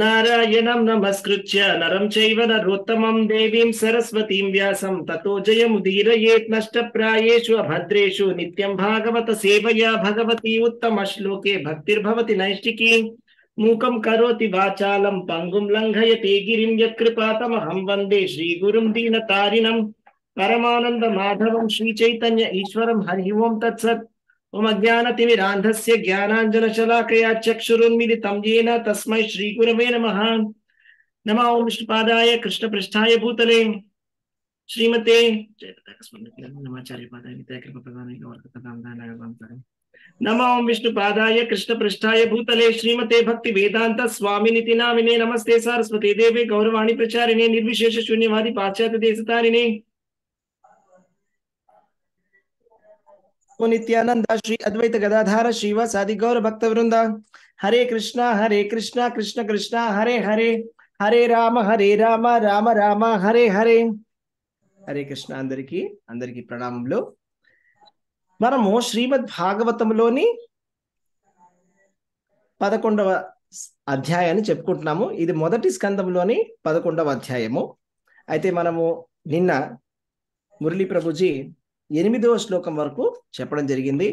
नारायणं नमस्कृत्य नरं चैव नरोत्तमं देवीं सरस्वतीं व्यासं ततो जयमुदीरयेत् नष्टप्रायेषु अभद्रेषु नित्यं भागवत सेवया भगवती उत्तमश्लोके भक्तिर्भवति नैष्टिकी मूकं करोति वाचालं पङ्गुं लङ्घयति गिरिं यत्कृपातमहं वन्दे श्रीगुरुं दीनतारिणं परमानन्दमाधवं श्रीचैतन्य ईश्वरं हरि ओं तत्सत् ओम अज्ञान ज्ञानांजन शलाकया चक्षुरुन्मिलितं येन तस्मै श्रीगुरवे नमः नम ओं श्रीपादाय कृष्णपृष्ठाय भूतले श्रीमते नम ओं विष्णुपादाय कृष्णपृष्ठाय भूतले श्रीमते भक्ति वेदांत स्वामी नामिने नमस्ते सरस्वती देवे गौरवाणी प्रचारिणे निर्विशेष शून्यवादी पाश्चात्य देशतारिणे నిత్యానంద శ్రీ అద్వైత గదాధార శివ సాది గౌర భక్త వృంద హరే కృష్ణ హరే కృష్ణ కృష్ణ కృష్ణ హరే హరే హరే రామ హరే రామ రామ రామ హరే హరే హరే కృష్ణ అందరికి అందరికి ప్రణామంలో మనము శ్రీమద్ భాగవతంలోని పదకొండవ అధ్యాయాన్ని చెప్పుకుంటున్నాము ఇది మొదటి స్కందంలోని పదకొండవ అధ్యాయము అయితే మనము నిన్న మురళీ ప్రభుజీ ఎనిమిదవ శ్లోకం వరకు చెప్పడం జరిగింది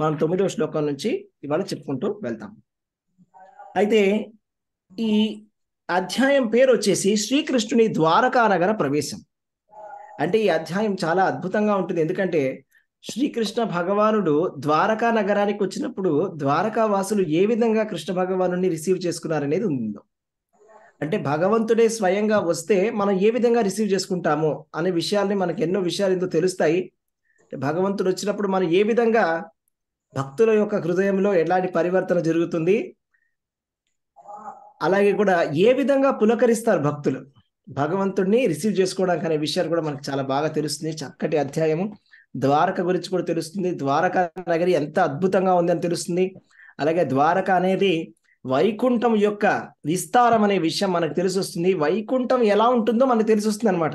మనం తొమ్మిదవ శ్లోకం నుంచి ఇవాళ చెప్పుకుంటూ వెళ్తాం అయితే ఈ అధ్యాయం పేరు వచ్చేసి శ్రీకృష్ణుని ద్వారకా నగర ప్రవేశం అంటే ఈ అధ్యాయం చాలా అద్భుతంగా ఉంటుంది ఎందుకంటే శ్రీకృష్ణ భగవానుడు ద్వారకా నగరానికి వచ్చినప్పుడు ద్వారకా వాసులు ఏ విధంగా కృష్ణ భగవాను రిసీవ్ చేసుకున్నారనేది ఉందో అంటే భగవంతుడే స్వయంగా వస్తే మనం ఏ విధంగా రిసీవ్ చేసుకుంటామో అనే విషయాల్ని మనకు ఎన్నో విషయాలు ఎందుకు తెలుస్తాయి భగవంతుడు వచ్చినప్పుడు మనం ఏ విధంగా భక్తుల యొక్క హృదయంలో ఎలాంటి పరివర్తన జరుగుతుంది అలాగే కూడా ఏ విధంగా పులకరిస్తారు భక్తులు భగవంతుడిని రిసీవ్ చేసుకోవడానికి అనే విషయాలు కూడా మనకు చాలా బాగా తెలుస్తుంది చక్కటి అధ్యాయము ద్వారక గురించి కూడా తెలుస్తుంది ద్వారకా నగరి ఎంత అద్భుతంగా ఉందని తెలుస్తుంది అలాగే ద్వారక అనేది వైకుంఠం యొక్క విస్తారం అనే విషయం మనకు తెలిసి వస్తుంది వైకుంఠం ఎలా ఉంటుందో మనకు తెలిసి వస్తుంది అనమాట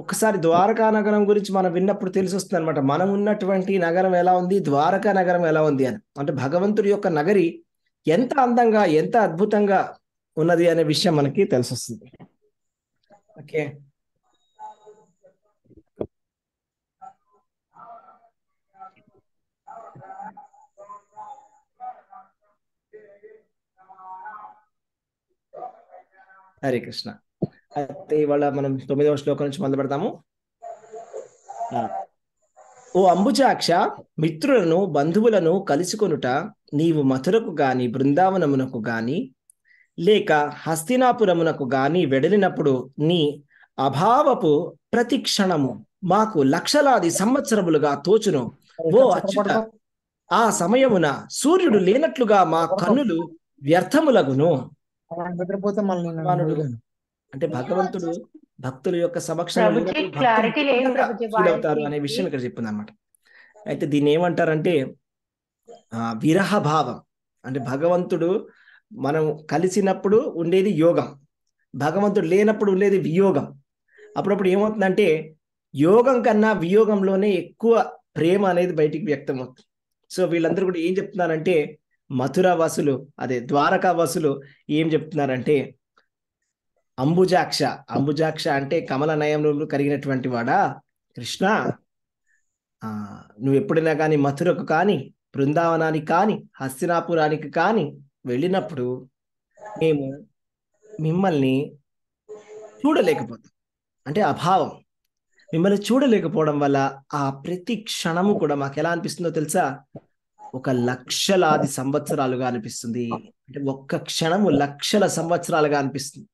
ఒకసారి ద్వారకా నగరం గురించి మనం విన్నప్పుడు తెలిసి వస్తుంది అనమాట మనం ఉన్నటువంటి నగరం ఎలా ఉంది ద్వారకా నగరం ఎలా ఉంది అని అంటే భగవంతుడి యొక్క నగరి ఎంత అందంగా ఎంత అద్భుతంగా ఉన్నది అనే విషయం మనకి తెలిసి వస్తుంది ఓకే హరే కృష్ణ అయితే ఇవాళ మనం తొమ్మిదవ శ్లోకం నుంచి మొదలు పెడతాము ఓ అంబుజాక్ష మిత్రులను బంధువులను కలుసుకొనుట నీవు మథురకు గాని బృందావనమునకు గాని లేక హస్తినాపురమునకు గాని వెడలినప్పుడు నీ అభావపు ప్రతి క్షణము మాకు లక్షలాది సంవత్సరములుగా తోచును ఓ అచ్చుట ఆ సమయమున సూర్యుడు లేనట్లుగా మా కన్నులు వ్యర్థములగును నిద్రపోతే అంటే భగవంతుడు భక్తుల యొక్క సమక్షంలో ఫీల్ అవుతారు అనే విషయం ఇక్కడ చెప్పింది అనమాట అయితే దీన్ని ఏమంటారంటే విరహ భావం అంటే భగవంతుడు మనం కలిసినప్పుడు ఉండేది యోగం భగవంతుడు లేనప్పుడు ఉండేది వియోగం అప్పుడప్పుడు ఏమవుతుందంటే యోగం కన్నా వియోగంలోనే ఎక్కువ ప్రేమ అనేది బయటికి వ్యక్తం అవుతుంది సో వీళ్ళందరూ కూడా ఏం చెప్తున్నారంటే మథుర వసులు అదే ద్వారకా వసులు ఏం చెప్తున్నారంటే అంబుజాక్ష అంబుజాక్ష అంటే కమల నయంలో కరిగినటువంటి వాడా కృష్ణ నువ్వు ఎప్పుడైనా కానీ మథురకు కానీ బృందావనానికి కానీ హస్తినాపురానికి కానీ వెళ్ళినప్పుడు మేము మిమ్మల్ని చూడలేకపోతాం అంటే అభావం మిమ్మల్ని చూడలేకపోవడం వల్ల ఆ ప్రతి క్షణము కూడా మాకు ఎలా అనిపిస్తుందో తెలుసా ఒక లక్షలాది సంవత్సరాలుగా అనిపిస్తుంది అంటే ఒక్క క్షణము లక్షల సంవత్సరాలుగా అనిపిస్తుంది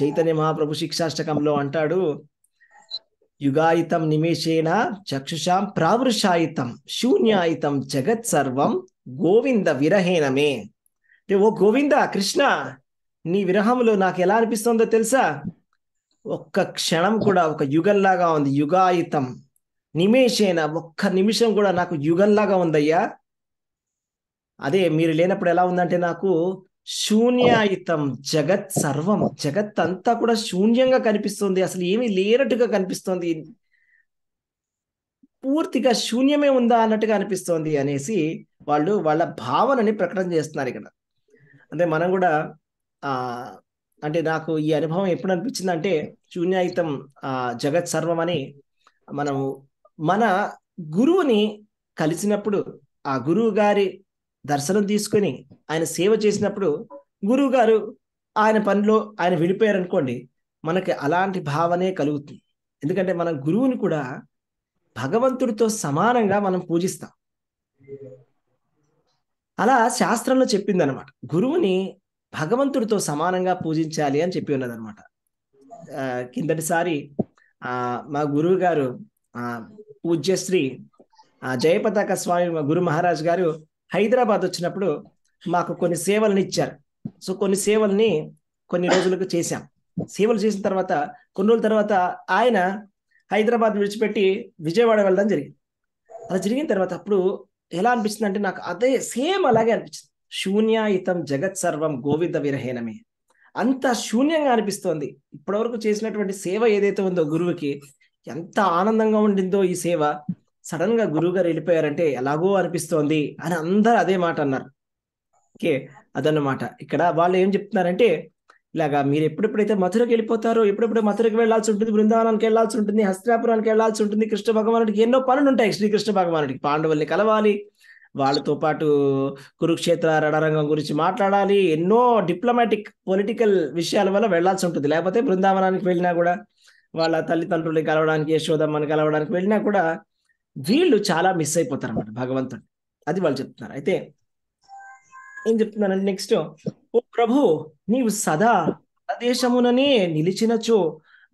చైతన్య మహాప్రభు శిక్షాష్టకంలో అంటాడు యుగాయితం నిమేషేణ చక్షుషాం ప్రావృషాయుతం శూన్యాయుతం జగత్ సర్వం గోవింద విరహీనమే అంటే ఓ గోవింద కృష్ణ నీ విరహంలో నాకు ఎలా అనిపిస్తుందో తెలుసా ఒక్క క్షణం కూడా ఒక యుగంలాగా ఉంది యుగాయితం నిమేషేన ఒక్క నిమిషం కూడా నాకు యుగంలాగా ఉందయ్యా అదే మీరు లేనప్పుడు ఎలా ఉందంటే నాకు శూన్యాయుతం జగత్ సర్వం జగత్ అంతా కూడా శూన్యంగా కనిపిస్తుంది అసలు ఏమీ లేనట్టుగా కనిపిస్తుంది పూర్తిగా శూన్యమే ఉందా అన్నట్టుగా అనిపిస్తోంది అనేసి వాళ్ళు వాళ్ళ భావనని ప్రకటన చేస్తున్నారు ఇక్కడ అంటే మనం కూడా ఆ అంటే నాకు ఈ అనుభవం ఎప్పుడు అనిపించింది అంటే శూన్యాయుతం ఆ జగత్ సర్వం అని మనం మన గురువుని కలిసినప్పుడు ఆ గురువు గారి దర్శనం తీసుకొని ఆయన సేవ చేసినప్పుడు గురువు గారు ఆయన పనిలో ఆయన విడిపోయారు అనుకోండి మనకి అలాంటి భావనే కలుగుతుంది ఎందుకంటే మనం గురువుని కూడా భగవంతుడితో సమానంగా మనం పూజిస్తాం అలా శాస్త్రంలో చెప్పింది అనమాట గురువుని భగవంతుడితో సమానంగా పూజించాలి అని చెప్పి ఉన్నదనమాట కిందటిసారి మా గురువు గారు పూజ్యశ్రీ జయపతాక స్వామి మా గురు మహారాజ్ గారు హైదరాబాద్ వచ్చినప్పుడు మాకు కొన్ని సేవలను ఇచ్చారు సో కొన్ని సేవల్ని కొన్ని రోజులకు చేశాం సేవలు చేసిన తర్వాత కొన్ని రోజుల తర్వాత ఆయన హైదరాబాద్ విడిచిపెట్టి విజయవాడ వెళ్ళడం జరిగింది అలా జరిగిన తర్వాత అప్పుడు ఎలా అనిపిస్తుంది అంటే నాకు అదే సేమ్ అలాగే అనిపించింది శూన్యాయుతం జగత్ సర్వం గోవింద విరహీనమే అంత శూన్యంగా అనిపిస్తోంది ఇప్పటివరకు చేసినటువంటి సేవ ఏదైతే ఉందో గురువుకి ఎంత ఆనందంగా ఉండిందో ఈ సేవ సడన్ గా గురువు గారు వెళ్ళిపోయారంటే ఎలాగో అనిపిస్తోంది అని అందరు అదే మాట అన్నారు ఓకే అదన్నమాట ఇక్కడ వాళ్ళు ఏం చెప్తున్నారంటే ఇలాగా మీరు ఎప్పుడెప్పుడైతే మధురకి వెళ్ళిపోతారో ఎప్పుడెప్పుడు మధురకు వెళ్లాల్సి ఉంటుంది బృందావనానికి వెళ్లాల్సి ఉంటుంది హస్తాపురానికి వెళ్లాల్సి ఉంటుంది కృష్ణ భగవానుడికి ఎన్నో పనులు ఉంటాయి శ్రీకృష్ణ భగవానుడికి పాండవుల్ని కలవాలి వాళ్ళతో పాటు కురుక్షేత్ర రణరంగం గురించి మాట్లాడాలి ఎన్నో డిప్లొమాటిక్ పొలిటికల్ విషయాల వల్ల వెళ్లాల్సి ఉంటుంది లేకపోతే బృందావనానికి వెళ్ళినా కూడా వాళ్ళ తల్లిదండ్రుల్ని కలవడానికి యశోదమ్మని కలవడానికి వెళ్ళినా కూడా వీళ్ళు చాలా మిస్ అయిపోతారు అన్నమాట భగవంతుడు అది వాళ్ళు చెప్తున్నారు అయితే ఏం చెప్తున్నానండి నెక్స్ట్ ఓ ప్రభు నీవు సదా దేశముననే నిలిచినచో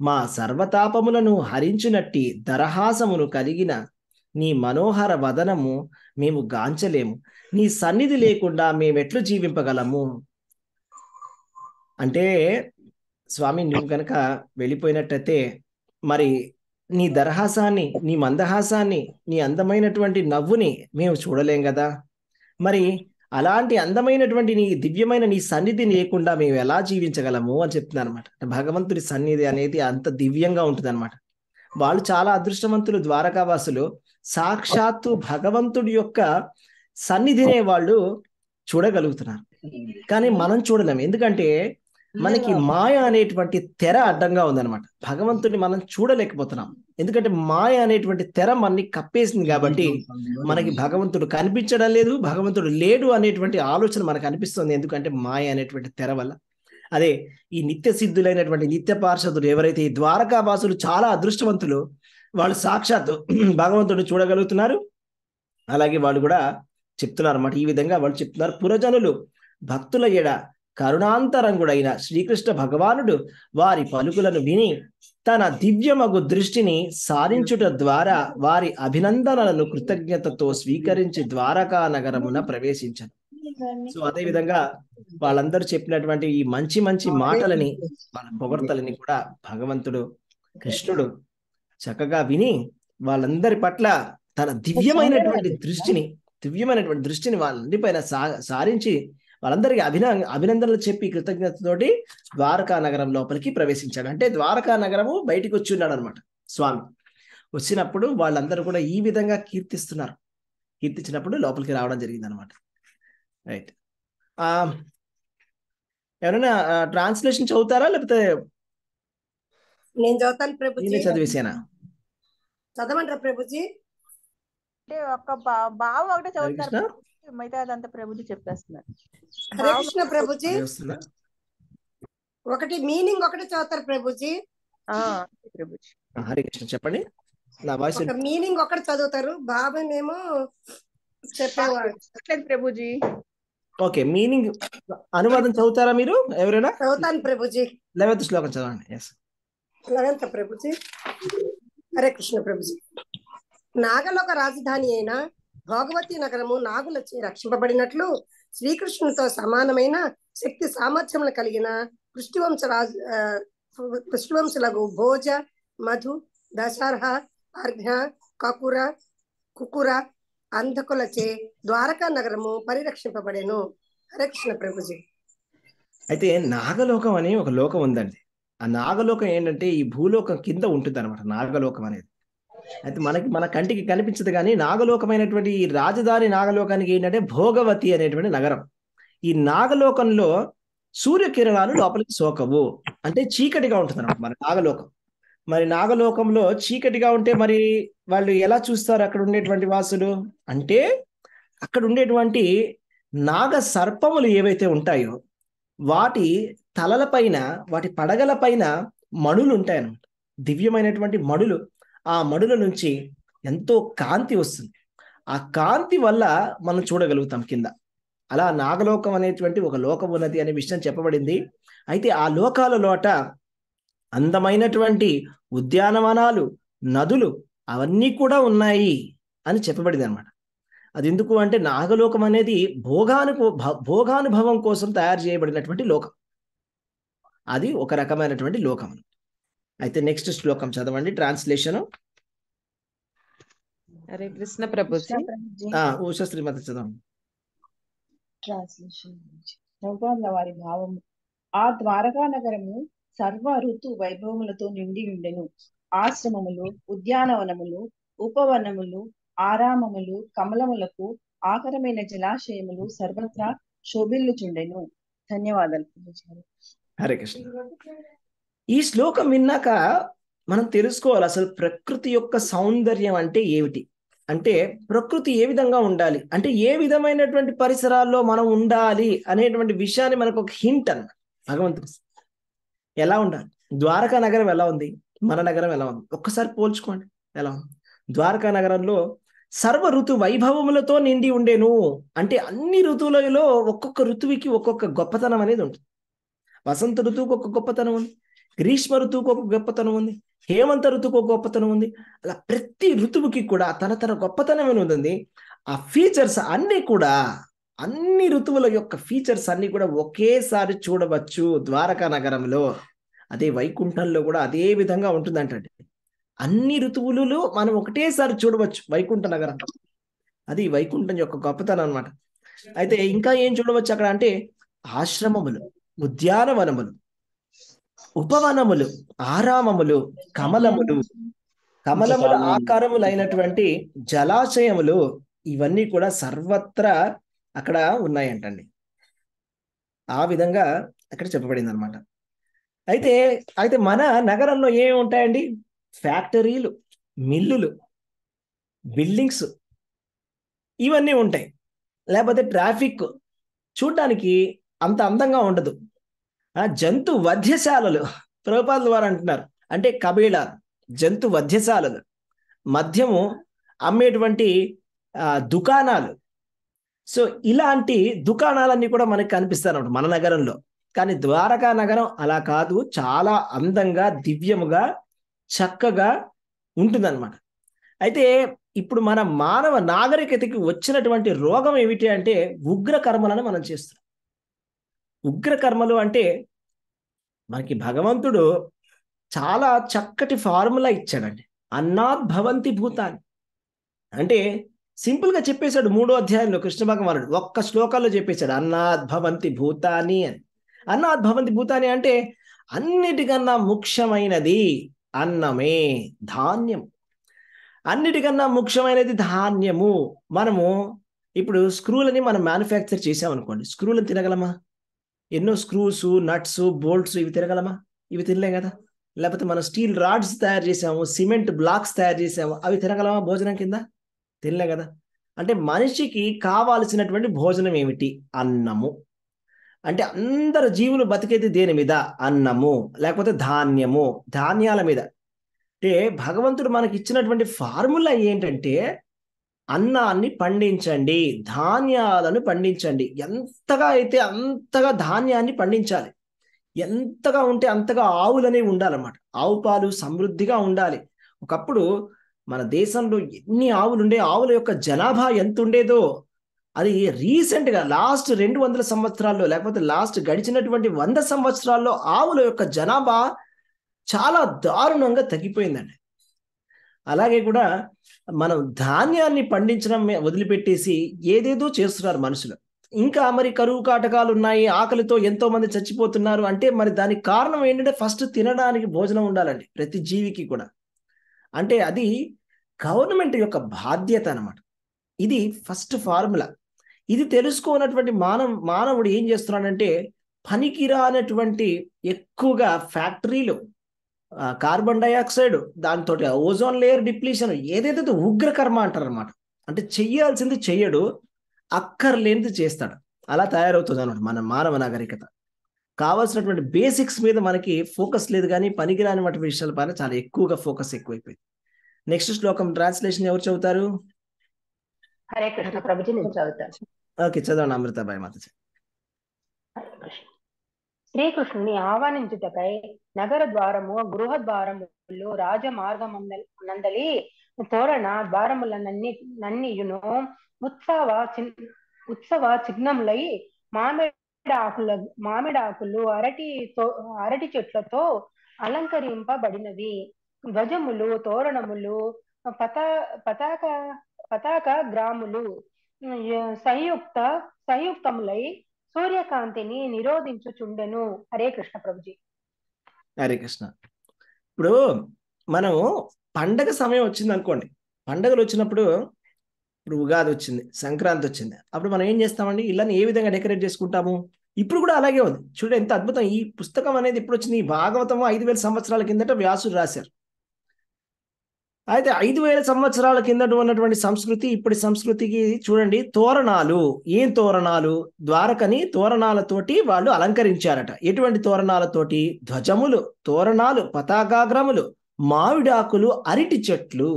మా సర్వతాపములను హరించినట్టి దరహాసమును కలిగిన నీ మనోహర వదనము మేము గాంచలేము నీ సన్నిధి లేకుండా మేమెట్లు జీవింపగలము అంటే స్వామి నువ్వు కనుక వెళ్ళిపోయినట్టయితే మరి నీ దరహాసాన్ని నీ మందహాసాన్ని నీ అందమైనటువంటి నవ్వుని మేము చూడలేం కదా మరి అలాంటి అందమైనటువంటి నీ దివ్యమైన నీ సన్నిధి లేకుండా మేము ఎలా జీవించగలము అని చెప్తున్నాను అనమాట భగవంతుడి సన్నిధి అనేది అంత దివ్యంగా ఉంటుంది అనమాట వాళ్ళు చాలా అదృష్టవంతులు ద్వారకావాసులు సాక్షాత్తు భగవంతుడి యొక్క సన్నిధినే వాళ్ళు చూడగలుగుతున్నారు కానీ మనం చూడలేం ఎందుకంటే మనకి మాయ అనేటువంటి తెర అడ్డంగా ఉందన్నమాట భగవంతుని మనం చూడలేకపోతున్నాం ఎందుకంటే మాయ అనేటువంటి తెర మనని కప్పేసింది కాబట్టి మనకి భగవంతుడు కనిపించడం లేదు భగవంతుడు లేడు అనేటువంటి ఆలోచన మనకు అనిపిస్తుంది ఎందుకంటే మాయ అనేటువంటి తెర వల్ల అదే ఈ నిత్య సిద్ధులైనటువంటి నిత్య పార్షదులు ఎవరైతే ఈ ద్వారకావాసులు చాలా అదృష్టవంతులు వాళ్ళు సాక్షాత్ భగవంతుడు చూడగలుగుతున్నారు అలాగే వాళ్ళు కూడా చెప్తున్నారు అన్నమాట ఈ విధంగా వాళ్ళు చెప్తున్నారు పురజనులు భక్తుల ఎడ కరుణాంతరంగుడైన శ్రీకృష్ణ భగవానుడు వారి పలుకులను విని తన దివ్యమగు దృష్టిని సారించుట ద్వారా వారి అభినందనలను కృతజ్ఞతతో స్వీకరించి ద్వారకా నగరమున ప్రవేశించారు సో అదే విధంగా వాళ్ళందరూ చెప్పినటువంటి ఈ మంచి మంచి మాటలని వాళ్ళ పొగడతలని కూడా భగవంతుడు కృష్ణుడు చక్కగా విని వాళ్ళందరి పట్ల తన దివ్యమైనటువంటి దృష్టిని దివ్యమైనటువంటి దృష్టిని వాళ్ళందరిపైన సా సారించి వాళ్ళందరికీ అభిన అభినందనలు చెప్పి కృతజ్ఞతతోటి ద్వారకా నగరం లోపలికి ప్రవేశించాడు అంటే ద్వారకా నగరము బయటికి వచ్చి ఉన్నాడు అనమాట స్వామి వచ్చినప్పుడు వాళ్ళందరూ కూడా ఈ విధంగా కీర్తిస్తున్నారు కీర్తించినప్పుడు లోపలికి రావడం జరిగింది అనమాట రైట్ ఎవరైనా ట్రాన్స్లేషన్ చదువుతారా లేకపోతే నేను చదువుతాను ప్రభుజీ చదివేసేనా చదవమంటారా ప్రభుజీ ఒక బావ ఒకటే చదువుతారు అదంతా ప్రభుజీ చెప్పేస్తున్నారు కృష్ణ ప్రభుజీ ఒకటి మీనింగ్ ఒకటి చదువుతారు ప్రభుజీ ప్రభుజీ కృష్ణ చెప్పండి నా మీనింగ్ ఒకటి చదువుతారు బాబు మేము చెప్పేవాళ్ళు ప్రభుజీ ఓకే మీనింగ్ అనువాదం చదువుతారా మీరు ఎవరైనా చదువుతాను ప్రభుజీ లెవెంత్ శ్లోకం చదవండి ఎస్ లెవెన్త్ ప్రభుజీ హరే కృష్ణ ప్రభుజీ నాగలోక రాజధాని అయినా భోగవతి నగరము నాగులచే రక్షింపబడినట్లు శ్రీకృష్ణునితో సమానమైన శక్తి సామర్థ్యములు కలిగిన కృష్ణవంశ రాజు కృష్ణవంశులకు భోజ మధు దశార్హ అర్ఘ కకుర కుకుర అంధకులచే ద్వారకా నగరము పరిరక్షింపబడేను హరే ప్రభుజీ అయితే నాగలోకం అనే ఒక లోకం ఉందండి ఆ నాగలోకం ఏంటంటే ఈ భూలోకం కింద ఉంటుంది అనమాట నాగలోకం అనేది అయితే మనకి మన కంటికి కనిపించదు కానీ నాగలోకమైనటువంటి ఈ రాజధాని నాగలోకానికి ఏంటంటే భోగవతి అనేటువంటి నగరం ఈ నాగలోకంలో సూర్యకిరణాలు లోపలికి సోకవు అంటే చీకటిగా ఉంటుంది అనమాట మన నాగలోకం మరి నాగలోకంలో చీకటిగా ఉంటే మరి వాళ్ళు ఎలా చూస్తారు అక్కడ ఉండేటువంటి వాసులు అంటే అక్కడ ఉండేటువంటి నాగ సర్పములు ఏవైతే ఉంటాయో వాటి తలల పైన వాటి పడగల పైన మణులు ఉంటాయన్నమాట దివ్యమైనటువంటి మణులు ఆ మడుల నుంచి ఎంతో కాంతి వస్తుంది ఆ కాంతి వల్ల మనం చూడగలుగుతాం కింద అలా నాగలోకం అనేటువంటి ఒక లోకం ఉన్నది అనే విషయం చెప్పబడింది అయితే ఆ లోకాల లోట అందమైనటువంటి ఉద్యానవనాలు నదులు అవన్నీ కూడా ఉన్నాయి అని చెప్పబడింది అనమాట అది ఎందుకు అంటే నాగలోకం అనేది భోగాను భోగానుభవం కోసం తయారు చేయబడినటువంటి లోకం అది ఒక రకమైనటువంటి లోకం అయితే నెక్స్ట్ శ్లోకం చదవండి ట్రాన్స్లేషన్ హరే కృష్ణ ప్రభు ఊష శ్రీమతి చదవండి వారి భావము ఆ ద్వారకా నగరము సర్వ ఋతు వైభవములతో నిండి ఉండెను ఆశ్రమములు ఉద్యానవనములు ఉపవనములు ఆరామములు కమలములకు ఆకరమైన జలాశయములు సర్వత్రా శోభిల్లుచుండెను ధన్యవాదాలు హరే కృష్ణ ఈ శ్లోకం విన్నాక మనం తెలుసుకోవాలి అసలు ప్రకృతి యొక్క సౌందర్యం అంటే ఏమిటి అంటే ప్రకృతి ఏ విధంగా ఉండాలి అంటే ఏ విధమైనటువంటి పరిసరాల్లో మనం ఉండాలి అనేటువంటి విషయాన్ని మనకు ఒక హింట్ అన్న భగవంతుడు ఎలా ఉండాలి ద్వారకా నగరం ఎలా ఉంది మన నగరం ఎలా ఉంది ఒక్కసారి పోల్చుకోండి ఎలా ఉంది ద్వారకా నగరంలో సర్వ ఋతు వైభవములతో నిండి ఉండేను అంటే అన్ని ఋతువులలో ఒక్కొక్క ఋతువుకి ఒక్కొక్క గొప్పతనం అనేది ఉంటుంది వసంత ఋతువుకి ఒక గొప్పతనం ఉంది గ్రీష్మ ఋతువుకు ఒక గొప్పతనం ఉంది హేమంత ఋతువుకు ఒక గొప్పతనం ఉంది అలా ప్రతి ఋతువుకి కూడా తన తన గొప్పతనమైన ఉంది ఆ ఫీచర్స్ అన్నీ కూడా అన్ని ఋతువుల యొక్క ఫీచర్స్ అన్నీ కూడా ఒకేసారి చూడవచ్చు ద్వారకా నగరంలో అదే వైకుంఠంలో కూడా అదే విధంగా ఉంటుందంటండి అన్ని ఋతువులలో మనం ఒకటేసారి చూడవచ్చు వైకుంఠ నగరం అది వైకుంఠం యొక్క గొప్పతనం అనమాట అయితే ఇంకా ఏం చూడవచ్చు అక్కడ అంటే ఆశ్రమములు ఉద్యానవనములు ఉపవనములు ఆరామములు కమలములు కమలముల ఆకారములైనటువంటి జలాశయములు ఇవన్నీ కూడా సర్వత్రా అక్కడ ఉన్నాయంటండి ఆ విధంగా అక్కడ చెప్పబడింది అనమాట అయితే అయితే మన నగరంలో ఏమి ఉంటాయండి ఫ్యాక్టరీలు మిల్లులు బిల్డింగ్స్ ఇవన్నీ ఉంటాయి లేకపోతే ట్రాఫిక్ చూడటానికి అంత అందంగా ఉండదు జంతు వధ్యశాలలు ప్రభుపాదుల వారు అంటున్నారు అంటే కబీళ జంతు వధ్యశాలలు మద్యము అమ్మేటువంటి దుకాణాలు సో ఇలాంటి దుకాణాలన్నీ కూడా మనకి కనిపిస్తారన్నమాట మన నగరంలో కానీ ద్వారకా నగరం అలా కాదు చాలా అందంగా దివ్యముగా చక్కగా ఉంటుందన్నమాట అయితే ఇప్పుడు మన మానవ నాగరికతకి వచ్చినటువంటి రోగం ఏమిటి అంటే ఉగ్ర కర్మలను మనం చేస్తున్నాం ఉగ్ర కర్మలు అంటే మనకి భగవంతుడు చాలా చక్కటి ఫార్ములా ఇచ్చాడండి అన్నాద్ భవంతి భూతాన్ని అంటే సింపుల్గా చెప్పేశాడు మూడో అధ్యాయంలో కృష్ణ భగవానుడు ఒక్క శ్లోకాల్లో చెప్పేశాడు అన్నాద్ భవంతి భూతాని అని అన్నాద్ భవంతి భూతాని అంటే అన్నిటికన్నా ముఖ్యమైనది అన్నమే ధాన్యం అన్నిటికన్నా ముఖ్యమైనది ధాన్యము మనము ఇప్పుడు స్క్రూలని మనం మ్యానుఫ్యాక్చర్ చేసామనుకోండి స్క్రూలను తినగలమా ఎన్నో స్క్రూస్ నట్స్ బోల్ట్స్ ఇవి తిరగలమా ఇవి తినలేం కదా లేకపోతే మనం స్టీల్ రాడ్స్ తయారు చేసాము సిమెంట్ బ్లాక్స్ తయారు చేసాము అవి తినగలమా భోజనం కింద తినలే కదా అంటే మనిషికి కావాల్సినటువంటి భోజనం ఏమిటి అన్నము అంటే అందరు జీవులు బతికేది దేని మీద అన్నము లేకపోతే ధాన్యము ధాన్యాల మీద అంటే భగవంతుడు మనకి ఇచ్చినటువంటి ఫార్ములా ఏంటంటే అన్నాన్ని పండించండి ధాన్యాలను పండించండి ఎంతగా అయితే అంతగా ధాన్యాన్ని పండించాలి ఎంతగా ఉంటే అంతగా ఆవులనేవి ఉండాలన్నమాట ఆవు పాలు సమృద్ధిగా ఉండాలి ఒకప్పుడు మన దేశంలో ఎన్ని ఆవులు ఉండే ఆవుల యొక్క జనాభా ఎంత ఉండేదో అది రీసెంట్గా లాస్ట్ రెండు వందల సంవత్సరాల్లో లేకపోతే లాస్ట్ గడిచినటువంటి వంద సంవత్సరాల్లో ఆవుల యొక్క జనాభా చాలా దారుణంగా తగ్గిపోయిందండి అలాగే కూడా మనం ధాన్యాన్ని పండించడం వదిలిపెట్టేసి ఏదేదో చేస్తున్నారు మనుషులు ఇంకా మరి కరువు కాటకాలు ఉన్నాయి ఆకలితో ఎంతో మంది చచ్చిపోతున్నారు అంటే మరి దానికి కారణం ఏంటంటే ఫస్ట్ తినడానికి భోజనం ఉండాలండి ప్రతి జీవికి కూడా అంటే అది గవర్నమెంట్ యొక్క బాధ్యత అనమాట ఇది ఫస్ట్ ఫార్ములా ఇది తెలుసుకోనటువంటి మానవ మానవుడు ఏం చేస్తున్నాడంటే పనికిరానటువంటి ఎక్కువగా ఫ్యాక్టరీలు కార్బన్ డైఆక్సైడ్ దాంతో ఓజోన్ లేయర్ డిప్లీషన్ ఏదైతే ఉగ్రకర్మ అంటారు అనమాట అంటే చెయ్యాల్సింది చెయ్యడు అక్కర్లేనిది చేస్తాడు అలా తయారవుతుంది అనమాట మన మానవ నాగరికత కావాల్సినటువంటి బేసిక్స్ మీద మనకి ఫోకస్ లేదు కానీ పనికిరాని విషయాల పైన చాలా ఎక్కువగా ఫోకస్ ఎక్కువైపోయింది నెక్స్ట్ శ్లోకం ట్రాన్స్లేషన్ ఎవరు చదువుతారు ఓకే చదవండి అమృతాబాయి మాతజీ శ్రీకృష్ణుని ఆహ్వానించుటకై నగర ద్వారము గృహ ద్వారములు రాజ నందలి తోరణ ద్వారముల నన్ని నన్నియును ఉత్సవ ఉత్సవ చిహ్నములై మామిడాకుల మామిడాకులు అరటి అరటి చెట్లతో అలంకరింపబడినవి ధ్వజములు తోరణములు పతా పతాక పతాక గ్రాములు సంయుక్త సంయుక్తములై సూర్యకాంతిని నిరోధించుచుండెను హరే కృష్ణ ప్రభుజీ హరే కృష్ణ ఇప్పుడు మనము పండగ సమయం వచ్చింది అనుకోండి పండగలు వచ్చినప్పుడు ఇప్పుడు ఉగాది వచ్చింది సంక్రాంతి వచ్చింది అప్పుడు మనం ఏం చేస్తామండి ఇళ్ళని ఏ విధంగా డెకరేట్ చేసుకుంటాము ఇప్పుడు కూడా అలాగే ఉంది చూడ ఎంత అద్భుతం ఈ పుస్తకం అనేది ఇప్పుడు వచ్చింది ఈ భాగవతం ఐదు వేల సంవత్సరాల కిందట వ్యాసుడు రాశారు అయితే ఐదు వేల సంవత్సరాల కిందట ఉన్నటువంటి సంస్కృతి ఇప్పటి సంస్కృతికి చూడండి తోరణాలు ఏం తోరణాలు ద్వారకని తోరణాలతోటి వాళ్ళు అలంకరించారట ఎటువంటి తోరణాలతోటి ధ్వజములు తోరణాలు పతాకాగ్రములు మామిడాకులు అరటి చెట్లు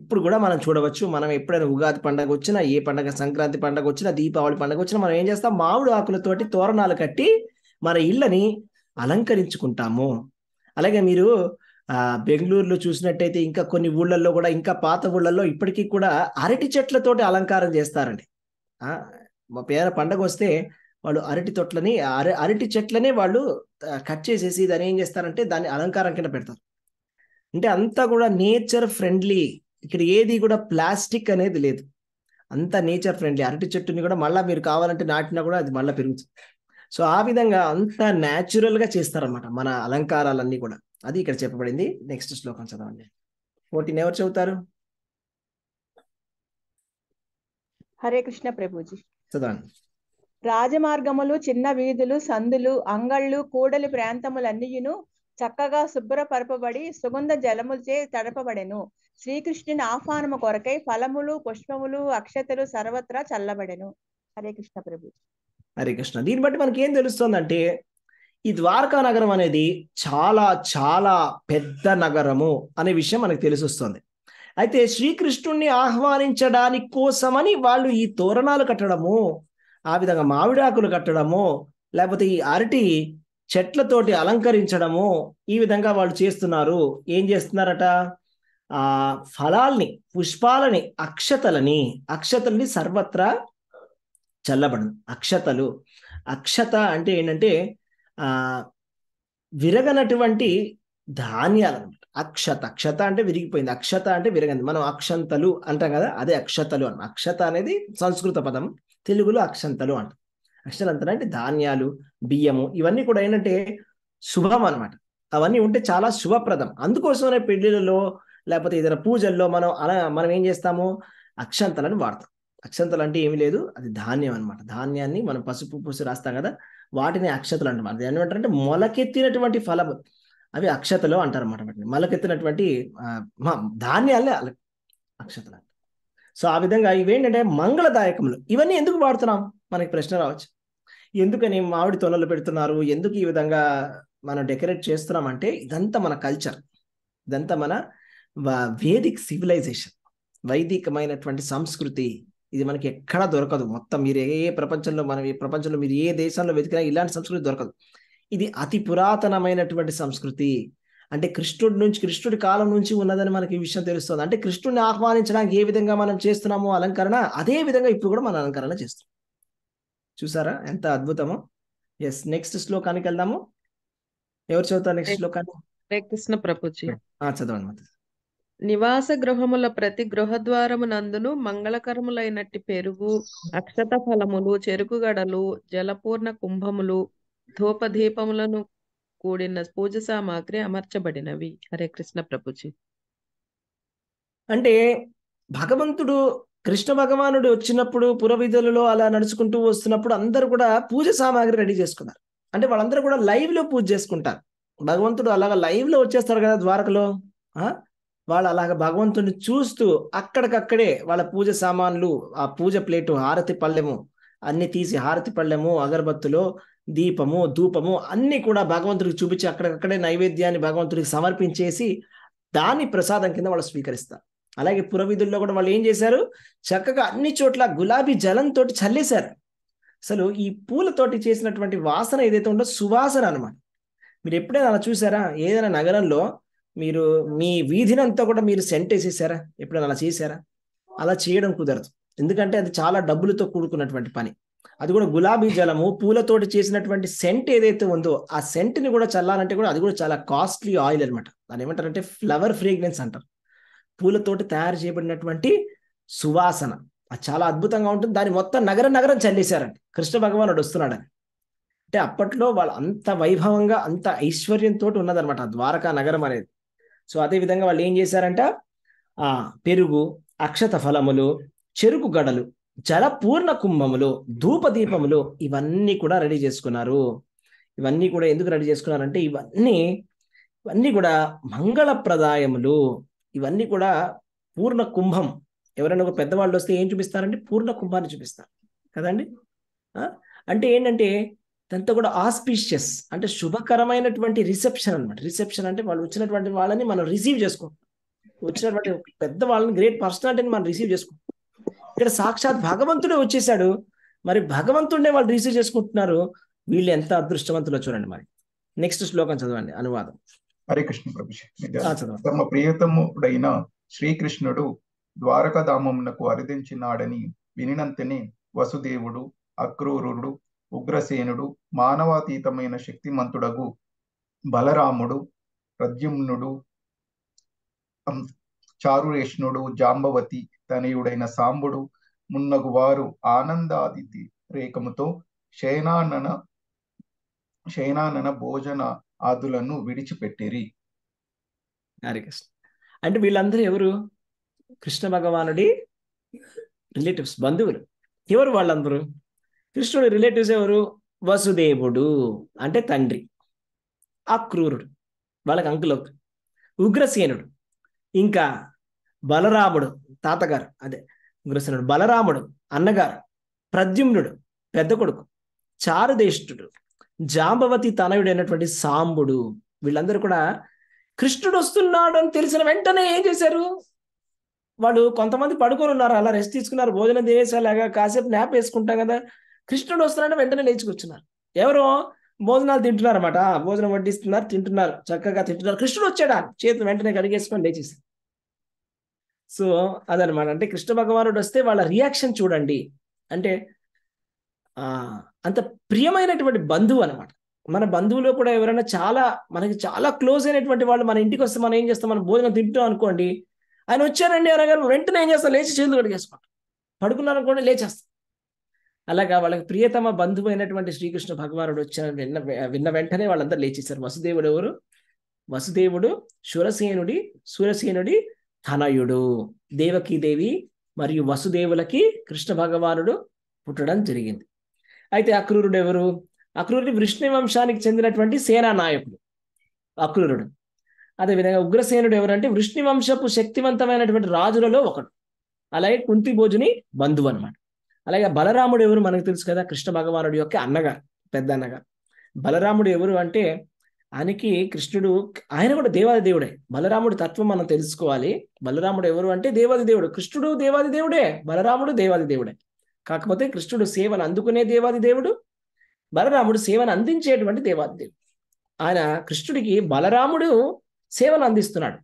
ఇప్పుడు కూడా మనం చూడవచ్చు మనం ఎప్పుడైనా ఉగాది పండగ వచ్చినా ఏ పండగ సంక్రాంతి పండగ వచ్చినా దీపావళి పండగ వచ్చినా మనం ఏం చేస్తాం మామిడి ఆకులతోటి తోరణాలు కట్టి మన ఇళ్ళని అలంకరించుకుంటాము అలాగే మీరు బెంగళూరులో చూసినట్టయితే ఇంకా కొన్ని ఊళ్ళల్లో కూడా ఇంకా పాత ఊళ్ళల్లో ఇప్పటికీ కూడా అరటి చెట్లతోటి అలంకారం చేస్తారండి మా పేర పండగ వస్తే వాళ్ళు అరటి తొట్లని అర అరటి చెట్లనే వాళ్ళు కట్ చేసేసి దాన్ని ఏం చేస్తారంటే దాన్ని అలంకారం కింద పెడతారు అంటే అంతా కూడా నేచర్ ఫ్రెండ్లీ ఇక్కడ ఏది కూడా ప్లాస్టిక్ అనేది లేదు అంతా నేచర్ ఫ్రెండ్లీ అరటి చెట్టుని కూడా మళ్ళీ మీరు కావాలంటే నాటినా కూడా అది మళ్ళీ పెరుగుతుంది సో ఆ విధంగా అంత న్యాచురల్గా చేస్తారనమాట మన అలంకారాలన్నీ కూడా అది ఇక్కడ చెప్పబడింది నెక్స్ట్ శ్లోకం చదవండి ఫోర్టీన్ ఎవరు చదువుతారు హరే కృష్ణ ప్రభుజీ చదవండి రాజమార్గములు చిన్న వీధులు సందులు అంగళ్ళు కూడలి ప్రాంతములన్నీయును చక్కగా శుభ్రపరపబడి సుగంధ జలములచే తడపబడెను శ్రీకృష్ణుని ఆహ్వానము కొరకై ఫలములు పుష్పములు అక్షతలు సర్వత్రా చల్లబడెను హరే కృష్ణ ప్రభు హరే కృష్ణ దీన్ని బట్టి మనకి ఏం తెలుస్తుందంటే ఈ ద్వారకా నగరం అనేది చాలా చాలా పెద్ద నగరము అనే విషయం మనకు తెలిసొస్తుంది అయితే శ్రీకృష్ణుణ్ణి ఆహ్వానించడానికి కోసమని వాళ్ళు ఈ తోరణాలు కట్టడము ఆ విధంగా మామిడాకులు కట్టడము లేకపోతే ఈ అరటి చెట్లతోటి అలంకరించడము ఈ విధంగా వాళ్ళు చేస్తున్నారు ఏం చేస్తున్నారట ఆ ఫలాల్ని పుష్పాలని అక్షతలని అక్షతలని సర్వత్రా చల్లబడు అక్షతలు అక్షత అంటే ఏంటంటే విరగనటువంటి ధాన్యాలు అనమాట అక్షత అక్షత అంటే విరిగిపోయింది అక్షత అంటే విరగంది మనం అక్షంతలు అంటాం కదా అదే అక్షతలు అన్న అక్షత అనేది సంస్కృత పదం తెలుగులో అక్షంతలు అంట అక్షరంతలు అంటే ధాన్యాలు బియ్యము ఇవన్నీ కూడా ఏంటంటే శుభం అనమాట అవన్నీ ఉంటే చాలా శుభప్రదం అందుకోసమనే పెళ్లిళ్ళలో లేకపోతే ఏదైనా పూజల్లో మనం అలా మనం ఏం చేస్తాము అక్షంతలను వాడతాం అక్షంతలు అంటే ఏమి లేదు అది ధాన్యం అనమాట ధాన్యాన్ని మనం పసుపు పూసి రాస్తాం కదా వాటిని అక్షతలు అంటారు అది ఏమంటారంటే మొలకెత్తినటువంటి ఫలం అవి అక్షతలు అంటారు అన్నమాట వాటిని మొలకెత్తినటువంటి ధాన్యాలే అక్షతలు సో ఆ విధంగా ఇవేంటంటే మంగళదాయకములు ఇవన్నీ ఎందుకు వాడుతున్నాం మనకి ప్రశ్న రావచ్చు ఎందుకని మామిడి తొనలు పెడుతున్నారు ఎందుకు ఈ విధంగా మనం డెకరేట్ చేస్తున్నాం అంటే ఇదంతా మన కల్చర్ ఇదంతా మన వేదిక్ సివిలైజేషన్ వైదికమైనటువంటి సంస్కృతి ఇది మనకి ఎక్కడా దొరకదు మొత్తం మీరు ఏ ప్రపంచంలో మనం ఏ ప్రపంచంలో మీరు ఏ దేశంలో వెతికినా ఇలాంటి సంస్కృతి దొరకదు ఇది అతి పురాతనమైనటువంటి సంస్కృతి అంటే కృష్ణుడి నుంచి కృష్ణుడి కాలం నుంచి ఉన్నదని మనకి ఈ విషయం తెలుస్తుంది అంటే కృష్ణుడిని ఆహ్వానించడానికి ఏ విధంగా మనం చేస్తున్నామో అలంకరణ అదే విధంగా ఇప్పుడు కూడా మనం అలంకరణ చేస్తున్నాం చూసారా ఎంత అద్భుతమో ఎస్ నెక్స్ట్ శ్లోకానికి వెళ్దాము ఎవరు చదువుతారు నెక్స్ట్ శ్లోకాన్ని చదవండి మాత్రం నివాస గృహముల ప్రతి గృహద్వారమునందును మంగళకరములైనట్టి పెరుగు అక్షత ఫలములు చెరుకుగడలు జలపూర్ణ కుంభములు ధూపదీపములను కూడిన పూజ సామాగ్రి అమర్చబడినవి హరే కృష్ణ ప్రభుజీ అంటే భగవంతుడు కృష్ణ భగవానుడు వచ్చినప్పుడు పురవిధులలో అలా నడుచుకుంటూ వస్తున్నప్పుడు అందరూ కూడా పూజ సామాగ్రి రెడీ చేసుకున్నారు అంటే వాళ్ళందరూ కూడా లైవ్ లో పూజ చేసుకుంటారు భగవంతుడు అలాగా లైవ్ లో వచ్చేస్తారు కదా ద్వారకలో వాళ్ళు అలాగ భగవంతుని చూస్తూ అక్కడికక్కడే వాళ్ళ పూజ సామాన్లు ఆ పూజ ప్లేటు హారతి పళ్ళెము అన్ని తీసి హారతి పళ్ళెము అగరబత్తులు దీపము ధూపము అన్ని కూడా భగవంతుడికి చూపించి అక్కడికక్కడే నైవేద్యాన్ని భగవంతుడికి సమర్పించేసి దాని ప్రసాదం కింద వాళ్ళు స్వీకరిస్తారు అలాగే పురవీధుల్లో కూడా వాళ్ళు ఏం చేశారు చక్కగా అన్ని చోట్ల గులాబీ జలంతో చల్లేశారు అసలు ఈ పూలతోటి చేసినటువంటి వాసన ఏదైతే ఉందో సువాసన అనమాట మీరు ఎప్పుడైనా అలా చూసారా ఏదైనా నగరంలో మీరు మీ వీధిని అంతా కూడా మీరు సెంట్ వేసేసారా ఎప్పుడైనా అలా చేశారా అలా చేయడం కుదరదు ఎందుకంటే అది చాలా డబ్బులతో కూడుకున్నటువంటి పని అది కూడా గులాబీ జలము పూలతోటి చేసినటువంటి సెంట్ ఏదైతే ఉందో ఆ సెంట్ని కూడా చల్లాలంటే కూడా అది కూడా చాలా కాస్ట్లీ ఆయిల్ అనమాట దాని ఏమంటారంటే ఫ్లవర్ ఫ్రేగ్రెన్స్ అంటారు పూలతోటి తయారు చేయబడినటువంటి సువాసన అది చాలా అద్భుతంగా ఉంటుంది దాని మొత్తం నగర నగరం చల్లేశారండి కృష్ణ భగవానుడు వస్తున్నాడని అంటే అప్పట్లో వాళ్ళు అంత వైభవంగా అంత ఐశ్వర్యంతో ఉన్నదనమాట ద్వారకా నగరం అనేది సో అదేవిధంగా వాళ్ళు ఏం చేశారంట ఆ పెరుగు అక్షత ఫలములు చెరుకు గడలు జలపూర్ణ కుంభములు ధూపదీపములు ఇవన్నీ కూడా రెడీ చేసుకున్నారు ఇవన్నీ కూడా ఎందుకు రెడీ చేసుకున్నారంటే ఇవన్నీ ఇవన్నీ కూడా మంగళప్రదాయములు ఇవన్నీ కూడా పూర్ణ కుంభం ఎవరైనా ఒక పెద్దవాళ్ళు వస్తే ఏం చూపిస్తారంటే పూర్ణ కుంభాన్ని చూపిస్తారు కదండి అంటే ఏంటంటే దాంతో కూడా ఆస్పీషియస్ అంటే శుభకరమైనటువంటి రిసెప్షన్ అనమాట రిసెప్షన్ అంటే వాళ్ళు వచ్చినటువంటి వాళ్ళని మనం రిసీవ్ చేసుకుంటాం వచ్చినటువంటి పెద్ద వాళ్ళని గ్రేట్ పర్సనాలిటీని మనం రిసీవ్ చేసుకుంటాం ఇక్కడ సాక్షాత్ భగవంతుడే వచ్చేసాడు మరి భగవంతుడే వాళ్ళు రిసీవ్ చేసుకుంటున్నారు వీళ్ళు ఎంత అదృష్టవంతులో చూడండి మరి నెక్స్ట్ శ్లోకం చదవండి అనువాదం హరే కృష్ణ ప్రభు తమ ప్రియతముడైన శ్రీకృష్ణుడు ద్వారకాధామమునకు అరిదించినాడని వినినంతనే వసుదేవుడు అక్రూరుడు ఉగ్రసేనుడు మానవాతీతమైన శక్తిమంతుడగు బలరాముడు ప్రద్యుమ్నుడు చారురేష్ణుడు జాంబవతి తనయుడైన సాంబుడు మున్నగు వారు ఆనందాదితి రేఖముతో శయనానన శయనానన భోజన ఆదులను విడిచిపెట్టిరి అంటే వీళ్ళందరూ ఎవరు కృష్ణ భగవానుడి రిలేటివ్స్ బంధువులు ఎవరు వాళ్ళందరూ కృష్ణుడు రిలేటివ్స్ ఎవరు వసుదేవుడు అంటే తండ్రి అక్రూరుడు వాళ్ళకి అంకుల ఉగ్రసేనుడు ఇంకా బలరాముడు తాతగారు అదే ఉగ్రసేనుడు బలరాముడు అన్నగారు ప్రద్యుమ్నుడు పెద్ద కొడుకు చారుదేష్టుడు జాంబవతి తనయుడు అయినటువంటి సాంబుడు వీళ్ళందరూ కూడా కృష్ణుడు వస్తున్నాడు అని తెలిసిన వెంటనే ఏం చేశారు వాళ్ళు కొంతమంది పడుకొని ఉన్నారు అలా రెస్ట్ తీసుకున్నారు భోజనం తినేసేలాగా కాసేపు నాప్ వేసుకుంటాం కదా కృష్ణుడు వస్తున్నాడు వెంటనే లేచి కూర్చున్నారు ఎవరు భోజనాలు తింటున్నారు అనమాట భోజనం వడ్డిస్తున్నారు తింటున్నారు చక్కగా తింటున్నారు కృష్ణుడు వచ్చాడా చేతి వెంటనే కడిగేసుకొని లేచేసారు సో అదనమాట అంటే కృష్ణ భగవానుడు వస్తే వాళ్ళ రియాక్షన్ చూడండి అంటే అంత ప్రియమైనటువంటి బంధువు అనమాట మన బంధువులో కూడా ఎవరైనా చాలా మనకి చాలా క్లోజ్ అయినటువంటి వాళ్ళు మన ఇంటికి వస్తే మనం ఏం చేస్తాం మనం భోజనం తింటాం అనుకోండి ఆయన వచ్చారండి ఎవరైనా వెంటనే ఏం చేస్తాం లేచి చేతులు కడిగేసుకోండి పడుకున్నారనుకోండి లేచేస్తాం అలాగా వాళ్ళకి ప్రియతమ బంధువైనటువంటి శ్రీకృష్ణ భగవానుడు వచ్చిన విన్న విన్న వెంటనే వాళ్ళందరూ లేచేశారు వసుదేవుడు ఎవరు వసుదేవుడు శురసేనుడి సూరసేనుడి తనయుడు దేవకీదేవి మరియు వసుదేవులకి కృష్ణ భగవానుడు పుట్టడం జరిగింది అయితే అక్రూరుడు ఎవరు అక్రూరుడు విష్ణు వంశానికి చెందినటువంటి సేనా నాయకుడు అక్రూరుడు అదేవిధంగా ఉగ్రసేనుడు ఎవరంటే వృష్ణి వంశపు శక్తివంతమైనటువంటి రాజులలో ఒకడు అలాగే కుంతి భోజుని బంధువు అనమాట అలాగే బలరాముడు ఎవరు మనకు తెలుసు కదా కృష్ణ భగవానుడి యొక్క అన్నగారు పెద్ద అన్నగారు బలరాముడు ఎవరు అంటే ఆయనకి కృష్ణుడు ఆయన కూడా దేవాది దేవుడే బలరాముడి తత్వం మనం తెలుసుకోవాలి బలరాముడు ఎవరు అంటే దేవాది దేవుడు కృష్ణుడు దేవాది దేవుడే బలరాముడు దేవాది దేవుడే కాకపోతే కృష్ణుడు సేవను అందుకునే దేవాది దేవుడు బలరాముడు సేవను అందించేటువంటి దేవాది దేవుడు ఆయన కృష్ణుడికి బలరాముడు సేవను అందిస్తున్నాడు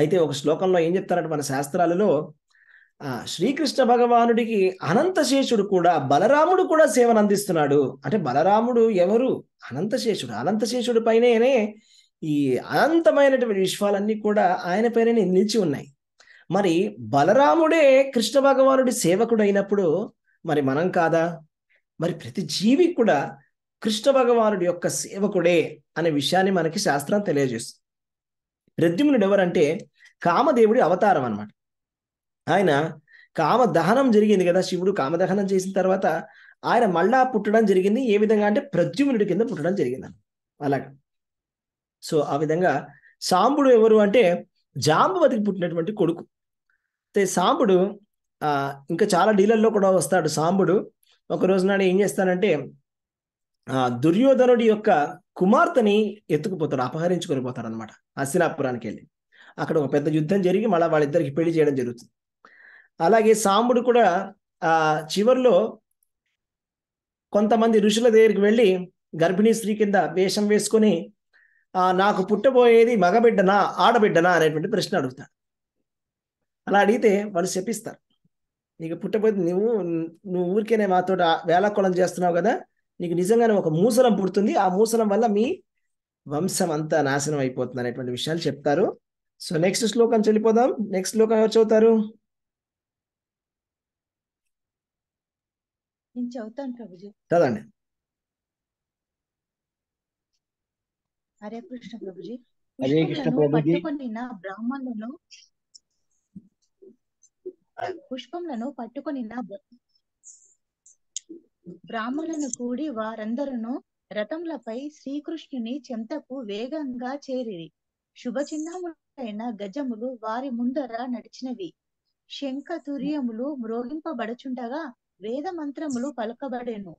అయితే ఒక శ్లోకంలో ఏం చెప్తారంటే మన శాస్త్రాలలో శ్రీకృష్ణ భగవానుడికి అనంతశేషుడు కూడా బలరాముడు కూడా సేవను అందిస్తున్నాడు అంటే బలరాముడు ఎవరు అనంతశేషుడు అనంతశేషుడు పైననే ఈ అనంతమైనటువంటి విశ్వాలన్నీ కూడా ఆయన పైననే నిలిచి ఉన్నాయి మరి బలరాముడే కృష్ణ భగవానుడి సేవకుడైనప్పుడు మరి మనం కాదా మరి ప్రతి జీవి కూడా కృష్ణ భగవానుడి యొక్క సేవకుడే అనే విషయాన్ని మనకి శాస్త్రం తెలియజేస్తుంది ప్రద్యుమ్నుడు ఎవరంటే కామదేవుడి అవతారం అనమాట ఆయన కామ దహనం జరిగింది కదా శివుడు కామదహనం చేసిన తర్వాత ఆయన మళ్ళా పుట్టడం జరిగింది ఏ విధంగా అంటే ప్రద్యుమ్నుడి కింద పుట్టడం జరిగింది అలాగా సో ఆ విధంగా సాంబుడు ఎవరు అంటే జాంబవతికి పుట్టినటువంటి కొడుకు అయితే సాంబుడు ఇంకా చాలా డీలర్లో కూడా వస్తాడు సాంబుడు ఒక రోజు నాడు ఏం చేస్తానంటే దుర్యోధనుడి యొక్క కుమార్తెని ఎత్తుకుపోతాడు అపహరించుకొని పోతాడు అనమాట హస్తినాపురానికి వెళ్ళి అక్కడ ఒక పెద్ద యుద్ధం జరిగి మళ్ళీ వాళ్ళిద్దరికి పెళ్లి చేయడం జరుగుతుంది అలాగే సాంబుడు కూడా ఆ చివరిలో కొంతమంది ఋషుల దగ్గరికి వెళ్ళి గర్భిణీ స్త్రీ కింద వేషం వేసుకొని నాకు పుట్టబోయేది మగబిడ్డనా ఆడబిడ్డనా అనేటువంటి ప్రశ్న అడుగుతాడు అలా అడిగితే వాళ్ళు చెప్పిస్తారు నీకు పుట్టబోయేది నువ్వు నువ్వు ఊరికేనే మాతో వేలాకోళం చేస్తున్నావు కదా నీకు నిజంగానే ఒక మూసలం పుడుతుంది ఆ మూసలం వల్ల మీ వంశం అంతా నాశనం అయిపోతుంది అనేటువంటి విషయాలు చెప్తారు సో నెక్స్ట్ శ్లోకం చెల్లిపోదాం నెక్స్ట్ శ్లోకం ఎవరు చదువుతారు నేను చదువుతాను ప్రభుజీ చదవండి హరే కృష్ణ ప్రభుజీ హరే కృష్ణ ప్రభుజీ పట్టుకొనిన బ్రాహ్మణులను పుష్పములను పట్టుకొనిన బ్రాహ్మణులను కూడి వారందరూ రథములపై శ్రీకృష్ణుని చెంతకు వేగంగా చేరి శుభ చిహ్నములైన గజములు వారి ముందర నడిచినవి శంఖ తుర్యములు మ్రోగింపబడుచుండగా వేద మంత్రములు పలుకబడేను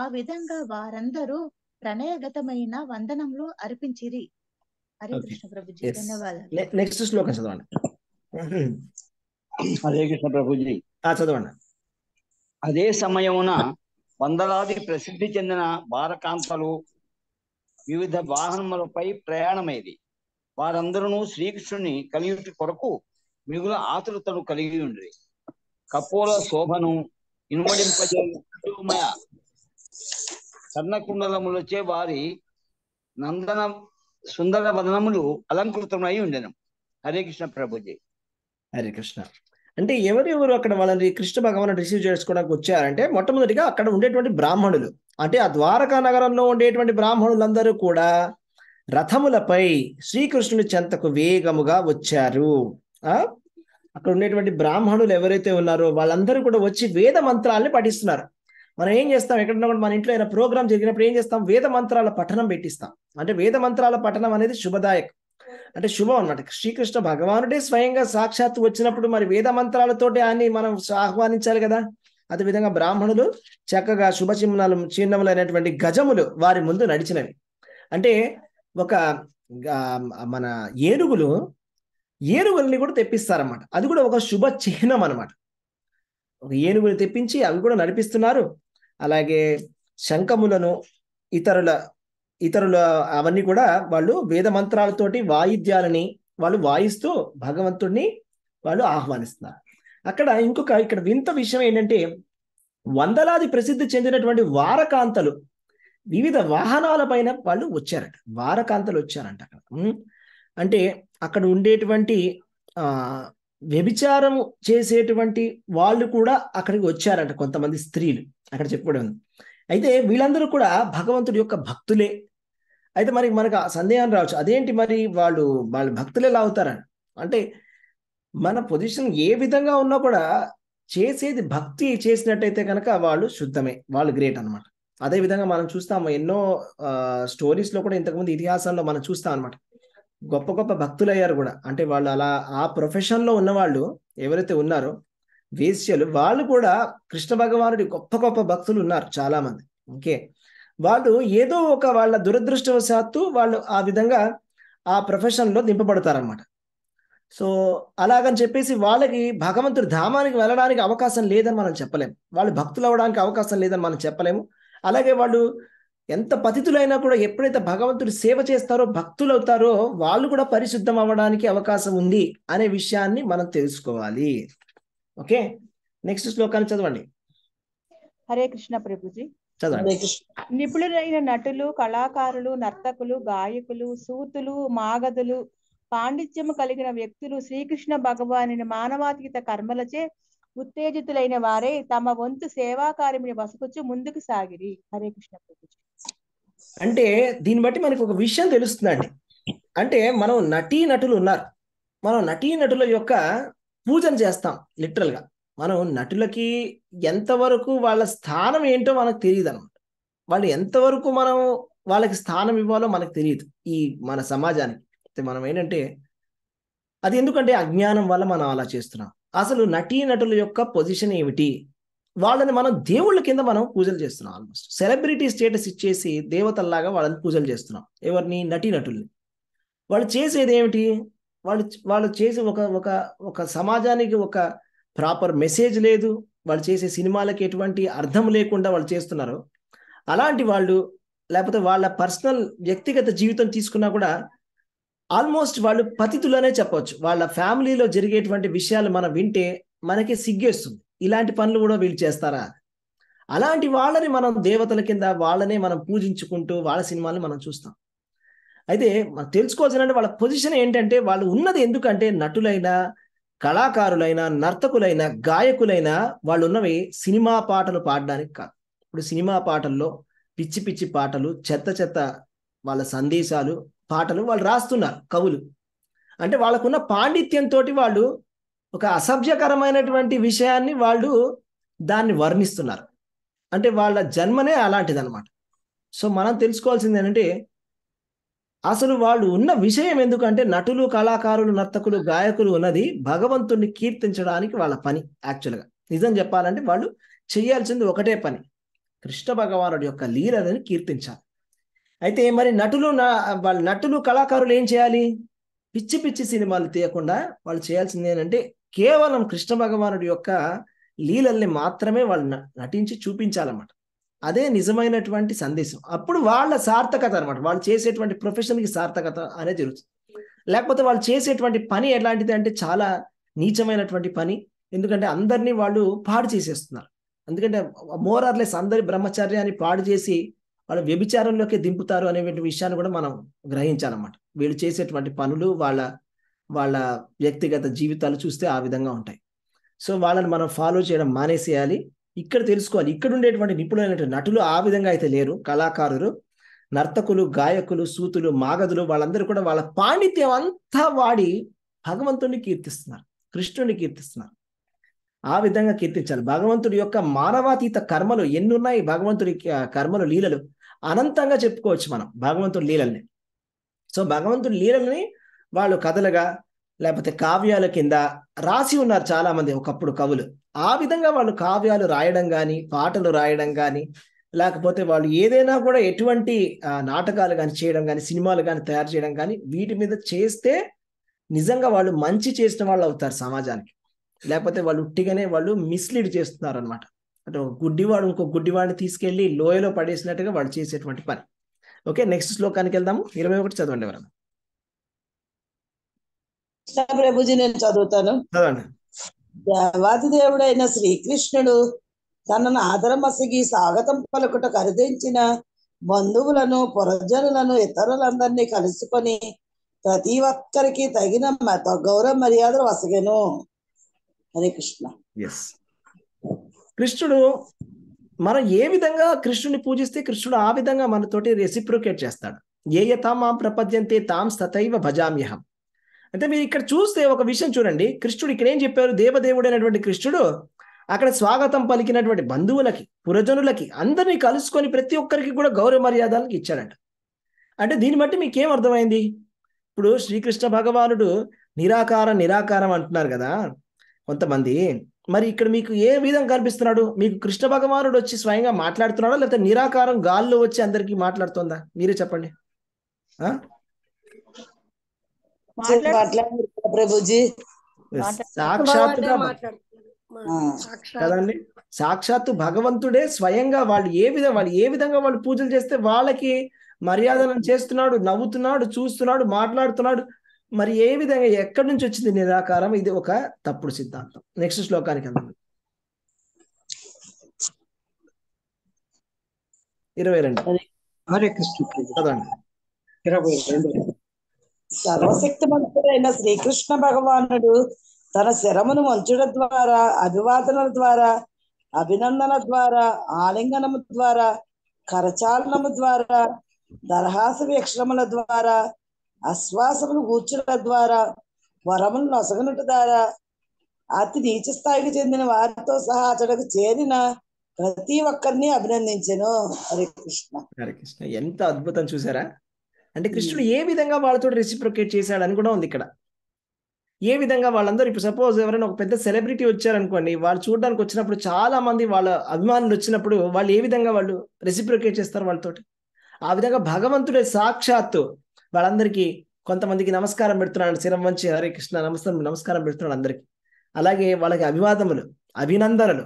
ఆ విధంగా వారందరూ ప్రణయగతమైన వందనంలో అర్పించిరి హరే కృష్ణ ప్రభుజీ ధన్యవాదాలు హరే కృష్ణ ప్రభుజీ చదవండి అదే సమయమున వందలాది ప్రసిద్ధి చెందిన బాలకాంతలు వివిధ వాహనములపై ప్రయాణమైది వారందరూ శ్రీకృష్ణుని కలియుటి కొరకు మిగుల ఆతురతను కలిగి ఉండ్రి కపోల శోభను ఇనుమడింపజేయ కుండలములు వచ్చే వారి నందన సుందర వదనములు అలంకృతమై ఉండను హరే కృష్ణ ప్రభుజీ హరే కృష్ణ అంటే ఎవరెవరు అక్కడ వాళ్ళని కృష్ణ భగవాన్ రిసీవ్ చేసుకోవడానికి వచ్చారంటే మొట్టమొదటిగా అక్కడ ఉండేటువంటి బ్రాహ్మణులు అంటే ఆ ద్వారకా నగరంలో ఉండేటువంటి బ్రాహ్మణులందరూ కూడా రథములపై శ్రీకృష్ణుని చెంతకు వేగముగా వచ్చారు అక్కడ ఉండేటువంటి బ్రాహ్మణులు ఎవరైతే ఉన్నారో వాళ్ళందరూ కూడా వచ్చి వేద మంత్రాలని పఠిస్తున్నారు మనం ఏం చేస్తాం ఎక్కడన్నా కూడా మన ఇంట్లో అయినా ప్రోగ్రామ్ జరిగినప్పుడు ఏం చేస్తాం వేద మంత్రాల పఠనం పెట్టిస్తాం అంటే వేద మంత్రాల పఠనం అనేది శుభదాయకం అంటే శుభం అన్నమాట శ్రీకృష్ణ భగవానుడే స్వయంగా సాక్షాత్తు వచ్చినప్పుడు మరి వేద మంత్రాలతోటి ఆయన్ని మనం ఆహ్వానించాలి కదా అదేవిధంగా బ్రాహ్మణులు చక్కగా శుభ చిహ్నాలు చిహ్నములు అనేటువంటి గజములు వారి ముందు నడిచినవి అంటే ఒక మన ఏనుగులు ఏనుగుల్ని కూడా తెప్పిస్తారన్నమాట అది కూడా ఒక శుభ చిహ్నం అనమాట ఒక ఏనుగుని తెప్పించి అవి కూడా నడిపిస్తున్నారు అలాగే శంఖములను ఇతరుల ఇతరుల అవన్నీ కూడా వాళ్ళు వేద మంత్రాలతోటి వాయిద్యాలని వాళ్ళు వాయిస్తూ భగవంతుడిని వాళ్ళు ఆహ్వానిస్తున్నారు అక్కడ ఇంకొక ఇక్కడ వింత విషయం ఏంటంటే వందలాది ప్రసిద్ధి చెందినటువంటి వారకాంతలు వివిధ వాహనాల పైన వాళ్ళు వచ్చారట వారకాంతలు వచ్చారంట అక్కడ అంటే అక్కడ ఉండేటువంటి వ్యభిచారము చేసేటువంటి వాళ్ళు కూడా అక్కడికి వచ్చారంట కొంతమంది స్త్రీలు అక్కడ చెప్పుకోవడం ఉంది అయితే వీళ్ళందరూ కూడా భగవంతుడి యొక్క భక్తులే అయితే మరి మనకు సందేహం రావచ్చు అదేంటి మరి వాళ్ళు వాళ్ళ భక్తులు ఎలా అవుతారని అంటే మన పొజిషన్ ఏ విధంగా ఉన్నా కూడా చేసేది భక్తి చేసినట్టయితే కనుక వాళ్ళు శుద్ధమే వాళ్ళు గ్రేట్ అనమాట అదే విధంగా మనం చూస్తాము ఎన్నో స్టోరీస్లో కూడా ఇంతకుముందు ఇతిహాసంలో మనం చూస్తాం అనమాట గొప్ప గొప్ప భక్తులయ్యారు కూడా అంటే వాళ్ళు అలా ఆ ప్రొఫెషన్లో ఉన్నవాళ్ళు ఎవరైతే ఉన్నారో వేశ్యలు వాళ్ళు కూడా కృష్ణ భగవానుడి గొప్ప గొప్ప భక్తులు ఉన్నారు చాలా మంది ఓకే వాళ్ళు ఏదో ఒక వాళ్ళ దురదృష్టవశాత్తు వాళ్ళు ఆ విధంగా ఆ ప్రొఫెషన్లో దింపబడతారనమాట సో అలాగని చెప్పేసి వాళ్ళకి భగవంతుడు ధామానికి వెళ్ళడానికి అవకాశం లేదని మనం చెప్పలేము వాళ్ళు భక్తులు అవడానికి అవకాశం లేదని మనం చెప్పలేము అలాగే వాళ్ళు ఎంత పతితులైనా కూడా ఎప్పుడైతే భగవంతుడు సేవ చేస్తారో భక్తులు అవుతారో వాళ్ళు కూడా పరిశుద్ధం అవ్వడానికి అవకాశం ఉంది అనే విషయాన్ని మనం తెలుసుకోవాలి ఓకే నెక్స్ట్ శ్లోకాన్ని చదవండి హరే కృష్ణ ప్రభుజీ నిపుణులైన నటులు కళాకారులు నర్తకులు గాయకులు సూతులు మాగదులు పాండిత్యము కలిగిన వ్యక్తులు శ్రీకృష్ణ భగవాని మానవాతీత కర్మలచే ఉత్తేజితులైన వారే తమ వంతు సేవాకార్యము వసకొచ్చు ముందుకు సాగిరి హరే కృష్ణ ప్రభుజీ అంటే దీన్ని బట్టి మనకు ఒక విషయం తెలుస్తుందండి అంటే మనం నటీ నటులు ఉన్నారు మనం నటీ నటుల యొక్క పూజన చేస్తాం లిటరల్ గా మనం నటులకి ఎంతవరకు వాళ్ళ స్థానం ఏంటో మనకు తెలియదు అనమాట వాళ్ళు ఎంతవరకు మనం వాళ్ళకి స్థానం ఇవ్వాలో మనకు తెలియదు ఈ మన సమాజానికి మనం ఏంటంటే అది ఎందుకంటే అజ్ఞానం వల్ల మనం అలా చేస్తున్నాం అసలు నటీ నటుల యొక్క పొజిషన్ ఏమిటి వాళ్ళని మనం దేవుళ్ళ కింద మనం పూజలు చేస్తున్నాం ఆల్మోస్ట్ సెలబ్రిటీ స్టేటస్ ఇచ్చేసి దేవతల్లాగా వాళ్ళని పూజలు చేస్తున్నాం ఎవరిని నటీనటుల్ని వాళ్ళు చేసేది ఏమిటి వాళ్ళు వాళ్ళు చేసే ఒక ఒక ఒక సమాజానికి ఒక ప్రాపర్ మెసేజ్ లేదు వాళ్ళు చేసే సినిమాలకి ఎటువంటి అర్థం లేకుండా వాళ్ళు చేస్తున్నారు అలాంటి వాళ్ళు లేకపోతే వాళ్ళ పర్సనల్ వ్యక్తిగత జీవితం తీసుకున్నా కూడా ఆల్మోస్ట్ వాళ్ళు పతితులనే చెప్పవచ్చు వాళ్ళ ఫ్యామిలీలో జరిగేటువంటి విషయాలు మనం వింటే మనకి సిగ్గేస్తుంది ఇలాంటి పనులు కూడా వీళ్ళు చేస్తారా అలాంటి వాళ్ళని మనం దేవతల కింద వాళ్ళనే మనం పూజించుకుంటూ వాళ్ళ సినిమాలను మనం చూస్తాం అయితే మనం తెలుసుకోవాల్సిన వాళ్ళ పొజిషన్ ఏంటంటే వాళ్ళు ఉన్నది ఎందుకంటే నటులైనా కళాకారులైనా నర్తకులైనా గాయకులైనా వాళ్ళు ఉన్నవి సినిమా పాటలు పాడడానికి కాదు ఇప్పుడు సినిమా పాటల్లో పిచ్చి పిచ్చి పాటలు చెత్త చెత్త వాళ్ళ సందేశాలు పాటలు వాళ్ళు రాస్తున్నారు కవులు అంటే వాళ్ళకున్న పాండిత్యంతో వాళ్ళు ఒక అసభ్యకరమైనటువంటి విషయాన్ని వాళ్ళు దాన్ని వర్ణిస్తున్నారు అంటే వాళ్ళ జన్మనే అలాంటిది అనమాట సో మనం తెలుసుకోవాల్సింది ఏంటంటే అసలు వాళ్ళు ఉన్న విషయం ఎందుకంటే నటులు కళాకారులు నర్తకులు గాయకులు ఉన్నది భగవంతుణ్ణి కీర్తించడానికి వాళ్ళ పని యాక్చువల్గా నిజం చెప్పాలంటే వాళ్ళు చేయాల్సింది ఒకటే పని కృష్ణ భగవానుడి యొక్క లీలని కీర్తించాలి అయితే మరి నటులు వాళ్ళ నటులు కళాకారులు ఏం చేయాలి పిచ్చి పిచ్చి సినిమాలు తీయకుండా వాళ్ళు చేయాల్సింది ఏంటంటే కేవలం కృష్ణ భగవానుడి యొక్క లీలల్ని మాత్రమే వాళ్ళు నటించి చూపించాలన్నమాట అదే నిజమైనటువంటి సందేశం అప్పుడు వాళ్ళ సార్థకత అనమాట వాళ్ళు చేసేటువంటి ప్రొఫెషన్కి సార్థకత అనేది జరుగుతుంది లేకపోతే వాళ్ళు చేసేటువంటి పని ఎలాంటిది అంటే చాలా నీచమైనటువంటి పని ఎందుకంటే అందరినీ వాళ్ళు పాడు చేసేస్తున్నారు ఎందుకంటే మోరార్లెస్ అందరి బ్రహ్మచర్యాన్ని పాడు చేసి వాళ్ళు వ్యభిచారంలోకి దింపుతారు అనేటువంటి విషయాన్ని కూడా మనం గ్రహించాలన్నమాట వీళ్ళు చేసేటువంటి పనులు వాళ్ళ వాళ్ళ వ్యక్తిగత జీవితాలు చూస్తే ఆ విధంగా ఉంటాయి సో వాళ్ళని మనం ఫాలో చేయడం మానేసేయాలి ఇక్కడ తెలుసుకోవాలి ఇక్కడ ఉండేటువంటి నిపుణులైనటువంటి నటులు ఆ విధంగా అయితే లేరు కళాకారులు నర్తకులు గాయకులు సూతులు మాగదులు వాళ్ళందరూ కూడా వాళ్ళ పాండిత్యం అంతా వాడి భగవంతుడిని కీర్తిస్తున్నారు కృష్ణుని కీర్తిస్తున్నారు ఆ విధంగా కీర్తించాలి భగవంతుడి యొక్క మానవాతీత కర్మలు ఎన్నున్నాయి భగవంతుడి కర్మలు లీలలు అనంతంగా చెప్పుకోవచ్చు మనం భగవంతుడి లీలల్ని సో భగవంతుడి లీలల్ని వాళ్ళు కథలుగా లేకపోతే కావ్యాల కింద రాసి ఉన్నారు చాలామంది ఒకప్పుడు కవులు ఆ విధంగా వాళ్ళు కావ్యాలు రాయడం కానీ పాటలు రాయడం కానీ లేకపోతే వాళ్ళు ఏదైనా కూడా ఎటువంటి నాటకాలు కానీ చేయడం కానీ సినిమాలు కానీ తయారు చేయడం కానీ వీటి మీద చేస్తే నిజంగా వాళ్ళు మంచి చేసిన వాళ్ళు అవుతారు సమాజానికి లేకపోతే వాళ్ళు ఉట్టిగానే వాళ్ళు మిస్లీడ్ చేస్తున్నారు అనమాట అంటే ఒక గుడ్డివాడు ఇంకో గుడ్డివాడిని తీసుకెళ్లి లోయలో పడేసినట్టుగా వాళ్ళు చేసేటువంటి పని ఓకే నెక్స్ట్ శ్లోకానికి వెళ్దాము ఇరవై ఒకటి చదవండి ఎవరన్నా ప్రభుజీ నేను చదువుతాను వాతిదేవుడైన శ్రీకృష్ణుడు తనను ఆదరమసిగి స్వాగతం పలుకుట కరిదించిన బంధువులను పురజనులను ఇతరులందరినీ కలుసుకొని ప్రతి ఒక్కరికి తగిన గౌరవ మర్యాదలు వసగను హరే కృష్ణ కృష్ణుడు మనం ఏ విధంగా కృష్ణుని పూజిస్తే కృష్ణుడు ఆ విధంగా మనతోటి రెసిప్రోకేట్ చేస్తాడు ఏ యథా మాం ప్రపద్యంతే తాం సతైవ భజామ్యహం అంటే మీరు ఇక్కడ చూస్తే ఒక విషయం చూడండి కృష్ణుడు ఇక్కడ ఏం చెప్పారు అయినటువంటి కృష్ణుడు అక్కడ స్వాగతం పలికినటువంటి బంధువులకి పురజనులకి అందరినీ కలుసుకొని ప్రతి ఒక్కరికి కూడా గౌరవ మర్యాదలకు ఇచ్చాడంట అంటే దీన్ని బట్టి మీకేం అర్థమైంది ఇప్పుడు శ్రీకృష్ణ భగవానుడు నిరాకారం నిరాకారం అంటున్నారు కదా కొంతమంది మరి ఇక్కడ మీకు ఏ విధంగా కనిపిస్తున్నాడు మీకు కృష్ణ భగవానుడు వచ్చి స్వయంగా మాట్లాడుతున్నాడా లేకపోతే నిరాకారం గాల్లో వచ్చి అందరికీ మాట్లాడుతుందా మీరే చెప్పండి కదండి సాక్షాత్తు భగవంతుడే స్వయంగా వాళ్ళు ఏ విధంగా వాళ్ళు ఏ విధంగా వాళ్ళు పూజలు చేస్తే వాళ్ళకి మర్యాదలను చేస్తున్నాడు నవ్వుతున్నాడు చూస్తున్నాడు మాట్లాడుతున్నాడు మరి ఏ విధంగా ఎక్కడి నుంచి వచ్చింది నిరాకారం ఇది ఒక తప్పుడు సిద్ధాంతం నెక్స్ట్ శ్లోకానికి అందండి ఇరవై రెండు ఇరవై రెండు సర్వశక్తి మంత్రుడైన శ్రీకృష్ణ భగవానుడు తన శరమును మంచుడ ద్వారా అభివాదనల ద్వారా అభినందన ద్వారా ఆలింగనము ద్వారా కరచాలనము ద్వారా దరహాస వీక్షణముల ద్వారా అశ్వాసములు కూర్చుల ద్వారా వరములు నొసగనుట ద్వారా అతి నీచ స్థాయికి చెందిన వారితో సహా అతడికి చేరిన ప్రతి ఒక్కరిని అభినందించను హరే కృష్ణ హరే కృష్ణ ఎంత అద్భుతం చూసారా అంటే కృష్ణుడు hmm. ఏ విధంగా వాళ్ళతో రెసిప్రొకేట్ చేశాడని కూడా ఉంది ఇక్కడ ఏ విధంగా వాళ్ళందరూ ఇప్పుడు సపోజ్ ఎవరైనా ఒక పెద్ద సెలబ్రిటీ వచ్చారనుకోండి వాళ్ళు చూడడానికి వచ్చినప్పుడు చాలా మంది వాళ్ళ అభిమానులు వచ్చినప్పుడు వాళ్ళు ఏ విధంగా వాళ్ళు రెసిప్రొకేట్ చేస్తారు వాళ్ళతోటి ఆ విధంగా భగవంతుడే సాక్షాత్తు వాళ్ళందరికీ కొంతమందికి నమస్కారం పెడుతున్నాడు శిరం వంచి హరే కృష్ణ నమస్కారం నమస్కారం పెడుతున్నాడు అందరికి అలాగే వాళ్ళకి అభివాదములు అభినందనలు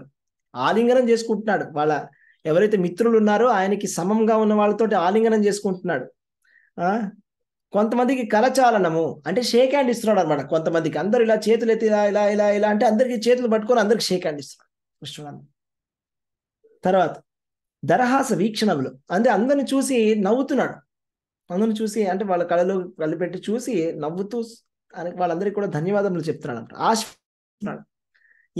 ఆలింగనం చేసుకుంటున్నాడు వాళ్ళ ఎవరైతే మిత్రులు ఉన్నారో ఆయనకి సమంగా ఉన్న వాళ్ళతోటి ఆలింగనం చేసుకుంటున్నాడు కొంతమందికి కరచాలనము అంటే షేక్ హ్యాండ్ ఇస్తున్నాడు అనమాట కొంతమందికి అందరు ఇలా చేతులు ఎత్తి ఇలా ఇలా ఇలా ఇలా అంటే అందరికి చేతులు పట్టుకొని అందరికి షేక్ హ్యాండ్ ఇస్తున్నాడు కృష్ణుడు తర్వాత దరహాస వీక్షణములు అంటే అందరిని చూసి నవ్వుతున్నాడు అందరిని చూసి అంటే వాళ్ళ కళలో కలిపెట్టి చూసి నవ్వుతూ వాళ్ళందరికీ కూడా ధన్యవాదములు చెప్తున్నాడు అనమాట ఆశ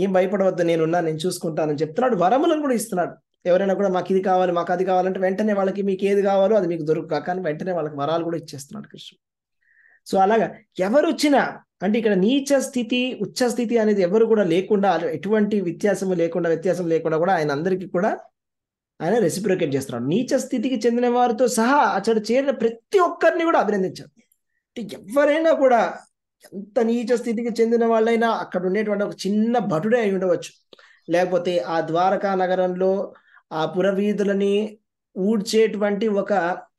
ఏం భయపడవద్దు నేనున్నా నేను చూసుకుంటానని చెప్తున్నాడు వరములను కూడా ఇస్తున్నాడు ఎవరైనా కూడా మాకు ఇది కావాలి మాకు అది కావాలంటే వెంటనే వాళ్ళకి మీకు ఏది కావాలో అది మీకు దొరుకు కానీ వెంటనే వాళ్ళకి వరాలు కూడా ఇచ్చేస్తున్నాడు కృష్ణుడు సో అలాగా ఎవరు వచ్చినా అంటే ఇక్కడ నీచ స్థితి ఉచ్చ స్థితి అనేది ఎవరు కూడా లేకుండా ఎటువంటి వ్యత్యాసము లేకుండా వ్యత్యాసం లేకుండా కూడా ఆయన అందరికీ కూడా ఆయన రెసిప్రికేట్ చేస్తున్నాడు నీచ స్థితికి చెందిన వారితో సహా అక్కడ చేరిన ప్రతి ఒక్కరిని కూడా అభినందించాడు అంటే ఎవరైనా కూడా ఎంత నీచ స్థితికి చెందిన వాళ్ళైనా అక్కడ ఉండేటువంటి ఒక చిన్న భటుడే అయి ఉండవచ్చు లేకపోతే ఆ ద్వారకా నగరంలో ఆ పురవీధులని ఊడ్చేటువంటి ఒక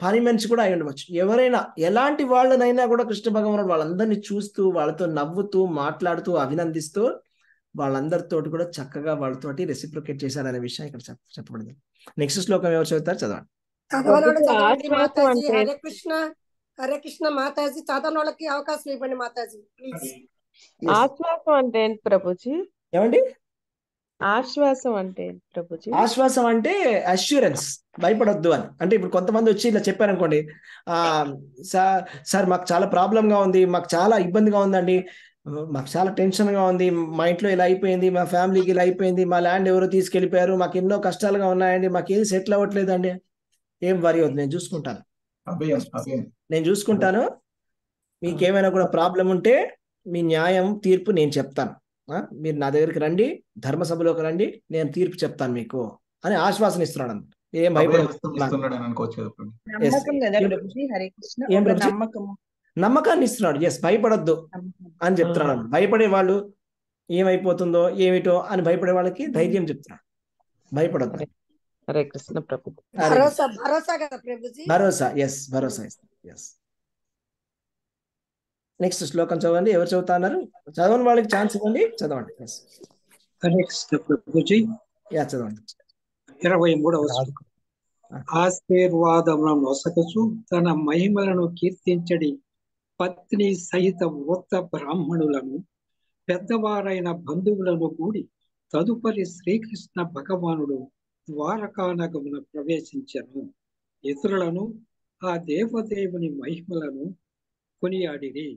పని మనిషి కూడా అయి ఉండవచ్చు ఎవరైనా ఎలాంటి వాళ్ళనైనా కూడా కృష్ణ భగవానుడు వాళ్ళందరినీ చూస్తూ వాళ్ళతో నవ్వుతూ మాట్లాడుతూ అభినందిస్తూ వాళ్ళందరితో కూడా చక్కగా వాళ్ళతోటి రెసిప్రికేట్ చేశారనే విషయం ఇక్కడ చెప్పబడింది నెక్స్ట్ శ్లోకం ఎవరు చదువుతారు చదవండి హరే కృష్ణ హరే కృష్ణ మాతాజీ చదవని వాళ్ళకి అవకాశం ఇవ్వండి మాతాజీ ఆశ్వాసం అంటే ఏంటి ప్రభుజీ ఏమండి ఆశ్వాసం అంటే ప్రభుజీ ఆశ్వాసం అంటే అష్యూరెన్స్ భయపడొద్దు అని అంటే ఇప్పుడు కొంతమంది వచ్చి ఇలా చెప్పారనుకోండి ఆ సార్ సార్ మాకు చాలా ప్రాబ్లంగా ఉంది మాకు చాలా ఇబ్బందిగా ఉందండి మాకు చాలా టెన్షన్గా ఉంది మా ఇంట్లో ఇలా అయిపోయింది మా ఫ్యామిలీకి ఇలా అయిపోయింది మా ల్యాండ్ ఎవరో తీసుకెళ్ళిపోయారు మాకు ఎన్నో కష్టాలుగా ఉన్నాయండి మాకు ఏది సెటిల్ అవ్వట్లేదండి ఏం వరి అవుతుంది నేను చూసుకుంటాను నేను చూసుకుంటాను మీకేమైనా కూడా ప్రాబ్లం ఉంటే మీ న్యాయం తీర్పు నేను చెప్తాను మీరు నా దగ్గరికి రండి ధర్మసభలోకి రండి నేను తీర్పు చెప్తాను మీకు అని ఆశ్వాసన ఇస్తున్నాడు అనమాట ఏం భయపడదు నమ్మకాన్ని ఇస్తున్నాడు ఎస్ భయపడద్దు అని చెప్తున్నాడు భయపడే వాళ్ళు ఏమైపోతుందో ఏమిటో అని భయపడే వాళ్ళకి ధైర్యం చెప్తున్నాడు భయపడద్దు హరే కృష్ణ ప్రభు భరోసా భరోసా భరోసా ఎస్ భరోసా ఎస్ నెక్స్ట్ శ్లోకం చదవండి ఎవరు చదువుతా అన్నారు చదవని వాళ్ళకి ఛాన్స్ ఇవ్వండి చదవండి చదవండి ఇరవై మూడవ ఆశీర్వాదములను నొసకచు తన మహిమలను కీర్తించడి పత్ని సహిత వృత్త బ్రాహ్మణులను పెద్దవారైన బంధువులను కూడి తదుపరి శ్రీకృష్ణ భగవానుడు ద్వారకానగమున ప్రవేశించను ఇతరులను ఆ దేవదేవుని మహిమలను కొనియాడిరి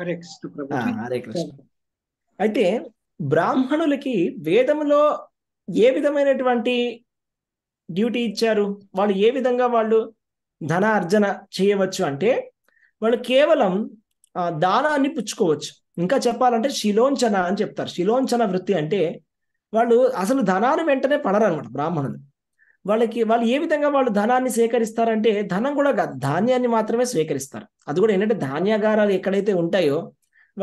హరే కృష్ణ ప్రభు హరే కృష్ణ అయితే బ్రాహ్మణులకి వేదంలో ఏ విధమైనటువంటి డ్యూటీ ఇచ్చారు వాళ్ళు ఏ విధంగా వాళ్ళు ధన అర్జన చేయవచ్చు అంటే వాళ్ళు కేవలం దానాన్ని పుచ్చుకోవచ్చు ఇంకా చెప్పాలంటే శిలోంచన అని చెప్తారు శిలోంచన వృత్తి అంటే వాళ్ళు అసలు ధనాన్ని వెంటనే పడరు అనమాట బ్రాహ్మణులు వాళ్ళకి వాళ్ళు ఏ విధంగా వాళ్ళు ధనాన్ని సేకరిస్తారంటే ధనం కూడా ధాన్యాన్ని మాత్రమే స్వీకరిస్తారు అది కూడా ఏంటంటే ధాన్యాగారాలు ఎక్కడైతే ఉంటాయో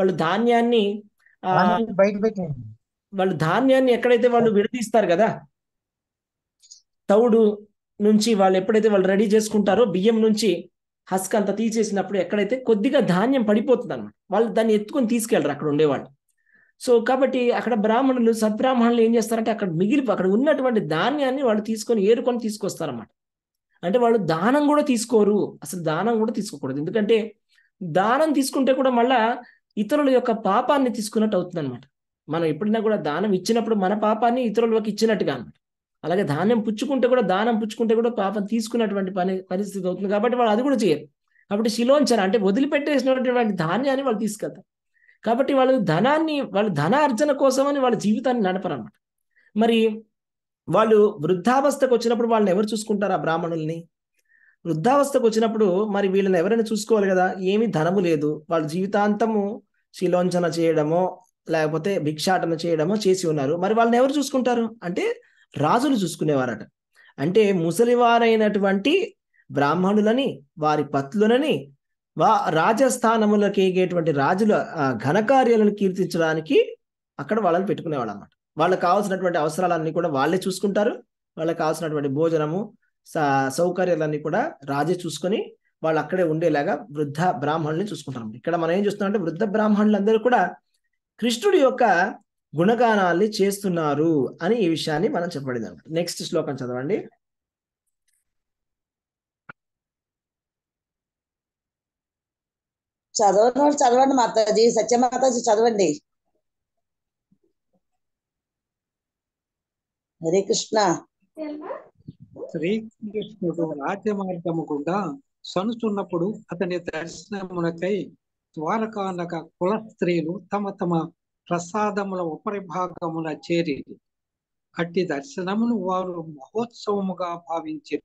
వాళ్ళు ధాన్యాన్ని వాళ్ళు ధాన్యాన్ని ఎక్కడైతే వాళ్ళు విడదీస్తారు కదా తౌడు నుంచి వాళ్ళు ఎప్పుడైతే వాళ్ళు రెడీ చేసుకుంటారో బియ్యం నుంచి హస్క్ అంతా తీసేసినప్పుడు ఎక్కడైతే కొద్దిగా ధాన్యం పడిపోతుంది అనమాట వాళ్ళు దాన్ని ఎత్తుకొని తీసుకెళ్ళరు అక్కడ ఉండేవాళ్ళు సో కాబట్టి అక్కడ బ్రాహ్మణులు సద్బ్రాహ్మణులు ఏం చేస్తారంటే అక్కడ మిగిలిపో అక్కడ ఉన్నటువంటి ధాన్యాన్ని వాళ్ళు తీసుకొని ఏరుకొని తీసుకొస్తారన్నమాట అంటే వాళ్ళు దానం కూడా తీసుకోరు అసలు దానం కూడా తీసుకోకూడదు ఎందుకంటే దానం తీసుకుంటే కూడా మళ్ళా ఇతరుల యొక్క పాపాన్ని తీసుకున్నట్టు అవుతుంది అనమాట మనం ఎప్పుడైనా కూడా దానం ఇచ్చినప్పుడు మన పాపాన్ని ఇతరులకి ఇచ్చినట్టుగా అనమాట అలాగే ధాన్యం పుచ్చుకుంటే కూడా దానం పుచ్చుకుంటే కూడా పాపం తీసుకున్నటువంటి పని పరిస్థితి అవుతుంది కాబట్టి వాళ్ళు అది కూడా చేయరు కాబట్టి శిలోంచారు అంటే వదిలిపెట్టేసినటువంటి ధాన్యాన్ని వాళ్ళు తీసుకెళ్తారు కాబట్టి వాళ్ళు ధనాన్ని వాళ్ళు కోసం కోసమని వాళ్ళ జీవితాన్ని నడపరన్నమాట మరి వాళ్ళు వృద్ధావస్థకు వచ్చినప్పుడు వాళ్ళని ఎవరు చూసుకుంటారు ఆ బ్రాహ్మణుల్ని వృద్ధావస్థకు వచ్చినప్పుడు మరి వీళ్ళని ఎవరైనా చూసుకోవాలి కదా ఏమీ ధనము లేదు వాళ్ళ జీవితాంతము శిలోంచన చేయడమో లేకపోతే భిక్షాటన చేయడమో చేసి ఉన్నారు మరి వాళ్ళని ఎవరు చూసుకుంటారు అంటే రాజులు చూసుకునేవారట అంటే ముసలివారైనటువంటి బ్రాహ్మణులని వారి పత్లులని వా రాజస్థానములకి ఎగేటువంటి రాజుల ఘనకార్యాలను కీర్తించడానికి అక్కడ వాళ్ళని పెట్టుకునేవాళ్ళు అనమాట వాళ్ళకి కావాల్సినటువంటి అవసరాలన్నీ కూడా వాళ్ళే చూసుకుంటారు వాళ్ళకి కావాల్సినటువంటి భోజనము సౌకర్యాలన్నీ కూడా రాజే చూసుకొని వాళ్ళు అక్కడే ఉండేలాగా వృద్ధ బ్రాహ్మణుల్ని చూసుకుంటారు ఇక్కడ మనం ఏం చూస్తున్నాం అంటే వృద్ధ బ్రాహ్మణులందరూ కూడా కృష్ణుడి యొక్క గుణగానాల్ని చేస్తున్నారు అని ఈ విషయాన్ని మనం చెప్పబడింది అనమాట నెక్స్ట్ శ్లోకం చదవండి చదవనోడు చదవండి మాతాజీ సత్యమాతాజీ చదవండి హరే కృష్ణ శ్రీకృష్ణుడు రాజ్య మార్గము గుండా సనుచున్నప్పుడు అతని దర్శనమునకై ద్వారకానక కుల స్త్రీలు తమ తమ ప్రసాదముల ఉపరి చేరి అట్టి దర్శనమును వారు మహోత్సవముగా భావించే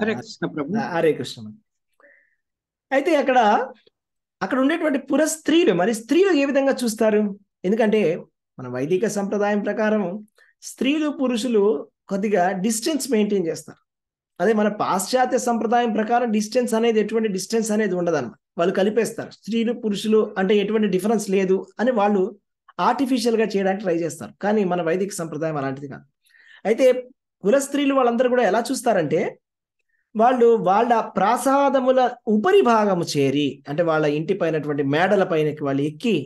హరే కృష్ణ ప్రభు హరే కృష్ణ అయితే అక్కడ అక్కడ ఉండేటువంటి పుర స్త్రీలు మరి స్త్రీలు ఏ విధంగా చూస్తారు ఎందుకంటే మన వైదిక సంప్రదాయం ప్రకారం స్త్రీలు పురుషులు కొద్దిగా డిస్టెన్స్ మెయింటైన్ చేస్తారు అదే మన పాశ్చాత్య సంప్రదాయం ప్రకారం డిస్టెన్స్ అనేది ఎటువంటి డిస్టెన్స్ అనేది ఉండదన్నమాట వాళ్ళు కలిపేస్తారు స్త్రీలు పురుషులు అంటే ఎటువంటి డిఫరెన్స్ లేదు అని వాళ్ళు ఆర్టిఫిషియల్గా చేయడానికి ట్రై చేస్తారు కానీ మన వైదిక సంప్రదాయం అలాంటిది కాదు అయితే కుల స్త్రీలు వాళ్ళందరూ కూడా ఎలా చూస్తారంటే వాళ్ళు వాళ్ళ ప్రాసాదముల ఉపరి భాగము చేరి అంటే వాళ్ళ ఇంటి పైనటువంటి మేడల పైనకి వాళ్ళు ఎక్కి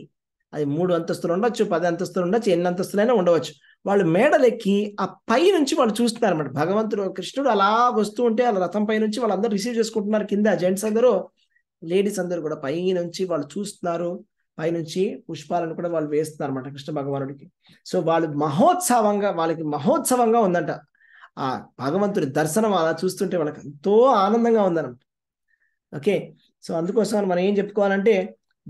అది మూడు అంతస్తులు ఉండొచ్చు పది అంతస్తులు ఉండొచ్చు ఎన్ని అంతస్తులైనా ఉండవచ్చు వాళ్ళు మేడలెక్కి ఆ పై నుంచి వాళ్ళు చూస్తున్నారు అనమాట భగవంతుడు కృష్ణుడు అలా వస్తూ ఉంటే వాళ్ళ రథం పై నుంచి వాళ్ళందరూ రిసీవ్ చేసుకుంటున్నారు కింద జెంట్స్ అందరూ లేడీస్ అందరూ కూడా పై నుంచి వాళ్ళు చూస్తున్నారు పైనుంచి పుష్పాలను కూడా వాళ్ళు వేస్తున్నారు అనమాట కృష్ణ భగవానుడికి సో వాళ్ళు మహోత్సవంగా వాళ్ళకి మహోత్సవంగా ఉందంట ఆ భగవంతుడి దర్శనం అలా చూస్తుంటే వాళ్ళకి ఎంతో ఆనందంగా ఉందనమాట ఓకే సో అందుకోసం మనం ఏం చెప్పుకోవాలంటే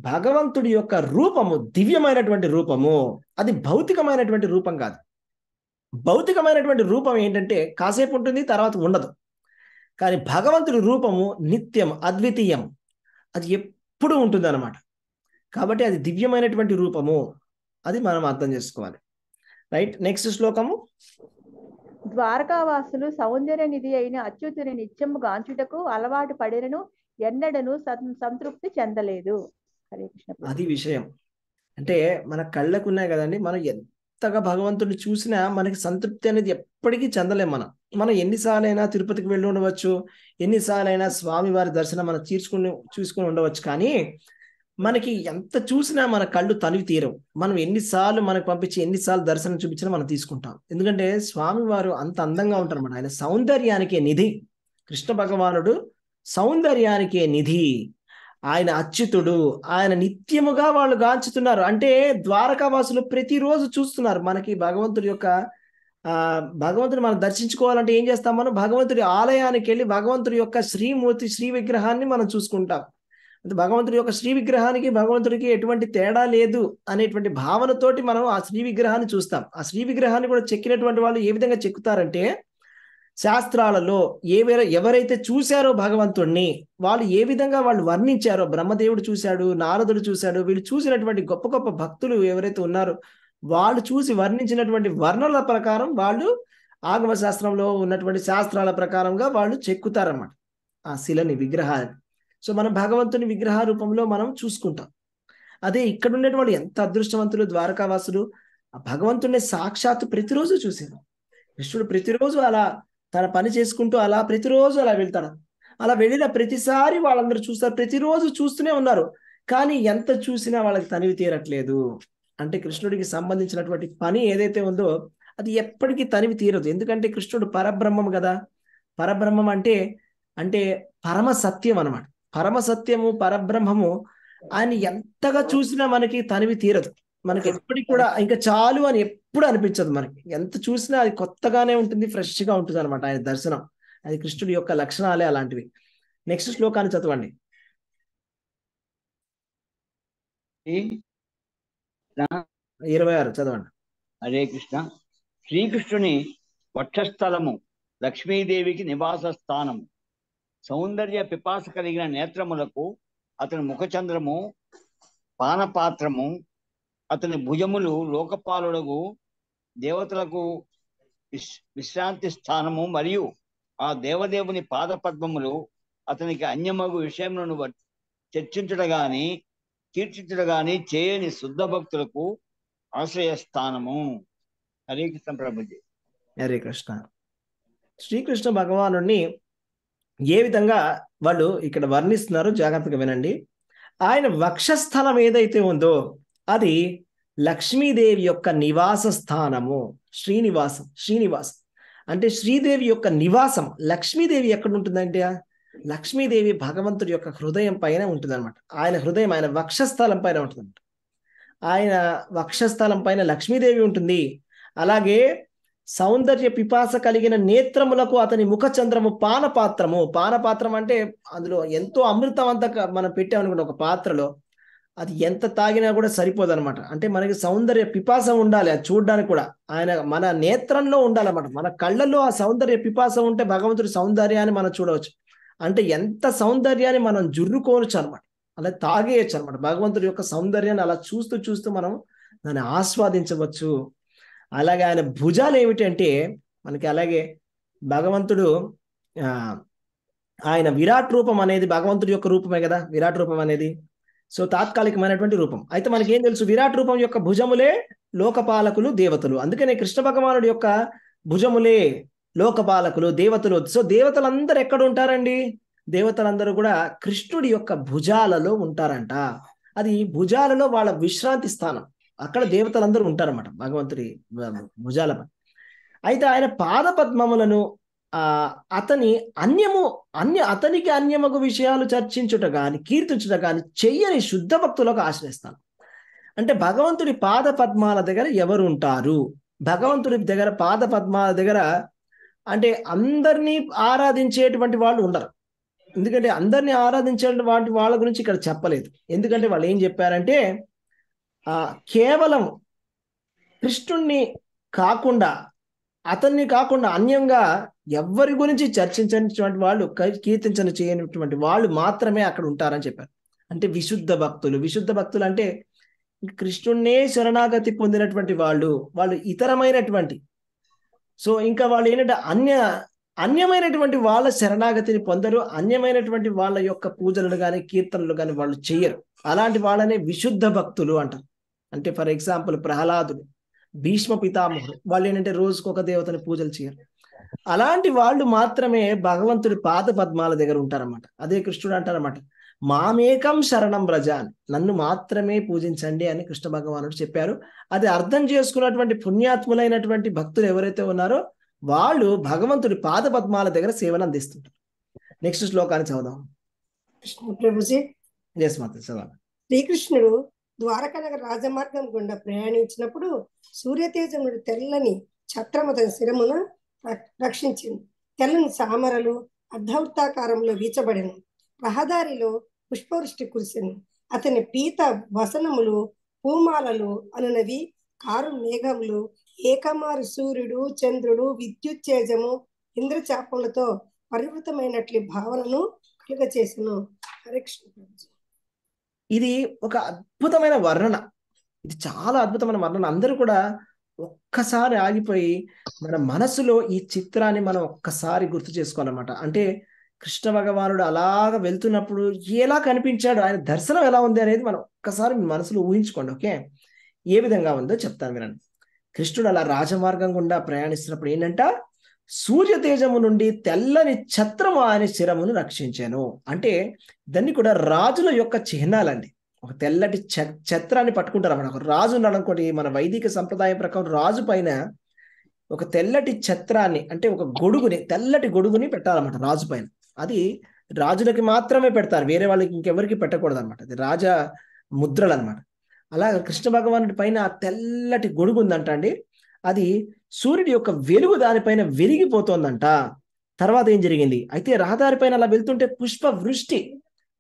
భగవంతుడి యొక్క రూపము దివ్యమైనటువంటి రూపము అది భౌతికమైనటువంటి రూపం కాదు భౌతికమైనటువంటి రూపం ఏంటంటే కాసేపు ఉంటుంది తర్వాత ఉండదు కానీ భగవంతుడి రూపము నిత్యం అద్వితీయం అది ఎప్పుడు ఉంటుంది అనమాట కాబట్టి అది దివ్యమైనటువంటి రూపము అది మనం అర్థం చేసుకోవాలి రైట్ నెక్స్ట్ శ్లోకము ద్వారకావాసులు సౌందర్య నిధి అయిన అచ్యుతుని నిత్యము గాంచుటకు అలవాటు పడినను ఎన్నడను సంతృప్తి చెందలేదు అది విషయం అంటే మన కళ్ళకు ఉన్నాయి కదండి మనం ఎంతగా భగవంతుడిని చూసినా మనకి సంతృప్తి అనేది ఎప్పటికీ చెందలేం మనం మనం ఎన్నిసార్లైనా తిరుపతికి వెళ్ళి ఉండవచ్చు ఎన్నిసార్లైనా స్వామివారి దర్శనం మనం తీర్చుకుని చూసుకుని ఉండవచ్చు కానీ మనకి ఎంత చూసినా మన కళ్ళు తనివి తీరం మనం ఎన్నిసార్లు మనకు పంపించి ఎన్నిసార్లు దర్శనం చూపించినా మనం తీసుకుంటాం ఎందుకంటే స్వామివారు అంత అందంగా ఉంటారు అనమాట ఆయన సౌందర్యానికే నిధి కృష్ణ భగవానుడు సౌందర్యానికే నిధి ఆయన అచ్యుతుడు ఆయన నిత్యముగా వాళ్ళు గాంచుతున్నారు అంటే ద్వారకావాసులు ప్రతిరోజు చూస్తున్నారు మనకి భగవంతుడి యొక్క భగవంతుని మనం దర్శించుకోవాలంటే ఏం చేస్తాం మనం భగవంతుడి ఆలయానికి వెళ్ళి భగవంతుడి యొక్క శ్రీమూర్తి శ్రీ విగ్రహాన్ని మనం చూసుకుంటాం భగవంతుడి యొక్క శ్రీ విగ్రహానికి భగవంతుడికి ఎటువంటి తేడా లేదు అనేటువంటి భావనతోటి మనం ఆ శ్రీ విగ్రహాన్ని చూస్తాం ఆ శ్రీ విగ్రహాన్ని కూడా చెక్కినటువంటి వాళ్ళు ఏ విధంగా చెక్కుతారంటే శాస్త్రాలలో ఏ ఎవరైతే చూశారో భగవంతుణ్ణి వాళ్ళు ఏ విధంగా వాళ్ళు వర్ణించారో బ్రహ్మదేవుడు చూశాడు నారదుడు చూశాడు వీళ్ళు చూసినటువంటి గొప్ప గొప్ప భక్తులు ఎవరైతే ఉన్నారో వాళ్ళు చూసి వర్ణించినటువంటి వర్ణల ప్రకారం వాళ్ళు ఆగమ శాస్త్రంలో ఉన్నటువంటి శాస్త్రాల ప్రకారంగా వాళ్ళు చెక్కుతారన్నమాట ఆ శిలని విగ్రహాన్ని సో మనం భగవంతుని విగ్రహ రూపంలో మనం చూసుకుంటాం అదే ఇక్కడ ఉండేటువంటి ఎంత అదృష్టవంతులు ద్వారకావాసులు భగవంతుడిని సాక్షాత్తు ప్రతిరోజు చూసేవారు కృష్ణుడు ప్రతిరోజు అలా తన పని చేసుకుంటూ అలా ప్రతిరోజు అలా వెళ్తాడు అలా వెళ్ళిన ప్రతిసారి వాళ్ళందరూ చూస్తారు ప్రతిరోజు చూస్తూనే ఉన్నారు కానీ ఎంత చూసినా వాళ్ళకి తనివి తీరట్లేదు అంటే కృష్ణుడికి సంబంధించినటువంటి పని ఏదైతే ఉందో అది ఎప్పటికీ తనివి తీరదు ఎందుకంటే కృష్ణుడు పరబ్రహ్మం కదా పరబ్రహ్మం అంటే అంటే పరమ సత్యం అనమాట పరమసత్యము పరబ్రహ్మము ఆయన ఎంతగా చూసినా మనకి తనివి తీరదు మనకి ఎప్పటికి కూడా ఇంకా చాలు అని ఎప్పుడు అనిపించదు మనకి ఎంత చూసినా అది కొత్తగానే ఉంటుంది ఫ్రెష్ గా ఉంటుంది అనమాట ఆయన దర్శనం అది కృష్ణుడి యొక్క లక్షణాలే అలాంటివి నెక్స్ట్ శ్లోకాన్ని చదవండి ఇరవై ఆరు చదవండి హరే కృష్ణ శ్రీకృష్ణుని వక్షస్థలము లక్ష్మీదేవికి నివాస స్థానము సౌందర్య పిపాస కలిగిన నేత్రములకు అతని ముఖచంద్రము పానపాత్రము అతని భుజములు లోకపాలుడకు దేవతలకు విశ్రాంతి స్థానము మరియు ఆ దేవదేవుని పాదపద్మములు అతనికి అన్యమగు విషయములను చర్చించట గాని కీర్తించట గాని చేయని శుద్ధ భక్తులకు ఆశ్రయ స్థానము హరే కృష్ణ ప్రభుజీ హరే కృష్ణ శ్రీకృష్ణ భగవాను ఏ విధంగా వాళ్ళు ఇక్కడ వర్ణిస్తున్నారో జాగ్రత్తగా వినండి ఆయన వక్షస్థలం ఏదైతే ఉందో అది లక్ష్మీదేవి యొక్క నివాస స్థానము శ్రీనివాసం శ్రీనివాసం అంటే శ్రీదేవి యొక్క నివాసం లక్ష్మీదేవి ఎక్కడ ఉంటుందంటే లక్ష్మీదేవి భగవంతుడి యొక్క హృదయం పైన ఉంటుందన్నమాట ఆయన హృదయం ఆయన వక్షస్థలం పైన ఉంటుందన్నమాట ఆయన వక్షస్థలం పైన లక్ష్మీదేవి ఉంటుంది అలాగే సౌందర్య పిపాస కలిగిన నేత్రములకు అతని ముఖచంద్రము పానపాత్రము పానపాత్రం అంటే అందులో ఎంతో అమృతం మనం పెట్టామనుకుంటే ఒక పాత్రలో అది ఎంత తాగినా కూడా సరిపోదు అనమాట అంటే మనకి సౌందర్య పిపాస ఉండాలి అది చూడడానికి కూడా ఆయన మన నేత్రంలో ఉండాలన్నమాట మన కళ్ళల్లో ఆ సౌందర్య పిపాస ఉంటే భగవంతుడి సౌందర్యాన్ని మనం చూడవచ్చు అంటే ఎంత సౌందర్యాన్ని మనం జుర్రుకోవచ్చు అనమాట అలా తాగేయచ్చు అనమాట భగవంతుడి యొక్క సౌందర్యాన్ని అలా చూస్తూ చూస్తూ మనం దాన్ని ఆస్వాదించవచ్చు అలాగే ఆయన భుజాలు ఏమిటంటే మనకి అలాగే భగవంతుడు ఆయన విరాట్ రూపం అనేది భగవంతుడి యొక్క రూపమే కదా విరాట్ రూపం అనేది సో తాత్కాలికమైనటువంటి రూపం అయితే మనకి ఏం తెలుసు విరాట్ రూపం యొక్క భుజములే లోకపాలకులు దేవతలు అందుకనే కృష్ణ భగవానుడి యొక్క భుజములే లోకపాలకులు దేవతలు సో దేవతలందరూ ఎక్కడ ఉంటారండి దేవతలందరూ కూడా కృష్ణుడి యొక్క భుజాలలో ఉంటారంట అది భుజాలలో వాళ్ళ విశ్రాంతి స్థానం అక్కడ దేవతలందరూ ఉంటారన్నమాట భగవంతుడి భుజాల అయితే ఆయన పాద పద్మములను ఆ అతని అన్యము అన్య అతనికి అన్యమగు విషయాలు చర్చించుట గాని కీర్తించుట గాని చెయ్యని శుద్ధ భక్తులకు ఆశ్రయిస్తాను అంటే భగవంతుడి పాద పద్మాల దగ్గర ఎవరు ఉంటారు భగవంతుడి దగ్గర పాద పద్మాల దగ్గర అంటే అందరినీ ఆరాధించేటువంటి వాళ్ళు ఉండరు ఎందుకంటే అందరినీ ఆరాధించే వాటి వాళ్ళ గురించి ఇక్కడ చెప్పలేదు ఎందుకంటే వాళ్ళు ఏం చెప్పారంటే కేవలం కృష్ణుణ్ణి కాకుండా అతన్ని కాకుండా అన్యంగా ఎవరి గురించి చర్చించినటువంటి వాళ్ళు కీర్తించను చేయనటువంటి వాళ్ళు మాత్రమే అక్కడ ఉంటారని చెప్పారు అంటే విశుద్ధ భక్తులు విశుద్ధ భక్తులు అంటే కృష్ణుణ్ణే శరణాగతి పొందినటువంటి వాళ్ళు వాళ్ళు ఇతరమైనటువంటి సో ఇంకా వాళ్ళు ఏంటంటే అన్య అన్యమైనటువంటి వాళ్ళ శరణాగతిని పొందరు అన్యమైనటువంటి వాళ్ళ యొక్క పూజలను కానీ కీర్తనలు కానీ వాళ్ళు చేయరు అలాంటి వాళ్ళనే విశుద్ధ భక్తులు అంటారు అంటే ఫర్ ఎగ్జాంపుల్ ప్రహ్లాదుడు భీష్మ పితామహుడు వాళ్ళు ఏంటంటే రోజుకు ఒక దేవతని పూజలు చేయరు అలాంటి వాళ్ళు మాత్రమే భగవంతుడి పాద పద్మాల దగ్గర ఉంటారన్నమాట అదే కృష్ణుడు అంటారన్నమాట మామేకం శరణం వ్రజ నన్ను మాత్రమే పూజించండి అని కృష్ణ భగవానుడు చెప్పారు అది అర్థం చేసుకున్నటువంటి పుణ్యాత్ములైనటువంటి భక్తులు ఎవరైతే ఉన్నారో వాళ్ళు భగవంతుడి పాద పద్మాల దగ్గర సేవను అందిస్తుంటారు నెక్స్ట్ శ్లోకాన్ని చదుదాం కృష్ణ ప్రభుజీ శ్రీకృష్ణుడు ద్వారకనగర రాజమార్గం గుండా ప్రయాణించినప్పుడు సూర్యతేజముడు తెల్లని ఛత్రము తన శిరమున రక్షించింది తెల్లని సామరలు అర్ధవృత్తాకారంలో వీచబడిను రహదారిలో పుష్పవృష్టి కురిసింది అతని పీత వసనములు పూమాలలు అనునవి కారు మేఘములు ఏకమారు సూర్యుడు చంద్రుడు విద్యుత్తేజము ఇంద్రచాపములతో పరివృతమైనట్లు భావనను కలుగచేసెను హరే కృష్ణ ఇది ఒక అద్భుతమైన వర్ణన ఇది చాలా అద్భుతమైన వర్ణన అందరూ కూడా ఒక్కసారి ఆగిపోయి మన మనసులో ఈ చిత్రాన్ని మనం ఒక్కసారి గుర్తు చేసుకోవాలన్నమాట అంటే కృష్ణ భగవానుడు అలాగ వెళ్తున్నప్పుడు ఎలా కనిపించాడు ఆయన దర్శనం ఎలా ఉంది అనేది మనం ఒక్కసారి మీ మనసులో ఊహించుకోండి ఓకే ఏ విధంగా ఉందో చెప్తాను వినండి కృష్ణుడు అలా రాజమార్గం గుండా ప్రయాణిస్తున్నప్పుడు ఏంటంటే సూర్యతేజము నుండి తెల్లని ఛత్రము ఆయన శిరమును రక్షించాను అంటే దాన్ని కూడా రాజుల యొక్క చిహ్నాలండి ఒక తెల్లటి ఛత్రాన్ని పట్టుకుంటారు అన్నమాట ఒక రాజు ఉన్నాడు అనుకోండి మన వైదిక సంప్రదాయం ప్రకారం రాజు పైన ఒక తెల్లటి ఛత్రాన్ని అంటే ఒక గొడుగుని తెల్లటి గొడుగుని పెట్టాలన్నమాట రాజు పైన అది రాజులకి మాత్రమే పెడతారు వేరే వాళ్ళకి ఇంకెవరికి పెట్టకూడదు అనమాట అది రాజ ముద్రలు అనమాట అలాగే కృష్ణ భగవానుడి పైన తెల్లటి గొడుగు ఉందంట అండి అది సూర్యుడి యొక్క వెలుగు దానిపైన వెలిగిపోతోందంట తర్వాత ఏం జరిగింది అయితే రహదారిపైన అలా వెళ్తుంటే పుష్ప వృష్టి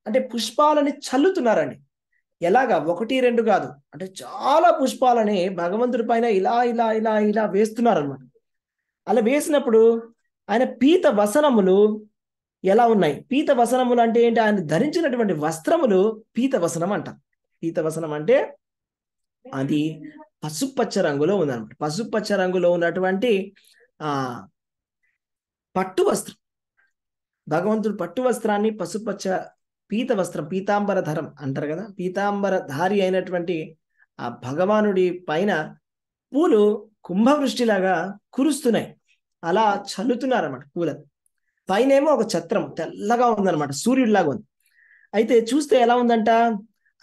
అంటే పుష్పాలని చల్లుతున్నారండి ఎలాగా ఒకటి రెండు కాదు అంటే చాలా పుష్పాలని భగవంతుడి పైన ఇలా ఇలా ఇలా ఇలా వేస్తున్నారనమాట అలా వేసినప్పుడు ఆయన పీత వసనములు ఎలా ఉన్నాయి పీత వసనములు అంటే ఏంటి ఆయన ధరించినటువంటి వస్త్రములు పీత వసనం అంట పీత వసనం అంటే అది పసుపచ్చ రంగులో ఉందన్నమాట పసుపచ్చ రంగులో ఉన్నటువంటి ఆ పట్టు వస్త్రం భగవంతుడు పట్టు వస్త్రాన్ని పసుపచ్చ పీత వస్త్రం పీతాంబర ధరం అంటారు కదా పీతాంబర ధారి అయినటువంటి ఆ భగవానుడి పైన పూలు కుంభవృష్టిలాగా కురుస్తున్నాయి అలా చల్లుతున్నారన్నమాట పూల పైనేమో ఒక ఛత్రం తెల్లగా ఉందన్నమాట సూర్యుడిలాగా ఉంది అయితే చూస్తే ఎలా ఉందంట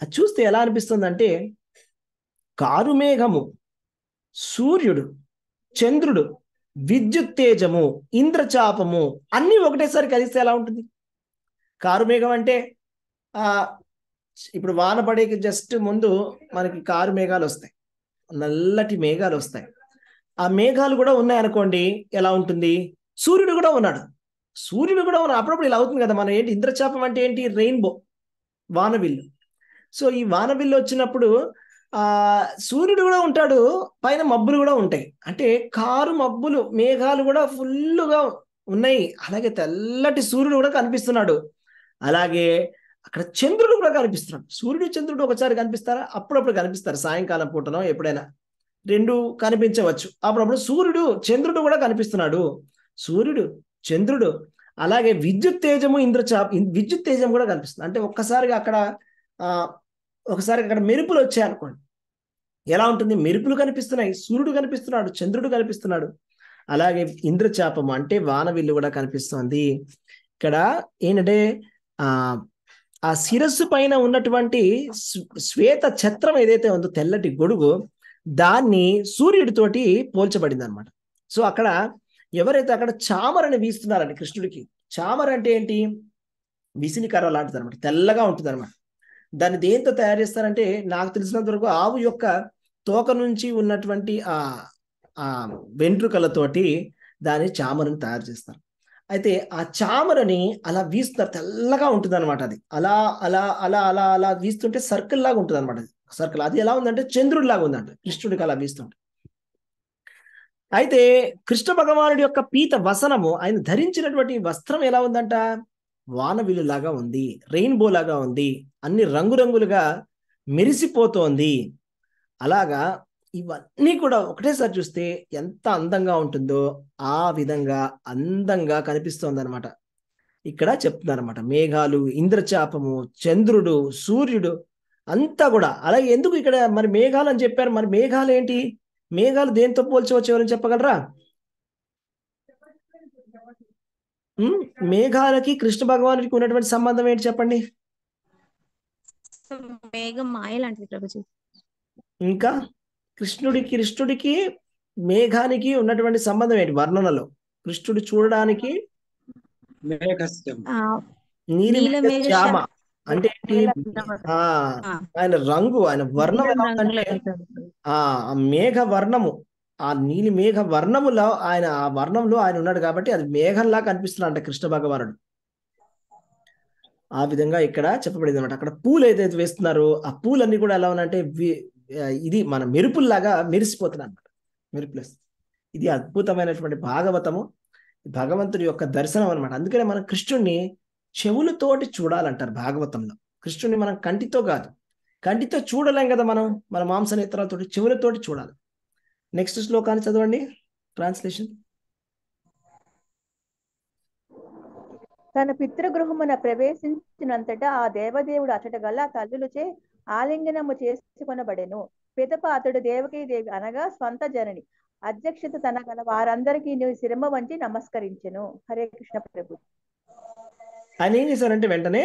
అది చూస్తే ఎలా అనిపిస్తుందంటే కారుమేఘము సూర్యుడు చంద్రుడు విద్యుత్ తేజము ఇంద్రచాపము అన్నీ ఒకటేసారి కలిస్తే ఎలా ఉంటుంది కారుమేఘం అంటే ఇప్పుడు వాన పడేకి జస్ట్ ముందు మనకి కారు మేఘాలు వస్తాయి నల్లటి మేఘాలు వస్తాయి ఆ మేఘాలు కూడా ఉన్నాయనుకోండి ఎలా ఉంటుంది సూర్యుడు కూడా ఉన్నాడు సూర్యుడు కూడా ఉన్నాడు అప్పుడప్పుడు ఇలా అవుతుంది కదా మనం ఏంటి ఇంద్రచాపం అంటే ఏంటి రెయిన్బో వానవిల్లు సో ఈ వానవిల్లు వచ్చినప్పుడు ఆ సూర్యుడు కూడా ఉంటాడు పైన మబ్బులు కూడా ఉంటాయి అంటే కారు మబ్బులు మేఘాలు కూడా ఫుల్గా ఉన్నాయి అలాగే తెల్లటి సూర్యుడు కూడా కనిపిస్తున్నాడు అలాగే అక్కడ చంద్రుడు కూడా కనిపిస్తున్నాడు సూర్యుడు చంద్రుడు ఒకసారి కనిపిస్తారా అప్పుడప్పుడు కనిపిస్తారు సాయంకాలం పూటనో ఎప్పుడైనా రెండు కనిపించవచ్చు అప్పుడప్పుడు సూర్యుడు చంద్రుడు కూడా కనిపిస్తున్నాడు సూర్యుడు చంద్రుడు అలాగే విద్యుత్ తేజము ఇంద్రచాప విద్యుత్ తేజం కూడా కనిపిస్తుంది అంటే ఒక్కసారిగా అక్కడ ఒకసారి అక్కడ మెరుపులు వచ్చాయి అనుకోండి ఎలా ఉంటుంది మెరుపులు కనిపిస్తున్నాయి సూర్యుడు కనిపిస్తున్నాడు చంద్రుడు కనిపిస్తున్నాడు అలాగే ఇంద్రచాపము అంటే వానవిల్లు కూడా కనిపిస్తోంది ఇక్కడ ఏంటంటే ఆ ఆ శిరస్సు పైన ఉన్నటువంటి శ్వేత ఛత్రం ఏదైతే ఉందో తెల్లటి గొడుగు దాన్ని సూర్యుడితోటి పోల్చబడింది అనమాట సో అక్కడ ఎవరైతే అక్కడ చామరని వీస్తున్నారండి కృష్ణుడికి చామర అంటే ఏంటి విసిని కర్ర లాంటిది అనమాట తెల్లగా ఉంటుంది అనమాట దాన్ని దేంతో తయారు చేస్తారంటే నాకు తెలిసినంత వరకు ఆవు యొక్క తోక నుంచి ఉన్నటువంటి ఆ ఆ వెంట్రుకలతోటి దాని చామరని తయారు చేస్తారు అయితే ఆ చామరని అలా వీస్తున్నారు తెల్లగా ఉంటుంది అనమాట అది అలా అలా అలా అలా అలా వీస్తుంటే సర్కిల్ లాగా ఉంటుంది అనమాట అది సర్కిల్ అది ఎలా ఉందంటే చంద్రుడి లాగా ఉందంట కృష్ణుడికి అలా వీస్తుంటే అయితే కృష్ణ భగవానుడి యొక్క పీత వసనము ఆయన ధరించినటువంటి వస్త్రం ఎలా ఉందంట వానవిల్లులాగా ఉంది రెయిన్బో లాగా ఉంది అన్ని రంగురంగులుగా మెరిసిపోతోంది అలాగా ఇవన్నీ కూడా ఒకటేసారి చూస్తే ఎంత అందంగా ఉంటుందో ఆ విధంగా అందంగా కనిపిస్తోంది అనమాట ఇక్కడ చెప్తున్నారన్నమాట మేఘాలు ఇంద్రచాపము చంద్రుడు సూర్యుడు అంతా కూడా అలాగే ఎందుకు ఇక్కడ మరి మేఘాలు అని చెప్పారు మరి మేఘాలు ఏంటి మేఘాలు దేంతో పోల్చవచ్చు ఎవరైనా చెప్పగలరా మేఘాలకి కృష్ణ భగవానుడికి ఉన్నటువంటి సంబంధం ఏంటి చెప్పండి మేఘం ప్రభుజీ ఇంకా కృష్ణుడికి కృష్ణుడికి మేఘానికి ఉన్నటువంటి సంబంధం ఏంటి వర్ణనలో కృష్ణుడు చూడడానికి శ్యామ అంటే ఆయన రంగు ఆయన వర్ణం ఆ మేఘ వర్ణము ఆ నీలి మేఘ వర్ణములో ఆయన ఆ వర్ణంలో ఆయన ఉన్నాడు కాబట్టి అది మేఘంలా కనిపిస్తున్నాడు అంటే కృష్ణ భగవానుడు ఆ విధంగా ఇక్కడ చెప్పబడింది అనమాట అక్కడ పూలు ఏదైతే వేస్తున్నారో ఆ పూలన్నీ కూడా ఎలా ఉన్నాయంటే ఇది మన మెరుపుల్లాగా మెరిసిపోతున్నాయి అనమాట మెరుపులేస్ ఇది అద్భుతమైనటువంటి భాగవతము భగవంతుడి యొక్క దర్శనం అనమాట అందుకనే మనం కృష్ణుణ్ణి చెవులతోటి చూడాలంటారు భాగవతంలో కృష్ణుణ్ణి మనం కంటితో కాదు కంటితో చూడలేం కదా మనం మన మాంసనేత్రాలతోటి చెవులతోటి చూడాలి నెక్స్ట్ శ్లోకాన్ని చదవండి ట్రాన్స్లేషన్ తన పితృగృహమున ప్రవేశించినంతటా ఆ దేవదేవుడు గల తల్లులచే ఆలింగనము చేసుకొనబడెను పిదప అతడు దేవకీ దేవి అనగా స్వంత జనని అధ్యక్షత తన గల వారందరికీ నువ్వు శిరమ వంచి నమస్కరించెను హరే కృష్ణ ప్రభు ఆయన ఏం చేశారంటే వెంటనే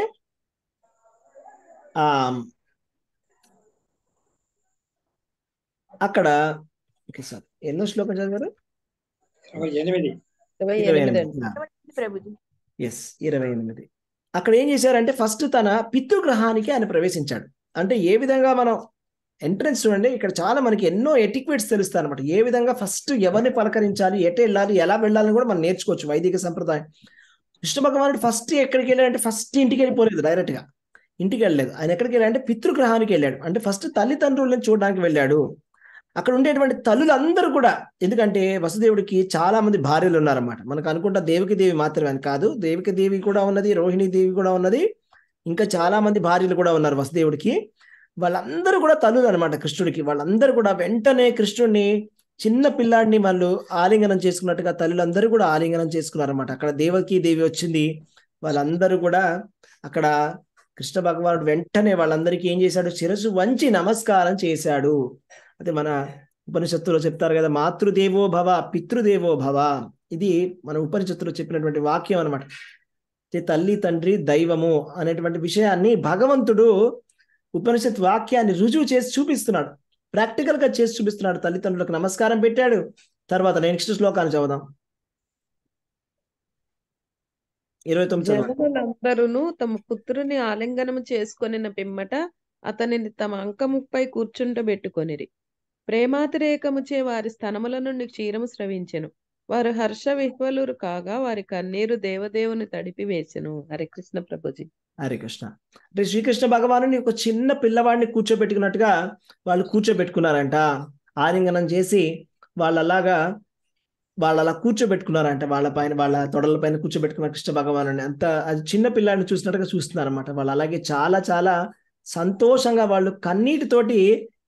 అక్కడ ఓకే సార్ ఎన్నో శ్లోకం చదివారు ఎస్ ఇరవై ఎనిమిది అక్కడ ఏం చేశారంటే ఫస్ట్ తన పితృగ్రహానికి ఆయన ప్రవేశించాడు అంటే ఏ విధంగా మనం ఎంట్రన్స్ చూడండి ఇక్కడ చాలా మనకి ఎన్నో ఎటిక్వేట్స్ తెలుస్తాయి అనమాట ఏ విధంగా ఫస్ట్ ఎవరిని పలకరించాలి ఎటు వెళ్ళాలి ఎలా వెళ్ళాలని కూడా మనం నేర్చుకోవచ్చు వైదిక సంప్రదాయం విష్ణు భగవానుడు ఫస్ట్ ఎక్కడికి వెళ్ళాడంటే ఫస్ట్ ఇంటికి వెళ్ళిపోలేదు డైరెక్ట్ గా ఇంటికి వెళ్ళలేదు ఆయన ఎక్కడికి వెళ్ళాడంటే పితృగ్రహానికి వెళ్ళాడు అంటే ఫస్ట్ తల్లిదండ్రులను చూడడానికి వెళ్ళాడు అక్కడ ఉండేటువంటి తల్లులందరూ అందరూ కూడా ఎందుకంటే వసుదేవుడికి చాలా మంది భార్యలు ఉన్నారన్నమాట మనకు అనుకుంటా దేవికి దేవి మాత్రమే అని కాదు దేవికి దేవి కూడా ఉన్నది రోహిణి దేవి కూడా ఉన్నది ఇంకా చాలా మంది భార్యలు కూడా ఉన్నారు వసుదేవుడికి వాళ్ళందరూ కూడా తల్లులు అనమాట కృష్ణుడికి వాళ్ళందరూ కూడా వెంటనే కృష్ణుడిని చిన్న పిల్లాడిని వాళ్ళు ఆలింగనం చేసుకున్నట్టుగా తల్లులందరూ కూడా ఆలింగనం చేసుకున్నారన్నమాట అక్కడ దేవకి దేవి వచ్చింది వాళ్ళందరూ కూడా అక్కడ కృష్ణ భగవానుడు వెంటనే వాళ్ళందరికీ ఏం చేశాడు శిరసు వంచి నమస్కారం చేశాడు అది మన ఉపనిషత్తులో చెప్తారు కదా మాతృదేవో భవ పితృదేవో భవ ఇది మన ఉపనిషత్తులో చెప్పినటువంటి వాక్యం అనమాట తల్లి తండ్రి దైవము అనేటువంటి విషయాన్ని భగవంతుడు ఉపనిషత్ వాక్యాన్ని రుజువు చేసి చూపిస్తున్నాడు ప్రాక్టికల్ గా చేసి చూపిస్తున్నాడు తల్లిదండ్రులకు నమస్కారం పెట్టాడు తర్వాత నెక్స్ట్ శ్లోకాన్ని చదువుదాం ఇరవై తొమ్మిదిలందరూ తమ పుత్రుని ఆలింగనం చేసుకుని పిమ్మట అతనిని తమ అంకముపై కూర్చుంటబెట్టుకొనిరి ప్రేమాతిరేకముచే వారి స్థనముల నుండి క్షీరము స్రవించెను వారు హర్ష విహ్వలురు కాగా వారి కన్నీరు దేవదేవుని తడిపి వేసెను హరే కృష్ణ ప్రభుజీ హరే కృష్ణ అంటే శ్రీకృష్ణ భగవాను ఒక చిన్న పిల్లవాడిని కూర్చోబెట్టుకున్నట్టుగా వాళ్ళు కూర్చోబెట్టుకున్నారంట ఆలింగనం చేసి వాళ్ళు అలాగా వాళ్ళు అలా కూర్చోబెట్టుకున్నారంట వాళ్ళ పైన వాళ్ళ తొడల పైన కూర్చోబెట్టుకున్న కృష్ణ భగవాను అంత అది చిన్న పిల్లాడిని చూసినట్టుగా చూస్తున్నారన్నమాట వాళ్ళు అలాగే చాలా చాలా సంతోషంగా వాళ్ళు కన్నీటితోటి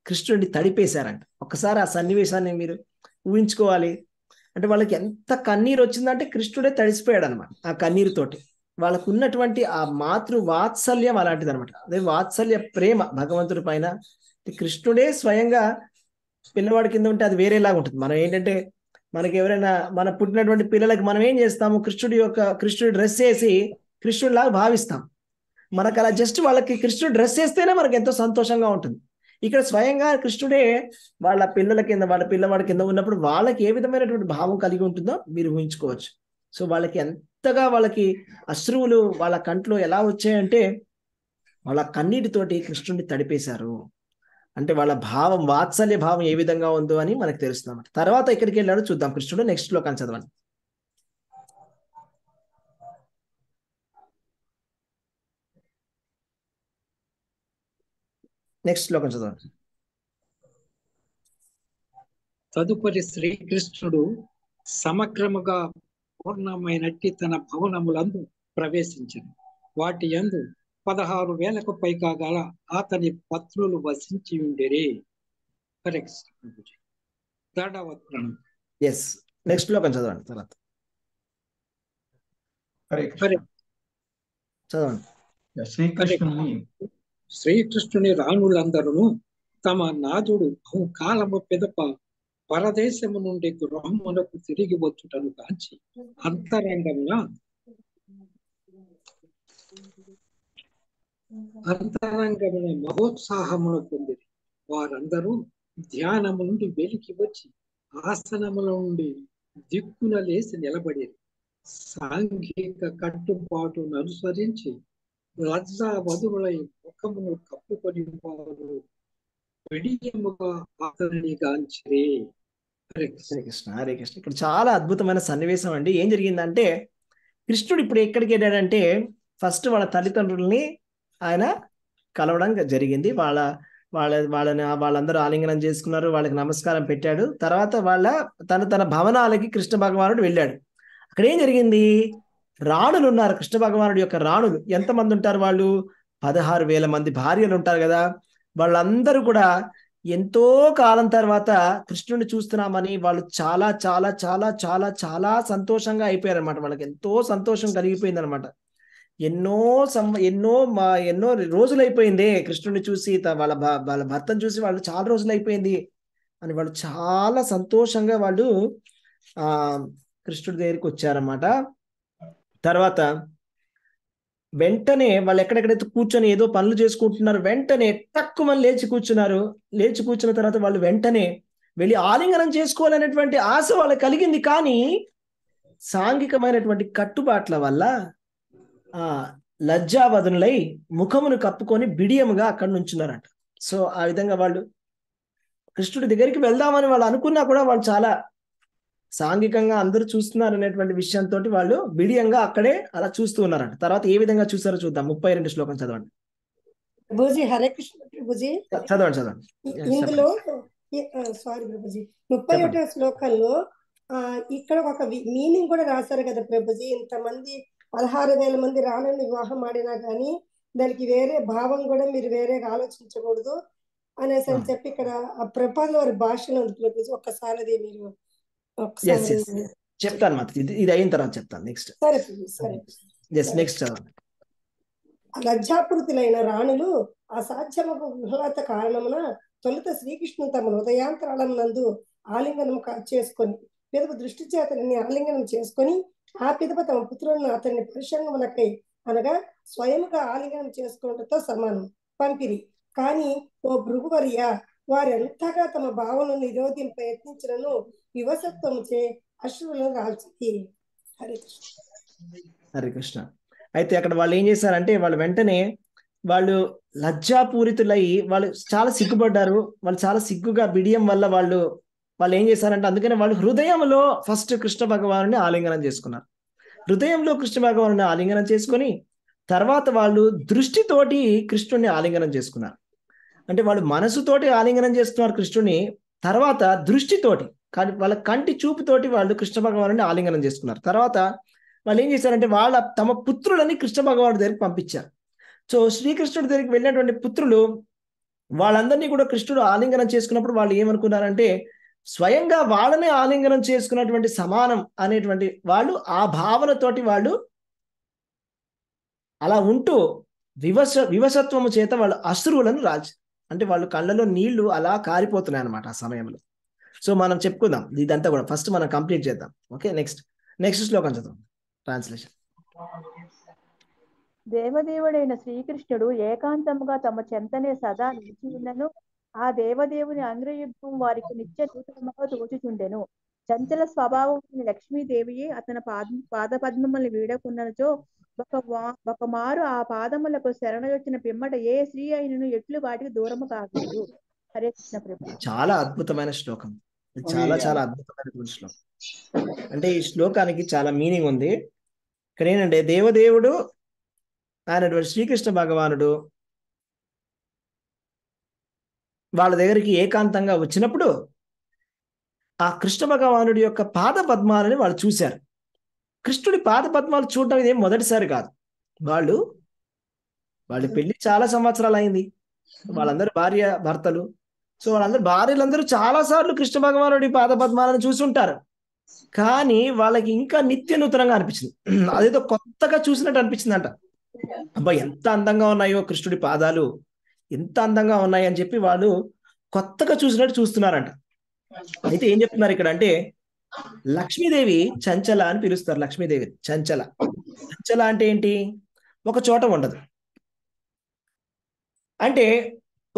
కృష్ణుడిని తడిపేశారంట ఒక్కసారి ఆ సన్నివేశాన్ని మీరు ఊహించుకోవాలి అంటే వాళ్ళకి ఎంత కన్నీరు వచ్చిందంటే కృష్ణుడే తడిసిపోయాడు అనమాట ఆ కన్నీరుతోటి వాళ్ళకు ఉన్నటువంటి ఆ మాతృ వాత్సల్యం అలాంటిది అనమాట అదే వాత్సల్య ప్రేమ భగవంతుడి పైన కృష్ణుడే స్వయంగా పిల్లవాడి కింద ఉంటే అది వేరేలాగా ఉంటుంది మనం ఏంటంటే మనకి ఎవరైనా మన పుట్టినటువంటి పిల్లలకి మనం ఏం చేస్తాము కృష్ణుడి యొక్క కృష్ణుడి డ్రెస్ వేసి కృష్ణుడిలాగా భావిస్తాం మనకు అలా జస్ట్ వాళ్ళకి కృష్ణుడు డ్రెస్ వేస్తేనే మనకి ఎంతో సంతోషంగా ఉంటుంది ఇక్కడ స్వయంగా కృష్ణుడే వాళ్ళ పిల్లల కింద వాళ్ళ పిల్లవాడి కింద ఉన్నప్పుడు వాళ్ళకి ఏ విధమైనటువంటి భావం కలిగి ఉంటుందో మీరు ఊహించుకోవచ్చు సో వాళ్ళకి ఎంతగా వాళ్ళకి అశ్రువులు వాళ్ళ కంట్లో ఎలా వచ్చాయంటే వాళ్ళ కన్నీటితోటి కృష్ణుడిని తడిపేశారు అంటే వాళ్ళ భావం వాత్సల్య భావం ఏ విధంగా ఉందో అని మనకు తెలుస్తుంది తర్వాత ఇక్కడికి వెళ్ళాడు చూద్దాం కృష్ణుడు నెక్స్ట్ కానీ చదవండి నెక్స్ట్ శ్లోకం చదవండి తదుపరి శ్రీకృష్ణుడు సమగ్రముగా పూర్ణమైనట్టి తన భవనములందు ప్రవేశించను వాటి యందు పదహారు వేలకు పైగా గల అతని పత్రులు వసించి ఉండేరే ఎస్ నెక్స్ట్ తర్వాత శ్రీకృష్ణుని శ్రీకృష్ణుని రాణులందరూ తమ నాదుడు కాలము పెదప పరదేశము నుండి గృహమునకు తిరిగి వచ్చుటను కాంచి అంతరంగంగా అంతరంగమైన మహోత్సాహమును పొందిరి వారందరూ ధ్యానము నుండి వెలికి వచ్చి ఆసనముల నుండి దిక్కున లేచి నిలబడి సాంఘిక కట్టుబాటును అనుసరించి లజ్జ కప్పుకొని వారు హరే కృష్ణ ఇక్కడ చాలా అద్భుతమైన సన్నివేశం అండి ఏం జరిగిందంటే కృష్ణుడు ఇప్పుడు ఎక్కడికి వెళ్ళాడంటే ఫస్ట్ వాళ్ళ తల్లిదండ్రుల్ని ఆయన కలవడం జరిగింది వాళ్ళ వాళ్ళ వాళ్ళని వాళ్ళందరూ ఆలింగనం చేసుకున్నారు వాళ్ళకి నమస్కారం పెట్టాడు తర్వాత వాళ్ళ తన తన భవనాలకి కృష్ణ భగవానుడు వెళ్ళాడు అక్కడ ఏం జరిగింది రాణులు ఉన్నారు కృష్ణ భగవానుడి యొక్క రాణులు ఎంతమంది ఉంటారు వాళ్ళు పదహారు వేల మంది భార్యలు ఉంటారు కదా వాళ్ళందరూ కూడా ఎంతో కాలం తర్వాత కృష్ణుని చూస్తున్నామని వాళ్ళు చాలా చాలా చాలా చాలా చాలా సంతోషంగా అయిపోయారనమాట వాళ్ళకి ఎంతో సంతోషం కలిగిపోయింది అనమాట ఎన్నో సం ఎన్నో మా ఎన్నో రోజులు అయిపోయింది కృష్ణుని చూసి వాళ్ళ వాళ్ళ భర్తను చూసి వాళ్ళు చాలా రోజులు అయిపోయింది అని వాళ్ళు చాలా సంతోషంగా వాళ్ళు ఆ కృష్ణుడి దగ్గరికి వచ్చారన్నమాట తర్వాత వెంటనే వాళ్ళు ఎక్కడెక్కడైతే కూర్చొని ఏదో పనులు చేసుకుంటున్నారు వెంటనే తక్కువ లేచి కూర్చున్నారు లేచి కూర్చున్న తర్వాత వాళ్ళు వెంటనే వెళ్ళి ఆలింగనం చేసుకోవాలనేటువంటి ఆశ వాళ్ళకి కలిగింది కానీ సాంఘికమైనటువంటి కట్టుబాట్ల వల్ల ఆ లజ్జావదనులై ముఖమును కప్పుకొని బిడియముగా అక్కడ నుంచున్నారంట సో ఆ విధంగా వాళ్ళు కృష్ణుడి దగ్గరికి వెళ్దామని వాళ్ళు అనుకున్నా కూడా వాళ్ళు చాలా సాంఘికంగా అందరూ చూస్తున్నారు అనేటువంటి విషయంతో వాళ్ళు బిడియంగా అక్కడే అలా చూస్తూ ఉన్నారంట తర్వాత ఏ విధంగా చూసారో చూద్దాం ముప్పై రెండు శ్లోకం చదవండి ప్రభుజీ హరే కృష్ణ చదవండి చదవండి ఇందులో సారీ ప్రభుజీ ముప్పై ఒకటో శ్లోకంలో ఇక్కడ ఒక మీనింగ్ కూడా రాశారు కదా ప్రభుజీ ఇంతమంది పదహారు వేల మంది రాణుని వివాహం ఆడినా కానీ దానికి వేరే భావం కూడా మీరు వేరేగా ఆలోచించకూడదు అనేసి అని చెప్పి ఇక్కడ ఆ ప్రపంచం వారి భాషలో ఉంది ప్రభుజీ ఒక్కసారి మీరు చెప్తాను మాత్రం ఇది అయిన తర్వాత చెప్తాను నెక్స్ట్ సరే సరే నెక్స్ట్ రాణులు అసాధ్యమకు గృహలత కారణమున తొలుత శ్రీకృష్ణుడు తమ హృదయాంతరాళం నందు ఆలింగనం చేసుకొని పిదప దృష్టి చేతని ఆలింగనం చేసుకొని ఆ పిదప తమ పుత్రులను అతన్ని పరిశ్రమమునకై అనగా స్వయముగా ఆలింగనం చేసుకోవడంతో సమానం పంపిరి కానీ ఓ భృగువర్య అంతగా తమ భావనను నిరోధింప యత్నించినను యువసత్వముచే అశ్రువులు రాల్చింది కృష్ణ కృష్ణ అయితే అక్కడ వాళ్ళు ఏం చేశారంటే వాళ్ళు వెంటనే వాళ్ళు లజ్జాపూరితులై వాళ్ళు చాలా సిగ్గుపడ్డారు వాళ్ళు చాలా సిగ్గుగా బిడియం వల్ల వాళ్ళు వాళ్ళు ఏం చేశారంటే అందుకనే వాళ్ళు హృదయంలో ఫస్ట్ కృష్ణ భగవాను ఆలింగనం చేసుకున్నారు హృదయంలో కృష్ణ భగవాను ఆలింగనం చేసుకొని తర్వాత వాళ్ళు దృష్టితోటి కృష్ణుడిని ఆలింగనం చేసుకున్నారు అంటే వాళ్ళు మనసుతోటి ఆలింగనం చేస్తున్నారు కృష్ణుని తర్వాత దృష్టితోటి కానీ వాళ్ళ కంటి చూపుతోటి వాళ్ళు కృష్ణ భగవాను ఆలింగనం చేసుకున్నారు తర్వాత వాళ్ళు ఏం చేశారంటే వాళ్ళ తమ పుత్రులని కృష్ణ భగవానుడి దగ్గరికి పంపించారు సో శ్రీకృష్ణుడి దగ్గరికి వెళ్ళినటువంటి పుత్రులు వాళ్ళందరినీ కూడా కృష్ణుడు ఆలింగనం చేసుకున్నప్పుడు వాళ్ళు ఏమనుకున్నారంటే స్వయంగా వాళ్ళనే ఆలింగనం చేసుకున్నటువంటి సమానం అనేటువంటి వాళ్ళు ఆ భావనతోటి వాళ్ళు అలా ఉంటూ వివశ వివసత్వము చేత వాళ్ళు అశ్రువులను రాజు అంటే వాళ్ళు కళ్ళలో నీళ్లు అలా కారిపోతున్నాయి అనమాట ఆ సమయంలో సో మనం చెప్పుకుందాం ఇదంతా కూడా ఫస్ట్ మనం కంప్లీట్ చేద్దాం ఓకే నెక్స్ట్ నెక్స్ట్ శ్లోకం చదువు ట్రాన్స్లేషన్ దేవదేవుడైన శ్రీకృష్ణుడు ఏకాంతముగా తమ చెంతనే సదా నిలిచి ఉన్నను ఆ దేవదేవుని అంగ్రయుద్ధం వారికి నిత్య నూతనముగా తోచుచుండెను చంచల స్వభావం లక్ష్మీదేవి అతని పాద పద్మముల్ని వీడకున్నచో మారు ఆ పాదములకు వచ్చిన పిమ్మట ఏ స్త్రీ అయినను ఎట్లు వాటికి దూరము కాకూడదు చాలా అద్భుతమైన శ్లోకం చాలా చాలా అద్భుతమైన శ్లోకం అంటే ఈ శ్లోకానికి చాలా మీనింగ్ ఉంది ఇక్కడ ఏంటంటే దేవదేవుడు ఆయన శ్రీకృష్ణ భగవానుడు వాళ్ళ దగ్గరికి ఏకాంతంగా వచ్చినప్పుడు ఆ కృష్ణ భగవానుడి యొక్క పాద పద్మాలని వాళ్ళు చూశారు కృష్ణుడి పాద పద్మాలు చూడటం ఇదేం మొదటిసారి కాదు వాళ్ళు వాళ్ళ పెళ్లి చాలా సంవత్సరాలు అయింది వాళ్ళందరూ భార్య భర్తలు సో వాళ్ళందరూ భార్యలందరూ చాలా సార్లు కృష్ణ భగవానుడి చూసి ఉంటారు కానీ వాళ్ళకి ఇంకా నిత్య నూతనంగా అనిపించింది అదేదో కొత్తగా చూసినట్టు అనిపించిందంట అబ్బా ఎంత అందంగా ఉన్నాయో కృష్ణుడి పాదాలు ఎంత అందంగా ఉన్నాయి అని చెప్పి వాళ్ళు కొత్తగా చూసినట్టు చూస్తున్నారంట అయితే ఏం చెప్తున్నారు ఇక్కడ అంటే లక్ష్మీదేవి చంచల అని పిలుస్తారు లక్ష్మీదేవి చంచల చంచల అంటే ఏంటి ఒక చోట ఉండదు అంటే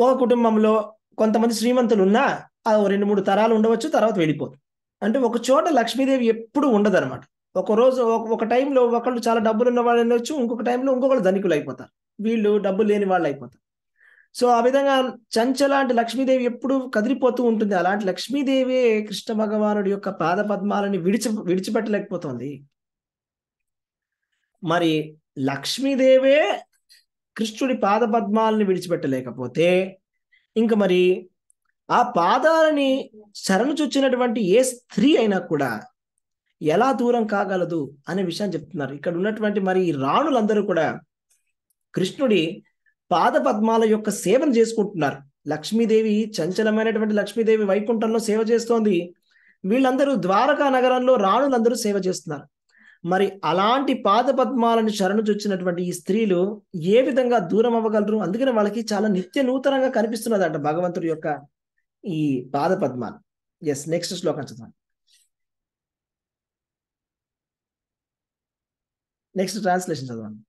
ఒక కుటుంబంలో కొంతమంది శ్రీమంతులు ఉన్నా ఆ రెండు మూడు తరాలు ఉండవచ్చు తర్వాత వెళ్ళిపోదు అంటే ఒక చోట లక్ష్మీదేవి ఎప్పుడు ఉండదు అనమాట ఒక రోజు ఒక టైంలో ఒకళ్ళు చాలా డబ్బులు ఉన్న వాళ్ళు ఉండొచ్చు ఇంకొక టైంలో ఇంకొకళ్ళు ధనికులు అయిపోతారు వీళ్ళు డబ్బులు లేని వాళ్ళు అయిపోతారు సో ఆ విధంగా చంచలాంటి లక్ష్మీదేవి ఎప్పుడు కదిలిపోతూ ఉంటుంది అలాంటి లక్ష్మీదేవి కృష్ణ భగవానుడి యొక్క పాద పద్మాలని విడిచి విడిచిపెట్టలేకపోతుంది మరి లక్ష్మీదేవే కృష్ణుడి పాద పద్మాలను విడిచిపెట్టలేకపోతే ఇంకా మరి ఆ పాదాలని శరణు చుచ్చినటువంటి ఏ స్త్రీ అయినా కూడా ఎలా దూరం కాగలదు అనే విషయం చెప్తున్నారు ఇక్కడ ఉన్నటువంటి మరి ఈ రాణులందరూ కూడా కృష్ణుడి పాద పద్మాల యొక్క సేవను చేసుకుంటున్నారు లక్ష్మీదేవి చంచలమైనటువంటి లక్ష్మీదేవి వైకుంఠంలో సేవ చేస్తోంది వీళ్ళందరూ ద్వారకా నగరంలో రాణులందరూ సేవ చేస్తున్నారు మరి అలాంటి పాద పద్మాలను శరణు చొచ్చినటువంటి ఈ స్త్రీలు ఏ విధంగా దూరం అవ్వగలరు అందుకని వాళ్ళకి చాలా నిత్య నూతనంగా కనిపిస్తున్నది అంట భగవంతుడి యొక్క ఈ పాద పద్మాలు ఎస్ నెక్స్ట్ శ్లోకం చదవండి నెక్స్ట్ ట్రాన్స్లేషన్ చదవండి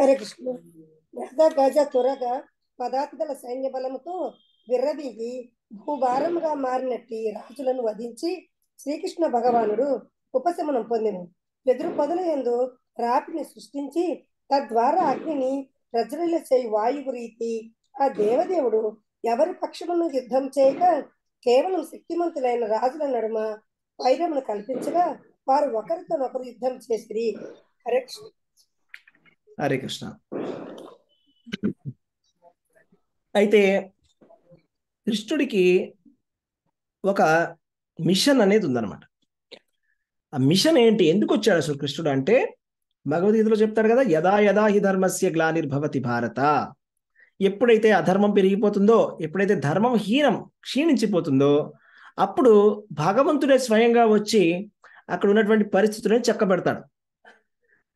హరే కృష్ణ రథ గజ త్వరగ పదార్థల సైన్య బలముతో విర్రవీగి భూభారంగా మారినట్టి రాజులను వధించి శ్రీకృష్ణ భగవానుడు ఉపశమనం పొందెను ఎదురు పొదల ఎందు రాపిని సృష్టించి తద్వారా అగ్నిని ప్రజల చేయి వాయువు రీతి ఆ దేవదేవుడు ఎవరి పక్షమును యుద్ధం చేయక కేవలం శక్తిమంతులైన రాజుల నడుమ వైరమును కల్పించగా వారు ఒకరితోనొకరు యుద్ధం చేసిరి హరే కృష్ణ హరే కృష్ణ అయితే కృష్ణుడికి ఒక మిషన్ అనేది ఉందన్నమాట ఆ మిషన్ ఏంటి ఎందుకు వచ్చాడు అసలు కృష్ణుడు అంటే భగవద్గీతలో చెప్తాడు కదా యదా యదా హి ధర్మస్య గ్లానిర్భవతి భారత ఎప్పుడైతే అధర్మం పెరిగిపోతుందో ఎప్పుడైతే ధర్మం హీనం క్షీణించిపోతుందో అప్పుడు భగవంతుడే స్వయంగా వచ్చి అక్కడ ఉన్నటువంటి పరిస్థితులను చెక్కబెడతాడు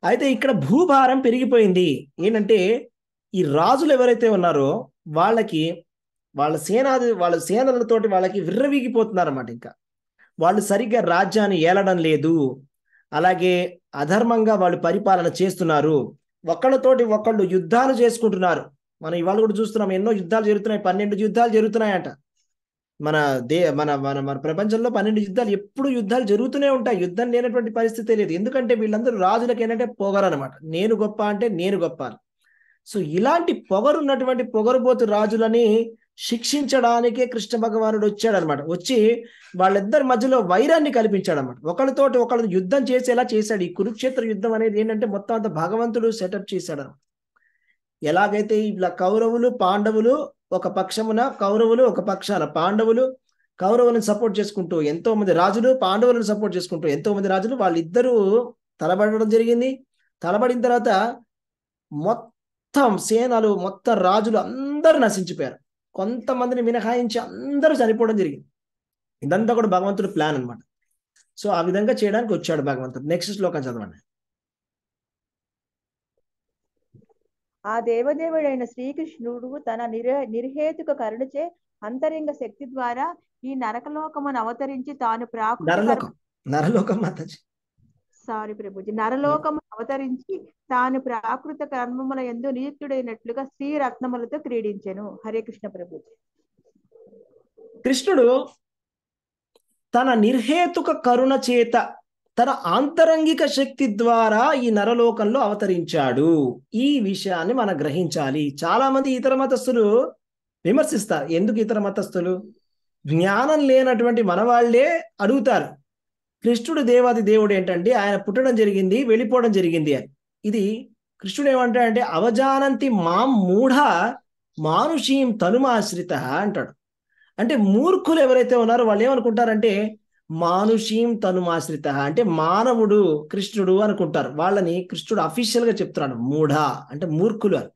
అయితే ఇక్కడ భూభారం పెరిగిపోయింది ఏంటంటే ఈ రాజులు ఎవరైతే ఉన్నారో వాళ్ళకి వాళ్ళ సేనాది వాళ్ళ సేనలతోటి వాళ్ళకి విర్రవీగిపోతున్నారు అన్నమాట ఇంకా వాళ్ళు సరిగ్గా రాజ్యాన్ని ఏలడం లేదు అలాగే అధర్మంగా వాళ్ళు పరిపాలన చేస్తున్నారు ఒకళ్ళతోటి ఒకళ్ళు యుద్ధాలు చేసుకుంటున్నారు మనం ఇవాళ కూడా చూస్తున్నాం ఎన్నో యుద్ధాలు జరుగుతున్నాయి పన్నెండు యుద్ధాలు జరుగుతున్నాయంట మన దే మన మన మన ప్రపంచంలో పన్నెండు యుద్ధాలు ఎప్పుడు యుద్ధాలు జరుగుతూనే ఉంటాయి యుద్ధం లేనటువంటి పరిస్థితి లేదు ఎందుకంటే వీళ్ళందరూ రాజులకు ఏంటంటే పొగరు అనమాట నేను గొప్ప అంటే నేను గొప్ప సో ఇలాంటి పొగరు ఉన్నటువంటి పొగరుబోతు రాజులని శిక్షించడానికే కృష్ణ భగవానుడు వచ్చాడు అనమాట వచ్చి వాళ్ళిద్దరి మధ్యలో వైరాన్ని అనమాట ఒకరితోటి ఒకళ్ళు యుద్ధం చేసేలా చేశాడు ఈ కురుక్షేత్ర యుద్ధం అనేది ఏంటంటే మొత్తం అంత భగవంతుడు సెటప్ చేశాడు ఎలాగైతే ఇలా కౌరవులు పాండవులు ఒక పక్షమున కౌరవులు ఒక పక్షాన పాండవులు కౌరవులను సపోర్ట్ చేసుకుంటూ ఎంతో మంది రాజులు పాండవులను సపోర్ట్ చేసుకుంటూ ఎంతో మంది రాజులు వాళ్ళిద్దరూ తలబడడం జరిగింది తలబడిన తర్వాత మొత్తం సేనలు మొత్తం రాజులు అందరూ నశించిపోయారు కొంతమందిని మినహాయించి అందరూ చనిపోవడం జరిగింది ఇదంతా కూడా భగవంతుడు ప్లాన్ అనమాట సో ఆ విధంగా చేయడానికి వచ్చాడు భగవంతుడు నెక్స్ట్ శ్లోకం చదవండి ఆ దేవదేవుడైన శ్రీకృష్ణుడు తన నిర్ నిర్హేతుక కరుణచే అంతరింగ శక్తి ద్వారా ఈ నరకలోకమును అవతరించి తాను ప్రాకు నరలోకం నరలోకం సారీ ప్రభుజీ నరలోకము అవతరించి తాను ప్రాకృత కర్మముల ఎందు నియుక్తుడైనట్లుగా శ్రీ రత్నములతో క్రీడించెను హరే కృష్ణ ప్రభు కృష్ణుడు తన నిర్హేతుక కరుణ చేత తన ఆంతరంగిక శక్తి ద్వారా ఈ నరలోకంలో అవతరించాడు ఈ విషయాన్ని మనం గ్రహించాలి చాలా మంది ఇతర మతస్థులు విమర్శిస్తారు ఎందుకు ఇతర మతస్థులు జ్ఞానం లేనటువంటి మనవాళ్లే అడుగుతారు కృష్ణుడు దేవాది దేవుడు ఏంటంటే ఆయన పుట్టడం జరిగింది వెళ్ళిపోవడం జరిగింది అని ఇది కృష్ణుడు ఏమంటాడంటే అవజానంతి మాం మూఢ మానుషీం తనుమాశ్రిత అంటాడు అంటే మూర్ఖులు ఎవరైతే ఉన్నారో వాళ్ళు ఏమనుకుంటారంటే మానుషీం తనుమాశ్రిత అంటే మానవుడు కృష్ణుడు అనుకుంటారు వాళ్ళని కృష్ణుడు అఫీషియల్గా చెప్తున్నాడు మూఢ అంటే మూర్ఖులు అని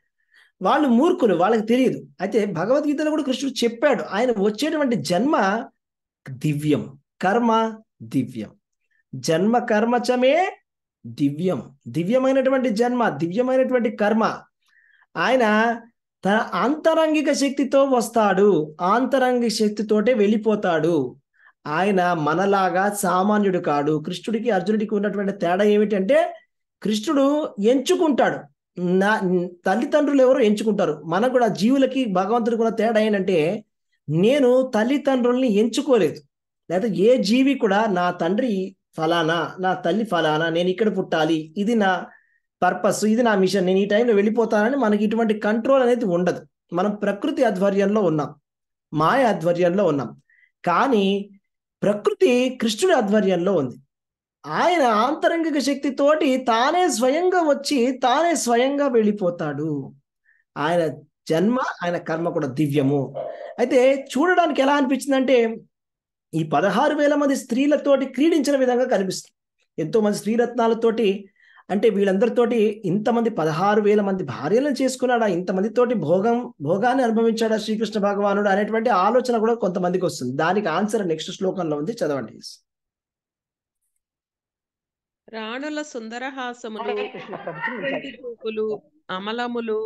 వాళ్ళు మూర్ఖులు వాళ్ళకి తెలియదు అయితే భగవద్గీతలో కూడా కృష్ణుడు చెప్పాడు ఆయన వచ్చేటువంటి జన్మ దివ్యం కర్మ దివ్యం జన్మ కర్మచమే దివ్యం దివ్యమైనటువంటి జన్మ దివ్యమైనటువంటి కర్మ ఆయన తన ఆంతరంగిక శక్తితో వస్తాడు ఆంతరంగిక శక్తితోటే వెళ్ళిపోతాడు ఆయన మనలాగా సామాన్యుడు కాడు కృష్ణుడికి అర్జునుడికి ఉన్నటువంటి తేడా ఏమిటంటే కృష్ణుడు ఎంచుకుంటాడు నా తల్లిదండ్రులు ఎవరు ఎంచుకుంటారు మనకు కూడా జీవులకి భగవంతుడికి కూడా తేడా ఏంటంటే నేను తల్లిదండ్రుల్ని ఎంచుకోలేదు లేదా ఏ జీవి కూడా నా తండ్రి ఫలానా నా తల్లి ఫలానా నేను ఇక్కడ పుట్టాలి ఇది నా పర్పస్ ఇది నా మిషన్ నేను ఈ టైంలో వెళ్ళిపోతానని మనకి ఇటువంటి కంట్రోల్ అనేది ఉండదు మనం ప్రకృతి ఆధ్వర్యంలో ఉన్నాం మాయ ఆధ్వర్యంలో ఉన్నాం కానీ ప్రకృతి కృష్ణుడి ఆధ్వర్యంలో ఉంది ఆయన ఆంతరంగిక శక్తితోటి తానే స్వయంగా వచ్చి తానే స్వయంగా వెళ్ళిపోతాడు ఆయన జన్మ ఆయన కర్మ కూడా దివ్యము అయితే చూడడానికి ఎలా అనిపించిందంటే ఈ పదహారు వేల మంది స్త్రీలతోటి క్రీడించిన విధంగా కనిపిస్తుంది ఎంతో మంది స్త్రీరత్నాలతోటి అంటే వీళ్ళందరితోటి ఇంతమంది పదహారు వేల మంది భార్యలను చేసుకున్నాడా ఇంతమందితోటి భోగం భోగాన్ని అనుభవించాడా శ్రీకృష్ణ భగవానుడు అనేటువంటి ఆలోచన కూడా కొంతమందికి వస్తుంది దానికి ఆన్సర్ నెక్స్ట్ శ్లోకంలో ఉంది చదవండి రాణుల సుందరహాసములు అమలములు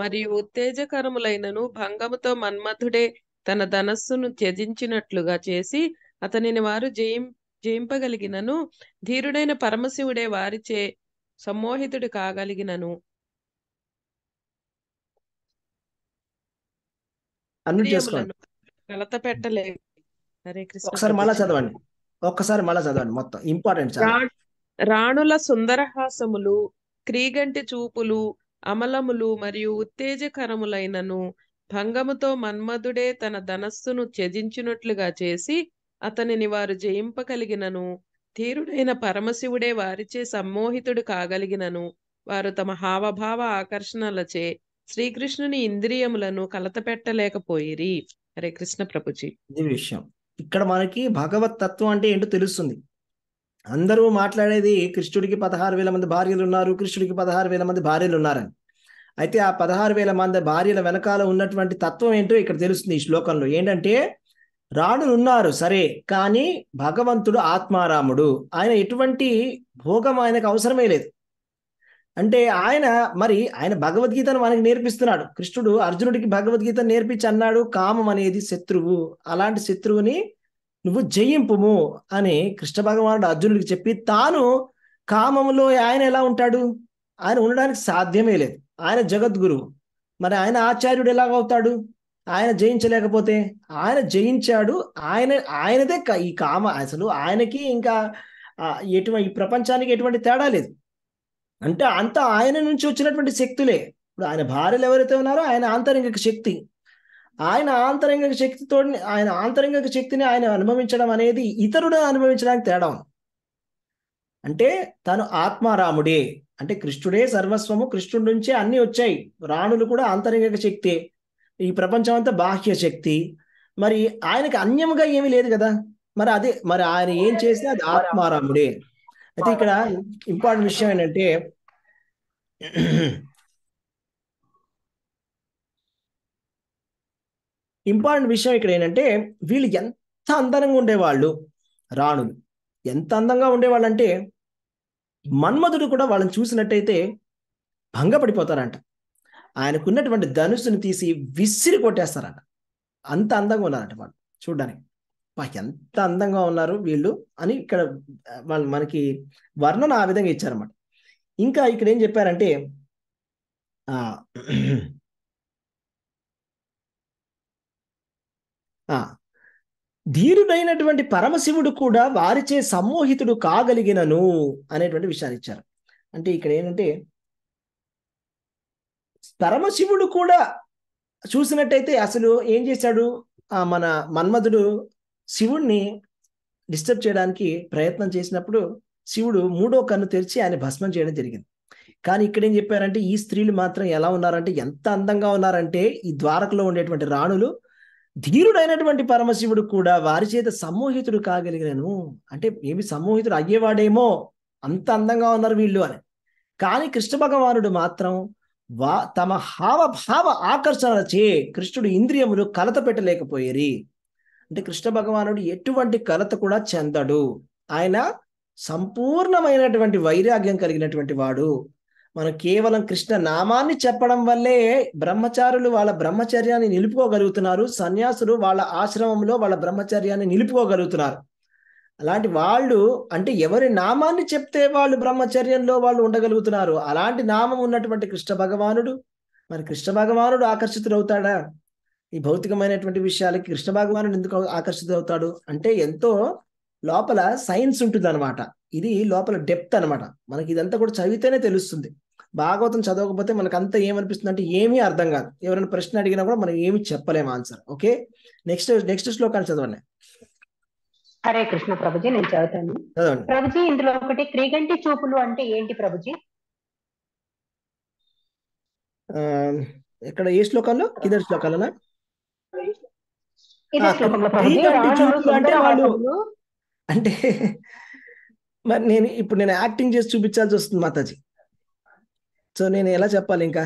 మరియు ఉత్తేజకరములైనను భంగముతో మన్మధుడే తన ధనస్సును త్యజించినట్లుగా చేసి అతనిని వారు జయిం జయింపగలిగినను ధీరుడైన పరమశివుడే వారిచే సమ్మోహితుడు కాగలిగినను కలత పెట్టలేదు రాణుల సుందరహాసములు క్రీగంటి చూపులు అమలములు మరియు ఉత్తేజకరములైనను భంగముతో మన్మధుడే తన ధనస్సును త్యజించునట్లుగా చేసి అతనిని వారు జయింపగలిగినను ధీరుడైన పరమశివుడే వారిచే సమ్మోహితుడు కాగలిగినను వారు తమ హావభావ ఆకర్షణలచే శ్రీకృష్ణుని ఇంద్రియములను కలతపెట్టలేకపోయిరి హరే కృష్ణ ప్రభుజీ ఇది విషయం ఇక్కడ మనకి భగవత్ తత్వం అంటే ఏంటో తెలుస్తుంది అందరూ మాట్లాడేది కృష్ణుడికి పదహారు వేల మంది భార్యలు ఉన్నారు కృష్ణుడికి పదహారు వేల మంది భార్యలు ఉన్నారని అయితే ఆ పదహారు వేల మంది భార్యల వెనకాల ఉన్నటువంటి తత్వం ఏంటో ఇక్కడ తెలుస్తుంది ఈ శ్లోకంలో ఏంటంటే ఉన్నారు సరే కానీ భగవంతుడు ఆత్మారాముడు ఆయన ఎటువంటి భోగం ఆయనకు అవసరమే లేదు అంటే ఆయన మరి ఆయన భగవద్గీతను మనకి నేర్పిస్తున్నాడు కృష్ణుడు అర్జునుడికి భగవద్గీత నేర్పించి అన్నాడు కామం అనేది శత్రువు అలాంటి శత్రువుని నువ్వు జయింపుము అని కృష్ణ భగవానుడు అర్జునుడికి చెప్పి తాను కామంలో ఆయన ఎలా ఉంటాడు ఆయన ఉండడానికి సాధ్యమే లేదు ఆయన జగద్గురు మరి ఆయన ఆచార్యుడు ఎలాగవుతాడు ఆయన జయించలేకపోతే ఆయన జయించాడు ఆయన ఆయనదే ఈ కామ అసలు ఆయనకి ఇంకా ఎటువంటి ఈ ప్రపంచానికి ఎటువంటి తేడా లేదు అంటే అంత ఆయన నుంచి వచ్చినటువంటి శక్తులే ఇప్పుడు ఆయన భార్యలు ఎవరైతే ఉన్నారో ఆయన ఆంతరంగిక శక్తి ఆయన ఆంతరంగిక శక్తితో ఆయన ఆంతరంగిక శక్తిని ఆయన అనుభవించడం అనేది ఇతరుడు అనుభవించడానికి తేడా ఉంది అంటే తను ఆత్మారాముడే అంటే కృష్ణుడే సర్వస్వము కృష్ణుడి నుంచే అన్ని వచ్చాయి రాణులు కూడా ఆంతరిక శక్తి ఈ ప్రపంచం అంతా బాహ్య శక్తి మరి ఆయనకి అన్యముగా ఏమీ లేదు కదా మరి అదే మరి ఆయన ఏం చేసినా అది ఆత్మారాముడే అయితే ఇక్కడ ఇంపార్టెంట్ విషయం ఏంటంటే ఇంపార్టెంట్ విషయం ఇక్కడ ఏంటంటే వీళ్ళు ఎంత అందంగా ఉండేవాళ్ళు రాణులు ఎంత అందంగా ఉండేవాళ్ళు అంటే మన్మధుడు కూడా వాళ్ళని చూసినట్టయితే భంగపడిపోతారంట ఆయనకున్నటువంటి ధనుసుని తీసి విసిరి కొట్టేస్తారంట అంత అందంగా ఉన్నారంట వాళ్ళు చూడడానికి ఎంత అందంగా ఉన్నారు వీళ్ళు అని ఇక్కడ వాళ్ళు మనకి వర్ణన ఆ విధంగా ఇచ్చారన్నమాట ఇంకా ఇక్కడ ఏం చెప్పారంటే ధీరుడైనటువంటి పరమశివుడు కూడా వారిచే సమ్మోహితుడు కాగలిగినను అనేటువంటి విషయాన్ని ఇచ్చారు అంటే ఇక్కడ ఏంటంటే పరమశివుడు కూడా చూసినట్టయితే అసలు ఏం చేశాడు ఆ మన మన్మధుడు శివుణ్ణి డిస్టర్బ్ చేయడానికి ప్రయత్నం చేసినప్పుడు శివుడు మూడో కన్ను తెరిచి ఆయన భస్మం చేయడం జరిగింది కానీ ఇక్కడ ఏం చెప్పారంటే ఈ స్త్రీలు మాత్రం ఎలా ఉన్నారంటే ఎంత అందంగా ఉన్నారంటే ఈ ద్వారకలో ఉండేటువంటి రాణులు ధీరుడైనటువంటి పరమశివుడు కూడా వారి చేత సమ్మోహితుడు కాగలిగినను అంటే ఏమి సమ్మోహితుడు అయ్యేవాడేమో అంత అందంగా ఉన్నారు వీళ్ళు అని కానీ కృష్ణ భగవానుడు మాత్రం వా తమ హావభావ ఆకర్షణలచే కృష్ణుడు ఇంద్రియములు కలత పెట్టలేకపోయేరి అంటే కృష్ణ భగవానుడు ఎటువంటి కలత కూడా చెందడు ఆయన సంపూర్ణమైనటువంటి వైరాగ్యం కలిగినటువంటి వాడు మనం కేవలం కృష్ణ నామాన్ని చెప్పడం వల్లే బ్రహ్మచారులు వాళ్ళ బ్రహ్మచర్యాన్ని నిలుపుకోగలుగుతున్నారు సన్యాసులు వాళ్ళ ఆశ్రమంలో వాళ్ళ బ్రహ్మచర్యాన్ని నిలుపుకోగలుగుతున్నారు అలాంటి వాళ్ళు అంటే ఎవరి నామాన్ని చెప్తే వాళ్ళు బ్రహ్మచర్యంలో వాళ్ళు ఉండగలుగుతున్నారు అలాంటి నామం ఉన్నటువంటి కృష్ణ భగవానుడు మరి కృష్ణ భగవానుడు ఆకర్షితుడవుతాడా ఈ భౌతికమైనటువంటి విషయాలకి కృష్ణ భగవానుడు ఎందుకు ఆకర్షితుడవుతాడు అంటే ఎంతో లోపల సైన్స్ ఉంటుంది అనమాట ఇది లోపల డెప్త్ అనమాట మనకి ఇదంతా కూడా చదివితేనే తెలుస్తుంది భాగవతం చదవకపోతే మనకు అంతా ఏమనిపిస్తుంది అంటే ఏమీ అర్థం కాదు ఎవరైనా ప్రశ్న అడిగినా కూడా మనం ఏమి చెప్పలేము ఆన్సర్ ఓకే నెక్స్ట్ నెక్స్ట్ శ్లోకాన్ని చదవండి హరే కృష్ణ ప్రభుజీ నేను చదువుతాను ప్రభుజీ ఇందులో ఒకటి త్రిగంటి చూపులు అంటే ఏంటి ప్రభుజీ ఇక్కడ ఏ శ్లోకాల్లో కింద శ్లోకాలనా అంటే అంటే మరి నేను ఇప్పుడు నేను యాక్టింగ్ చేసి చూపించాల్సి వస్తుంది మాతాజీ సో నేను ఎలా చెప్పాలి ఇంకా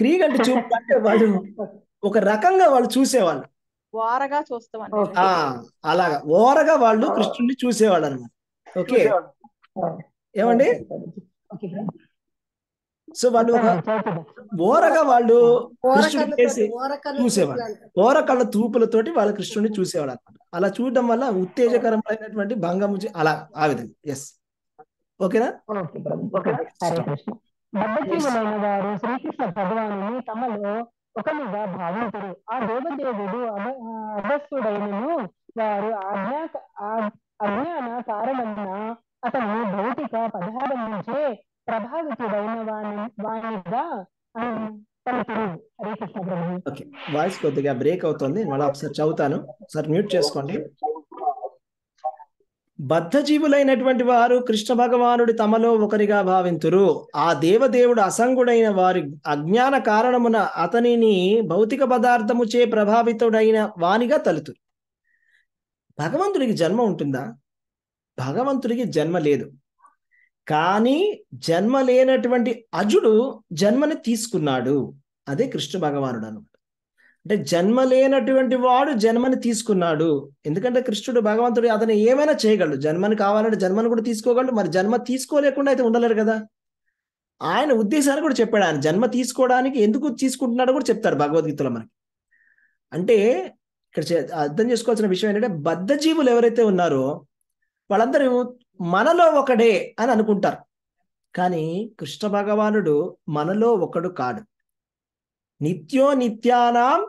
క్రీగ్ అంటే చూడాలంటే వాళ్ళు ఒక రకంగా వాళ్ళు చూసేవాళ్ళు ఓరగా అలాగా ఓరగా వాళ్ళు కృష్ణుడిని చూసేవాళ్ళు అనమాట ఓకే ఏమండి సో వాళ్ళు ఒక ఓరగా వాళ్ళు కృష్ణుడిని చేసి చూసేవాళ్ళు ఓరకళ్ళ తూపులతోటి వాళ్ళు కృష్ణుడిని చూసేవాళ్ళు అనమాట అలా చూడడం వల్ల ఉత్తేజకరమైనటువంటి భంగం అలా ఆ విధంగా ఎస్ ఓకేనా వారు శ్రీకృష్ణ ఆ వారు అజ్ఞాన అతను భౌతిక పదార్థం నుంచే ప్రభావితుడైన వాణి వాణిగా వాయిస్ కొద్దిగా బ్రేక్ అవుతుంది మళ్ళీ ఒకసారి చదువుతాను సార్ మ్యూట్ చేసుకోండి బద్ధజీవులైనటువంటి వారు కృష్ణ భగవానుడి తమలో ఒకరిగా భావింతురు ఆ దేవదేవుడు అసంగుడైన వారి అజ్ఞాన కారణమున అతనిని భౌతిక పదార్థముచే ప్రభావితుడైన వానిగా తలుతురు భగవంతుడికి జన్మ ఉంటుందా భగవంతుడికి జన్మ లేదు కానీ జన్మ లేనటువంటి అజుడు జన్మని తీసుకున్నాడు అదే కృష్ణ భగవానుడు అను అంటే జన్మ లేనటువంటి వాడు జన్మని తీసుకున్నాడు ఎందుకంటే కృష్ణుడు భగవంతుడు అతను ఏమైనా చేయగలడు జన్మని కావాలంటే జన్మను కూడా తీసుకోగలడు మరి జన్మ తీసుకోలేకుండా అయితే ఉండలేరు కదా ఆయన ఉద్దేశాన్ని కూడా చెప్పాడు ఆయన జన్మ తీసుకోవడానికి ఎందుకు తీసుకుంటున్నాడో కూడా చెప్తాడు భగవద్గీతలో మనకి అంటే ఇక్కడ అర్థం చేసుకోవాల్సిన విషయం ఏంటంటే బద్ధజీవులు ఎవరైతే ఉన్నారో వాళ్ళందరూ మనలో ఒకడే అని అనుకుంటారు కానీ కృష్ణ భగవానుడు మనలో ఒకడు కాడు నిత్యో నిత్యానాం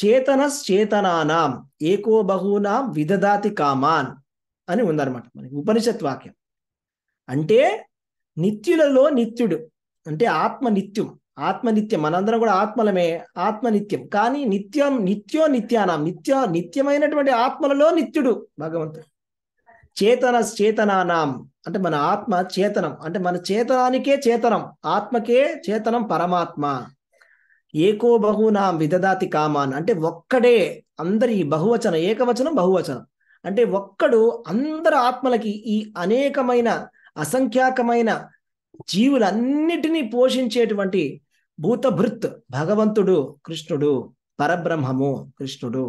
చేతనశ్చేతనానాం ఏకో బహూనాం విదదాతి కామాన్ అని ఉందన్నమాట మనకి ఉపనిషత్ వాక్యం అంటే నిత్యులలో నిత్యుడు అంటే ఆత్మ నిత్యం ఆత్మనిత్యం మనందరం కూడా ఆత్మలమే ఆత్మనిత్యం కానీ నిత్యం నిత్యో నిత్యానం నిత్య నిత్యమైనటువంటి ఆత్మలలో నిత్యుడు భగవంతుడు చేతన చేతనానాం అంటే మన ఆత్మ చేతనం అంటే మన చేతనానికే చేతనం ఆత్మకే చేతనం పరమాత్మ ఏకో నా విదదాతి కామాన్ అంటే ఒక్కడే అందరి బహువచనం ఏకవచనం బహువచనం అంటే ఒక్కడు అందరు ఆత్మలకి ఈ అనేకమైన అసంఖ్యాకమైన జీవులన్నిటినీ పోషించేటువంటి భూతభృత్ భగవంతుడు కృష్ణుడు పరబ్రహ్మము కృష్ణుడు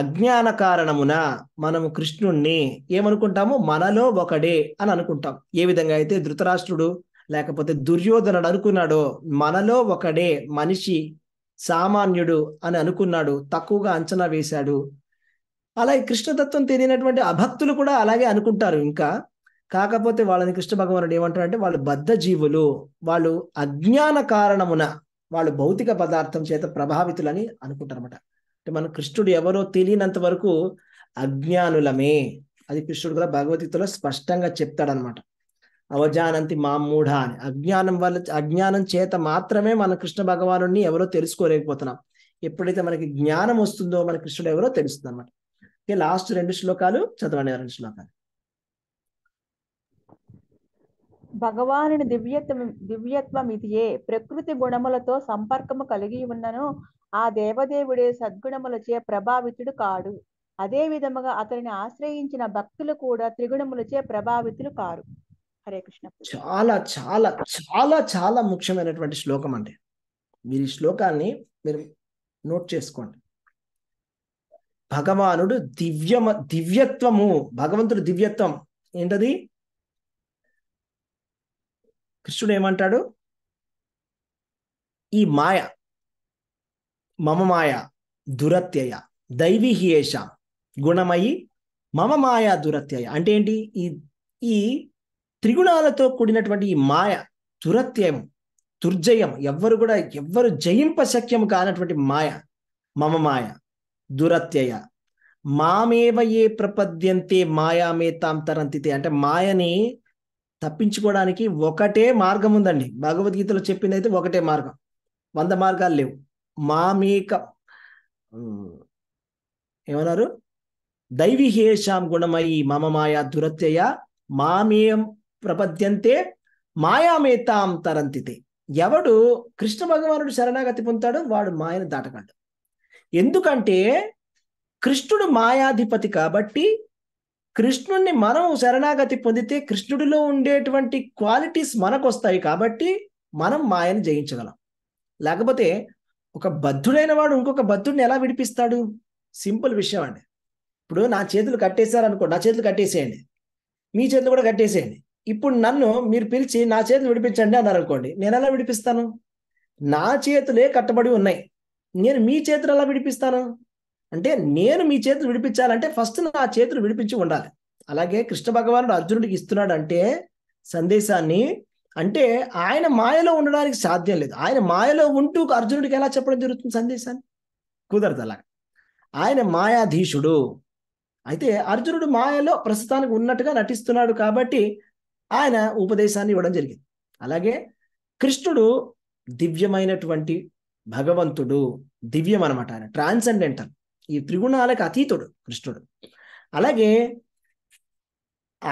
అజ్ఞాన కారణమున మనము కృష్ణుణ్ణి ఏమనుకుంటాము మనలో ఒకడే అని అనుకుంటాం ఏ విధంగా అయితే ధృతరాష్ట్రుడు లేకపోతే దుర్యోధనుడు అనుకున్నాడో మనలో ఒకడే మనిషి సామాన్యుడు అని అనుకున్నాడు తక్కువగా అంచనా వేశాడు అలాగే కృష్ణతత్వం తెలియనటువంటి అభక్తులు కూడా అలాగే అనుకుంటారు ఇంకా కాకపోతే వాళ్ళని కృష్ణ భగవానుడు ఏమంటారంటే వాళ్ళు బద్ధ జీవులు వాళ్ళు అజ్ఞాన కారణమున వాళ్ళు భౌతిక పదార్థం చేత ప్రభావితులని అనుకుంటారు అంటే మన కృష్ణుడు ఎవరో తెలియనంత వరకు అజ్ఞానులమే అది కృష్ణుడు కూడా భగవద్గీతలో స్పష్టంగా చెప్తాడనమాట అవజానంతి మా మూఢ అని అజ్ఞానం వల్ల అజ్ఞానం చేత మాత్రమే మన కృష్ణ భగవాను ఎవరో తెలుసుకోలేకపోతున్నాం ఎప్పుడైతే మనకి జ్ఞానం వస్తుందో మన కృష్ణుడు ఎవరో తెలుస్తుంది అనమాట లాస్ట్ రెండు శ్లోకాలు చదవండి రెండు శ్లోకాలు భగవాను దివ్యత్వ దివ్యత్వం ఇది ఏ ప్రకృతి గుణములతో సంపర్కము కలిగి ఉన్నను ఆ దేవదేవుడే సద్గుణములచే ప్రభావితుడు కాడు అదే విధముగా అతనిని ఆశ్రయించిన భక్తులు కూడా త్రిగుణములచే ప్రభావితులు కారు హరే కృష్ణ చాలా చాలా చాలా చాలా ముఖ్యమైనటువంటి శ్లోకం అండి మీరు ఈ శ్లోకాన్ని మీరు నోట్ చేసుకోండి భగవానుడు దివ్యమ దివ్యత్వము భగవంతుడు దివ్యత్వం ఏంటది కృష్ణుడు ఏమంటాడు ఈ మాయ మమ మాయ దురత్యయ దైవీహేష గుణమయి మమ మాయా దురత్యయ అంటే ఏంటి ఈ ఈ త్రిగుణాలతో కూడినటువంటి ఈ మాయ దురత్యం దుర్జయం ఎవ్వరు కూడా ఎవ్వరు జయింప శక్యం కానటువంటి మాయ మమ మాయ దురత్యయ మామేవ ఏ ప్రపద్యంతే మాయామే తాం తరంతితే అంటే మాయని తప్పించుకోవడానికి ఒకటే మార్గం ఉందండి భగవద్గీతలో చెప్పింది అయితే ఒకటే మార్గం వంద మార్గాలు లేవు మామేక ఏమన్నారు దైవీహేషాం గుణమయ్యి మమ మాయ దురత్యయ మామేయం ప్రపద్యంతే మాయామేతాం తరంతితే ఎవడు కృష్ణ భగవానుడు శరణాగతి పొందుతాడో వాడు మాయను దాటగలడు ఎందుకంటే కృష్ణుడు మాయాధిపతి కాబట్టి కృష్ణుణ్ణి మనం శరణాగతి పొందితే కృష్ణుడిలో ఉండేటువంటి క్వాలిటీస్ మనకు వస్తాయి కాబట్టి మనం మాయను జయించగలం లేకపోతే ఒక బద్ధుడైన వాడు ఇంకొక బద్ధుడిని ఎలా విడిపిస్తాడు సింపుల్ విషయం అండి ఇప్పుడు నా చేతులు కట్టేశారనుకో నా చేతులు కట్టేసేయండి మీ చేతులు కూడా కట్టేసేయండి ఇప్పుడు నన్ను మీరు పిలిచి నా చేతులు విడిపించండి అన్నారు అనుకోండి నేను ఎలా విడిపిస్తాను నా చేతులే కట్టబడి ఉన్నాయి నేను మీ చేతులు ఎలా విడిపిస్తాను అంటే నేను మీ చేతులు విడిపించాలంటే ఫస్ట్ నా చేతులు విడిపించి ఉండాలి అలాగే కృష్ణ భగవానుడు అర్జునుడికి ఇస్తున్నాడు అంటే సందేశాన్ని అంటే ఆయన మాయలో ఉండడానికి సాధ్యం లేదు ఆయన మాయలో ఉంటూ అర్జునుడికి ఎలా చెప్పడం జరుగుతుంది సందేశాన్ని కుదరదు అలా ఆయన మాయాధీశుడు అయితే అర్జునుడు మాయలో ప్రస్తుతానికి ఉన్నట్టుగా నటిస్తున్నాడు కాబట్టి ఆయన ఉపదేశాన్ని ఇవ్వడం జరిగింది అలాగే కృష్ణుడు దివ్యమైనటువంటి భగవంతుడు దివ్యం అనమాట ఆయన ట్రాన్సెండెంటల్ ఈ త్రిగుణాలకు అతీతుడు కృష్ణుడు అలాగే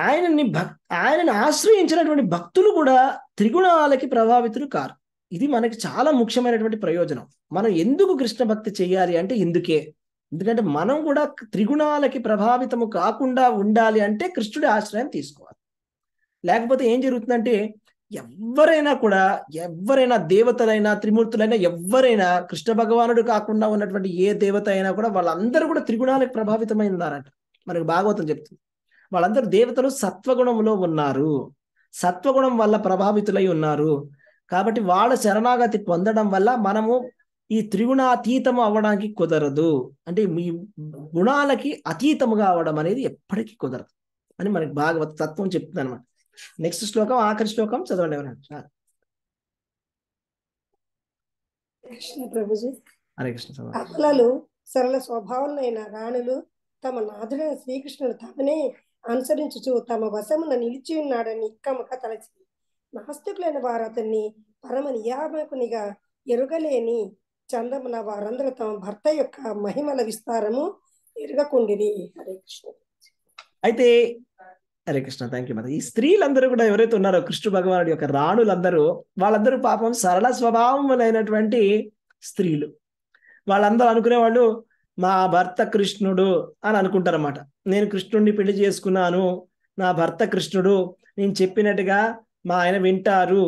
ఆయనని భక్ ఆయనని ఆశ్రయించినటువంటి భక్తులు కూడా త్రిగుణాలకి ప్రభావితులు కారు ఇది మనకి చాలా ముఖ్యమైనటువంటి ప్రయోజనం మనం ఎందుకు కృష్ణ భక్తి చేయాలి అంటే ఎందుకే ఎందుకంటే మనం కూడా త్రిగుణాలకి ప్రభావితము కాకుండా ఉండాలి అంటే కృష్ణుడి ఆశ్రయం తీసుకోవాలి లేకపోతే ఏం జరుగుతుందంటే ఎవరైనా కూడా ఎవరైనా దేవతలైనా త్రిమూర్తులైనా ఎవరైనా కృష్ణ భగవానుడు కాకుండా ఉన్నటువంటి ఏ దేవత అయినా కూడా వాళ్ళందరూ కూడా త్రిగుణాలకు ప్రభావితమై ఉన్నారంట మనకు భాగవతం చెప్తుంది వాళ్ళందరూ దేవతలు సత్వగుణంలో ఉన్నారు సత్వగుణం వల్ల ప్రభావితులై ఉన్నారు కాబట్టి వాళ్ళ శరణాగతి పొందడం వల్ల మనము ఈ త్రిగుణాతీతము అవ్వడానికి కుదరదు అంటే మీ గుణాలకి అతీతముగా అవడం అనేది ఎప్పటికీ కుదరదు అని మనకి భాగవత తత్వం చెప్తుంది అనమాట నెక్స్ట్ శ్లోకం ఆఖరి శ్లోకం చదవండి ఎవరైనా కృష్ణ ప్రభుజీ హరే కృష్ణ సరళ స్వభావంలో రాణులు తమ నాథుడైన శ్రీకృష్ణుడు తమనే అనుసరించుచు తమ వశమున నిలిచి ఉన్నాడని కమక తలచి నాస్తికులైన వారు అతన్ని పరమ నియామకునిగా ఎరుగలేని చందమున వారందరూ తమ భర్త యొక్క మహిమల విస్తారము ఎరగకుండిది హరే కృష్ణ అయితే హరే కృష్ణ థ్యాంక్ యూ మాత ఈ స్త్రీలందరూ కూడా ఎవరైతే ఉన్నారో కృష్ణ భగవానుడి యొక్క రాణులందరూ వాళ్ళందరూ పాపం సరళ స్వభావములైనటువంటి స్త్రీలు వాళ్ళందరూ అనుకునేవాళ్ళు మా భర్త కృష్ణుడు అని అనుకుంటారన్నమాట నేను కృష్ణుడిని పెళ్లి చేసుకున్నాను నా భర్త కృష్ణుడు నేను చెప్పినట్టుగా మా ఆయన వింటారు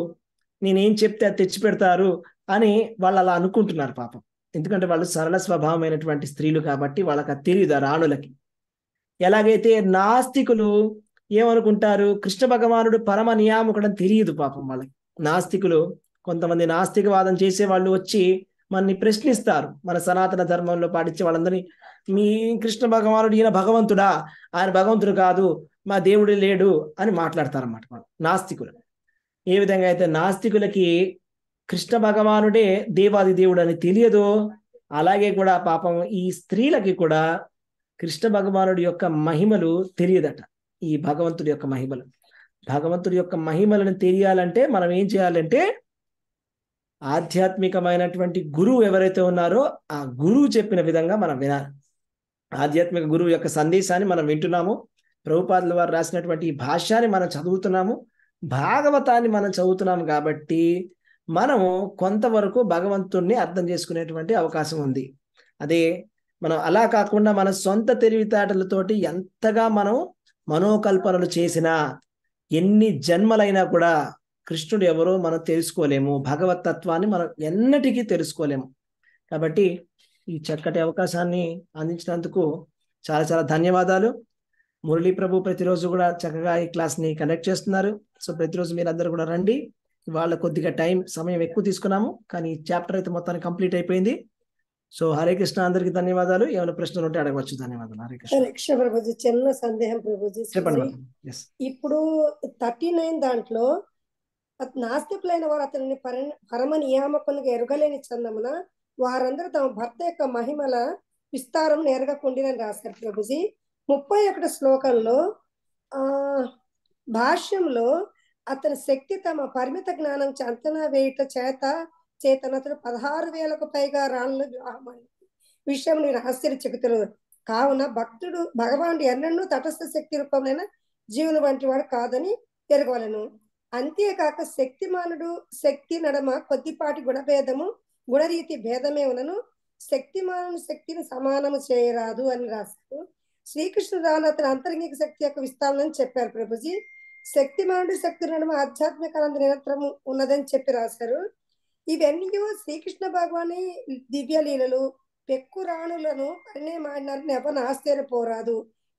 నేనేం చెప్తే అది తెచ్చి పెడతారు అని వాళ్ళు అలా అనుకుంటున్నారు పాపం ఎందుకంటే వాళ్ళు సరళ స్వభావమైనటువంటి స్త్రీలు కాబట్టి వాళ్ళకి తెలియదు ఆ రాణులకి ఎలాగైతే నాస్తికులు ఏమనుకుంటారు కృష్ణ భగవానుడు పరమ అని తెలియదు పాపం వాళ్ళకి నాస్తికులు కొంతమంది నాస్తికవాదం చేసే వాళ్ళు వచ్చి మనని ప్రశ్నిస్తారు మన సనాతన ధర్మంలో పాటించే వాళ్ళందరినీ మీ కృష్ణ భగవానుడు ఈయన భగవంతుడా ఆయన భగవంతుడు కాదు మా దేవుడు లేడు అని మాట్లాడతారన్నమాట వాళ్ళు నాస్తికులు ఏ విధంగా అయితే నాస్తికులకి కృష్ణ భగవానుడే దేవాది దేవుడు అని తెలియదు అలాగే కూడా పాపం ఈ స్త్రీలకి కూడా కృష్ణ భగవానుడి యొక్క మహిమలు తెలియదట ఈ భగవంతుడి యొక్క మహిమలు భగవంతుడి యొక్క మహిమలను తెలియాలంటే మనం ఏం చేయాలంటే ఆధ్యాత్మికమైనటువంటి గురువు ఎవరైతే ఉన్నారో ఆ గురువు చెప్పిన విధంగా మనం వినాలి ఆధ్యాత్మిక గురువు యొక్క సందేశాన్ని మనం వింటున్నాము ప్రభుపాదుల వారు రాసినటువంటి ఈ భాష్యాన్ని మనం చదువుతున్నాము భాగవతాన్ని మనం చదువుతున్నాము కాబట్టి మనము కొంతవరకు భగవంతుణ్ణి అర్థం చేసుకునేటువంటి అవకాశం ఉంది అదే మనం అలా కాకుండా మన సొంత తెలివితేటలతోటి ఎంతగా మనం మనోకల్పనలు చేసిన ఎన్ని జన్మలైనా కూడా కృష్ణుడు ఎవరో మనం తెలుసుకోలేము భగవతత్వాన్ని మనం ఎన్నటికీ తెలుసుకోలేము కాబట్టి ఈ చక్కటి అవకాశాన్ని అందించినందుకు చాలా చాలా ధన్యవాదాలు మురళీ ప్రభు ప్రతిరోజు కూడా చక్కగా ఈ క్లాస్ని కండక్ట్ చేస్తున్నారు సో ప్రతిరోజు మీరు అందరు కూడా రండి వాళ్ళ కొద్దిగా టైం సమయం ఎక్కువ తీసుకున్నాము కానీ ఈ చాప్టర్ అయితే మొత్తాన్ని కంప్లీట్ అయిపోయింది సో హరే కృష్ణ అందరికి ధన్యవాదాలు ఏమైనా ప్రశ్నలు ఉంటే అడగవచ్చు ధన్యవాదాలు హరే కృష్ణ కృష్ణ ప్రభుజీ చిన్న సందేహం ప్రభుజీ చెప్పండి ఇప్పుడు థర్టీ నైన్ దాంట్లో నాస్తికులైన వారు అతనిని పరమ నియామకునిగా ఎరగలేని చందమున వారందరూ తమ భర్త యొక్క మహిమల విస్తారం ఎరగకుండినని రాశారు ప్రభుజీ ముప్పై ఒకటి శ్లోకంలో ఆ భాష్యంలో అతని శక్తి తమ పరిమిత జ్ఞానం అంచనా వేయుట చేత చేతనతను అతడు పదహారు వేలకు పైగా రాళ్ళు వివాహమని విషయం నేను ఆశ్చర్య చెబుతున్నాను కావున భక్తుడు భగవానుడు ఎన్నెన్నో తటస్థ శక్తి రూపమైన జీవులు వంటి వాడు కాదని ఎరగవలను అంతేకాక శక్తిమానుడు శక్తి నడమ కొద్దిపాటి గుణభేదము గుణరీతి భేదమే ఉన్నను శక్తిమానుని శక్తిని సమానము చేయరాదు అని రాశారు శ్రీకృష్ణురాలు అతని అంతరంగిక శక్తి యొక్క విస్తారణ చెప్పారు ప్రభుజీ శక్తిమానుడి శక్తి నడుమ ఆధ్యాత్మిక ఆనంద నిరంతరము ఉన్నదని చెప్పి రాశారు ఇవన్నీ శ్రీకృష్ణ భగవాని దివ్యలీలలు పెక్కురాణులను పరిణయమాడినారు నెపన ఆశ్చర్యపోరాదు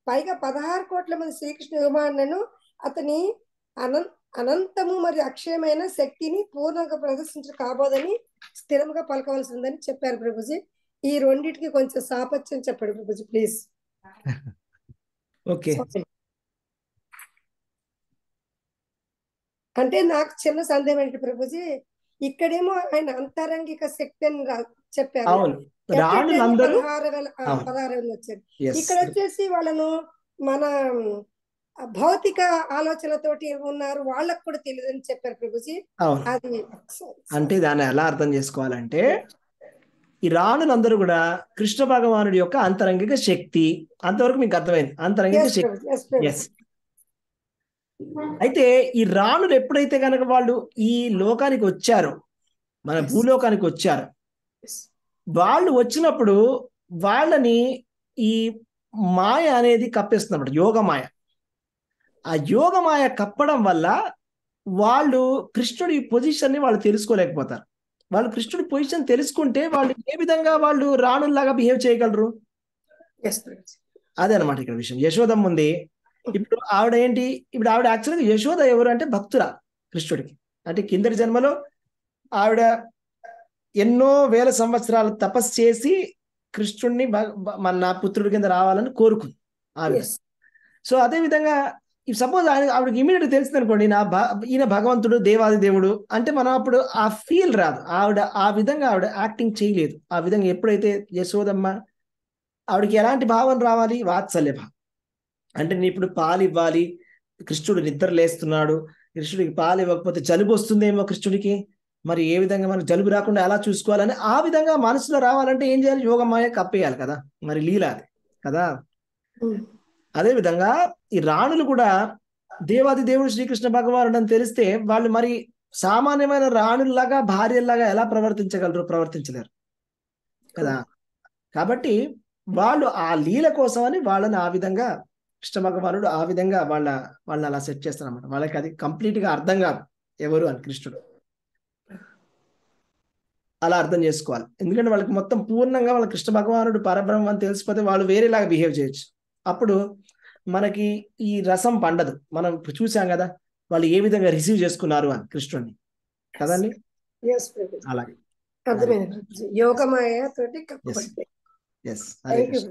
పైగా పదహారు కోట్ల మంది శ్రీకృష్ణ యుమానులను అతని అనం అనంతము మరియు అక్షయమైన శక్తిని పూర్ణంగా ప్రదర్శించడం కాబోదని స్థిరంగా పలకవలసి ఉందని చెప్పారు ప్రభుజీ ఈ రెండింటికి కొంచెం సాపత్యం చెప్పండి ప్రభుజీ ప్లీజ్ ఓకే అంటే నాకు చిన్న సందేహం ఏంటి ప్రభుజీ ఇక్కడేమో ఆయన అంతరంగిక శక్తి అని చెప్పారు పదహారు వేల వేలు వచ్చారు ఇక్కడ వచ్చేసి వాళ్ళను మన భౌతిక ఆలోచనతోటి ఉన్నారు వాళ్ళకు కూడా తెలియదు అని చెప్పారు ప్రభుజీ అది అంటే దాన్ని ఎలా అర్థం చేసుకోవాలంటే ఈ రాణులందరూ కూడా కృష్ణ భగవానుడి యొక్క అంతరంగిక శక్తి అంతవరకు మీకు అర్థమైంది అంతరంగిక శక్తి అయితే ఈ రాణులు ఎప్పుడైతే కనుక వాళ్ళు ఈ లోకానికి వచ్చారు మన భూలోకానికి వచ్చారు వాళ్ళు వచ్చినప్పుడు వాళ్ళని ఈ మాయ అనేది కప్పేస్తుంది యోగ మాయ ఆ యోగ మాయ కప్పడం వల్ల వాళ్ళు కృష్ణుడి పొజిషన్ ని వాళ్ళు తెలుసుకోలేకపోతారు వాళ్ళు కృష్ణుడి పొజిషన్ తెలుసుకుంటే వాళ్ళు ఏ విధంగా వాళ్ళు రాణుల్లాగా బిహేవ్ చేయగలరు అదే అనమాట ఇక్కడ విషయం యశోదం ఉంది ఇప్పుడు ఆవిడ ఏంటి ఇప్పుడు ఆవిడ యాక్చువల్గా యశోద ఎవరు అంటే భక్తురా కృష్ణుడికి అంటే కిందటి జన్మలో ఆవిడ ఎన్నో వేల సంవత్సరాలు తపస్సు చేసి కృష్ణుడిని మన నా పుత్రుడి కింద రావాలని కోరుకుంది ఆవిడ సో అదే విధంగా సపోజ్ ఆయన ఆవిడకి ఇమీడియట్ తెలిసింది అనుకోండి నా ఈయన భగవంతుడు దేవాది దేవుడు అంటే మనం అప్పుడు ఆ ఫీల్ రాదు ఆవిడ ఆ విధంగా ఆవిడ యాక్టింగ్ చేయలేదు ఆ విధంగా ఎప్పుడైతే యశోదమ్మ ఆవిడకి ఎలాంటి భావన రావాలి వాత్సల్య భావం అంటే నేను ఇప్పుడు పాలు ఇవ్వాలి కృష్ణుడు నిద్ర లేస్తున్నాడు కృష్ణుడికి పాలు ఇవ్వకపోతే జలుబు వస్తుందేమో కృష్ణుడికి మరి ఏ విధంగా మనం జలుబు రాకుండా ఎలా చూసుకోవాలని ఆ విధంగా మనసులో రావాలంటే ఏం చేయాలి మాయ కప్పేయాలి కదా మరి లీల అది కదా అదే విధంగా ఈ రాణులు కూడా దేవాది దేవుడు శ్రీకృష్ణ భగవానుడు అని తెలిస్తే వాళ్ళు మరి సామాన్యమైన రాణుల్లాగా భార్యల్లాగా ఎలా ప్రవర్తించగలరు ప్రవర్తించలేరు కదా కాబట్టి వాళ్ళు ఆ లీల కోసమని వాళ్ళని ఆ విధంగా ఇష్టమగవారుడు ఆ విధంగా వాళ్ళ వాళ్ళని అలా సెట్ చేస్తారనమాట వాళ్ళకి అది కంప్లీట్ గా అర్థం కాదు ఎవరు అని కృష్ణుడు అలా అర్థం చేసుకోవాలి ఎందుకంటే వాళ్ళకి మొత్తం పూర్ణంగా వాళ్ళ కృష్ణ భగవానుడు పరబ్రహ్మ అని తెలిసిపోతే వాళ్ళు వేరేలాగా బిహేవ్ చేయొచ్చు అప్పుడు మనకి ఈ రసం పండదు మనం చూసాం కదా వాళ్ళు ఏ విధంగా రిసీవ్ చేసుకున్నారు అని కృష్ణుడిని కదండి అలాగే యోగమాయ తోటి yes thank you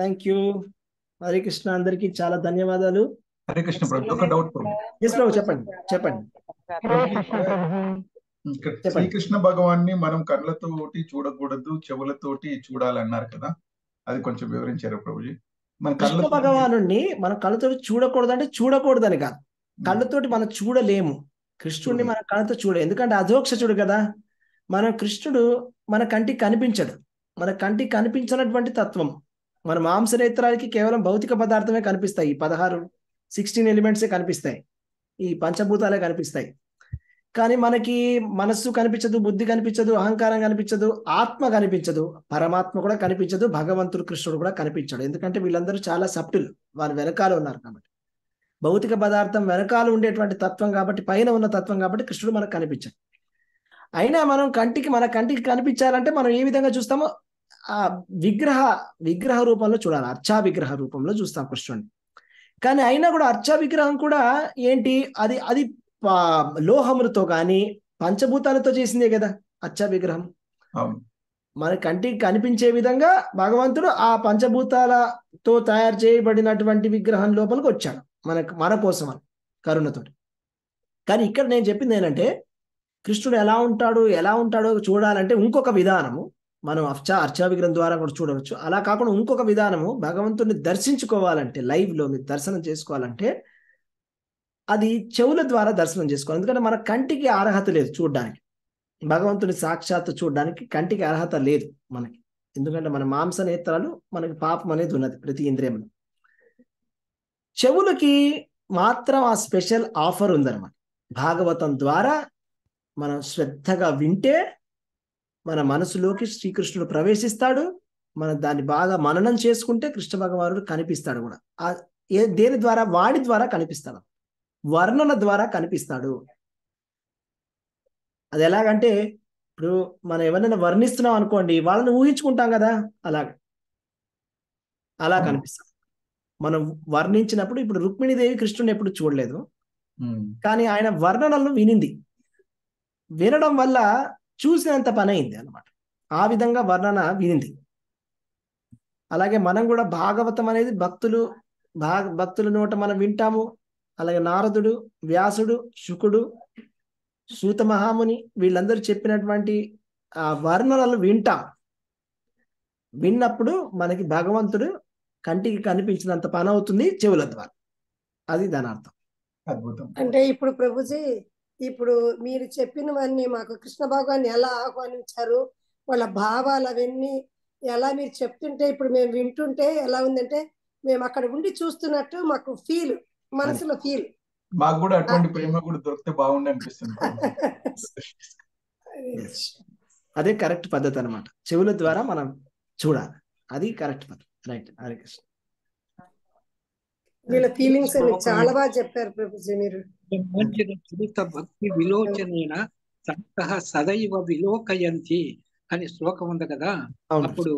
thank you Hare Krishna అందరికి చాలా ధన్యవాదాలు హరే కృష్ణ ఒక డౌట్ ఎస్ ప్రభు చెప్పండి చెప్పండి శ్రీకృష్ణ భగవాన్ని మనం కళ్ళతోటి చూడకూడదు చెవులతోటి చూడాలన్నారు కదా అది కొంచెం వివరించారు ప్రభుజీ మన కృష్ణ భగవాను మనం కళ్ళతో చూడకూడదు అంటే చూడకూడదని కాదు కళ్ళతోటి మనం చూడలేము కృష్ణుడిని మన కళ్ళతో చూడ ఎందుకంటే చూడు కదా మన కృష్ణుడు మన కంటికి కనిపించడు మన కంటికి కనిపించినటువంటి తత్వం మన మాంసనేత్రాలకి కేవలం భౌతిక పదార్థమే కనిపిస్తాయి ఈ పదహారు సిక్స్టీన్ ఎలిమెంట్సే కనిపిస్తాయి ఈ పంచభూతాలే కనిపిస్తాయి కానీ మనకి మనస్సు కనిపించదు బుద్ధి కనిపించదు అహంకారం కనిపించదు ఆత్మ కనిపించదు పరమాత్మ కూడా కనిపించదు భగవంతుడు కృష్ణుడు కూడా కనిపించడు ఎందుకంటే వీళ్ళందరూ చాలా సప్టిల్ వారి వెనకాల ఉన్నారు కాబట్టి భౌతిక పదార్థం వెనకాల ఉండేటువంటి తత్వం కాబట్టి పైన ఉన్న తత్వం కాబట్టి కృష్ణుడు మనకు కనిపించాడు అయినా మనం కంటికి మన కంటికి కనిపించాలంటే మనం ఏ విధంగా చూస్తామో ఆ విగ్రహ విగ్రహ రూపంలో చూడాలి అర్చా విగ్రహ రూపంలో చూస్తాం కృష్ణుడిని కానీ అయినా కూడా అర్చా విగ్రహం కూడా ఏంటి అది అది లోహములతో కానీ పంచభూతాలతో చేసిందే కదా అర్చా విగ్రహం మన కంటికి కనిపించే విధంగా భగవంతుడు ఆ పంచభూతాలతో తయారు చేయబడినటువంటి విగ్రహం లోపలికి వచ్చాడు మనకు మన కోసం అని కరుణతో కానీ ఇక్కడ నేను చెప్పింది ఏంటంటే కృష్ణుడు ఎలా ఉంటాడు ఎలా ఉంటాడో చూడాలంటే ఇంకొక విధానము మనం అర్చ అర్చా విగ్రహం ద్వారా కూడా చూడవచ్చు అలా కాకుండా ఇంకొక విధానము భగవంతుని దర్శించుకోవాలంటే లైవ్లో మీరు దర్శనం చేసుకోవాలంటే అది చెవుల ద్వారా దర్శనం చేసుకోవాలి ఎందుకంటే మన కంటికి అర్హత లేదు చూడడానికి భగవంతుని సాక్షాత్తు చూడడానికి కంటికి అర్హత లేదు మనకి ఎందుకంటే మన మాంస నేత్రాలు మనకి పాపం అనేది ఉన్నది ప్రతి ఇంద్రియంలో చెవులకి మాత్రం ఆ స్పెషల్ ఆఫర్ ఉందన్నమాట భాగవతం ద్వారా మనం శ్రద్ధగా వింటే మన మనసులోకి శ్రీకృష్ణుడు ప్రవేశిస్తాడు మన దాన్ని బాగా మననం చేసుకుంటే కృష్ణ భగవానుడు కనిపిస్తాడు కూడా ఆ దేని ద్వారా వాడి ద్వారా కనిపిస్తాడు వర్ణన ద్వారా కనిపిస్తాడు అది ఎలాగంటే ఇప్పుడు మనం ఎవరినైనా వర్ణిస్తున్నాం అనుకోండి వాళ్ళని ఊహించుకుంటాం కదా అలాగ అలా కనిపిస్తాం మనం వర్ణించినప్పుడు ఇప్పుడు రుక్మిణీదేవి కృష్ణుని ఎప్పుడు చూడలేదు కానీ ఆయన వర్ణనలను వినింది వినడం వల్ల చూసినంత పని అయింది అనమాట ఆ విధంగా వర్ణన వినింది అలాగే మనం కూడా భాగవతం అనేది భక్తులు భాగ భక్తుల నోట మనం వింటాము అలాగే నారదుడు వ్యాసుడు శుకుడు సూత మహాముని వీళ్ళందరూ చెప్పినటువంటి ఆ వర్ణనలు వింటాం విన్నప్పుడు మనకి భగవంతుడు కంటికి కనిపించినంత పని అవుతుంది చెవుల ద్వారా అది దాని అర్థం అద్భుతం అంటే ఇప్పుడు ప్రభుజీ ఇప్పుడు మీరు చెప్పినవన్నీ మాకు కృష్ణ భగవాన్ని ఎలా ఆహ్వానించారు వాళ్ళ భావాలు అవన్నీ ఎలా మీరు చెప్తుంటే ఇప్పుడు మేము వింటుంటే ఎలా ఉందంటే మేము అక్కడ ఉండి చూస్తున్నట్టు మాకు ఫీల్ మనసులో ఫీల్ మాకు కూడా అటువంటి ప్రేమ కూడా దొరికితే బాగుండి అనిపిస్తుంది అదే కరెక్ట్ పద్ధతి అనమాట చెవుల ద్వారా మనం చూడాలి అది కరెక్ట్ పద్ధతి రైట్ హరికృష్ణ వీళ్ళ ఫీలింగ్స్ చాలా బాగా చెప్పారు ప్రభుజీ మీరు భక్తి విలోచనైన సదైవ విలోకయంతి అనే శ్లోకం ఉంది కదా అప్పుడు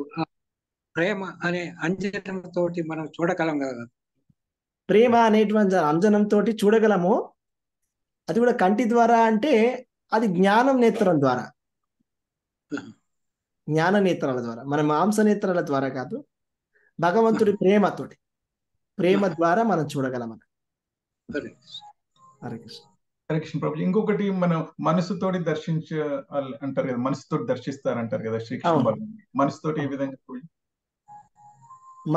ప్రేమ అనే తోటి మనం చూడగలం కదా ప్రేమ అనేటువంటి అంజనం తోటి చూడగలము అది కూడా కంటి ద్వారా అంటే అది జ్ఞానం నేత్రం ద్వారా జ్ఞాన నేత్రాల ద్వారా మన మాంస నేత్రాల ద్వారా కాదు భగవంతుడి ప్రేమతోటి ప్రేమ ద్వారా మనం చూడగలం హరే కృష్ణ హరే కృష్ణ ప్రభు ఇంకొకటి మనం మనసుతోటి దర్శించ అంటారు కదా మనసుతోటి అంటారు కదా శ్రీకృష్ణ మనసుతోటి ఏ విధంగా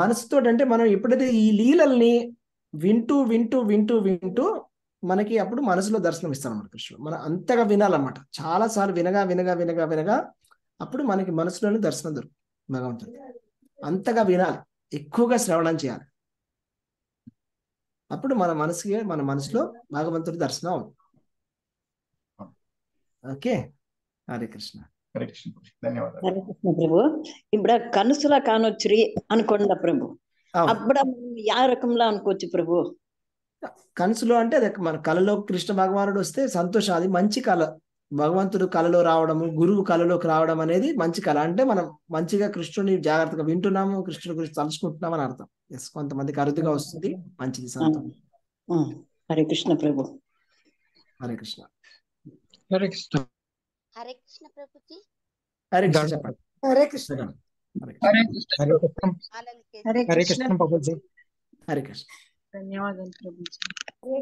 మనసుతోటి అంటే మనం ఎప్పుడైతే ఈ లీలల్ని వింటూ వింటూ వింటూ వింటూ మనకి అప్పుడు మనసులో దర్శనం ఇస్తాను అనమాట కృష్ణుడు మనం అంతగా వినాలన్నమాట చాలా సార్లు వినగా వినగా వినగా వినగా అప్పుడు మనకి మనసులోనే దర్శనం దొరుకుతుంది భగవంతుడు అంతగా వినాలి ఎక్కువగా శ్రవణం చేయాలి అప్పుడు మన మనసుకి మన మనసులో భగవంతుడి దర్శనం ఓకే హరే కృష్ణ ధన్యవాదాలు హరే కృష్ణ ప్రభు ఇప్పుడు కనుసులా కానొచ్చిరి అనుకోండి ప్రభు అప్పుడు యా రకంలో అనుకోవచ్చు ప్రభు కనసులో అంటే మన కళలో కృష్ణ భగవానుడు వస్తే సంతోషం అది మంచి కళ భగవంతుడు కళలో రావడము గురువు కళలోకి రావడం అనేది మంచి కళ అంటే మనం మంచిగా కృష్ణుని జాగ్రత్తగా వింటున్నాము కృష్ణుడి గురించి తలుచుకుంటున్నాం అని అర్థం ఎస్ కొంతమందికి అరుదుగా hmm. వస్తుంది మంచిది సంతం హరే కృష్ణ ప్రభు హరే కృష్ణ హరే కృష్ణ హరే కృష్ణ ప్రభుజీ హరే కృష్ణ హరే కృష్ణ హరే కృష్ణ హరే కృష్ణ ప్రభు హరే కృష్ణ ధన్యవాదాలు ప్రభుజీ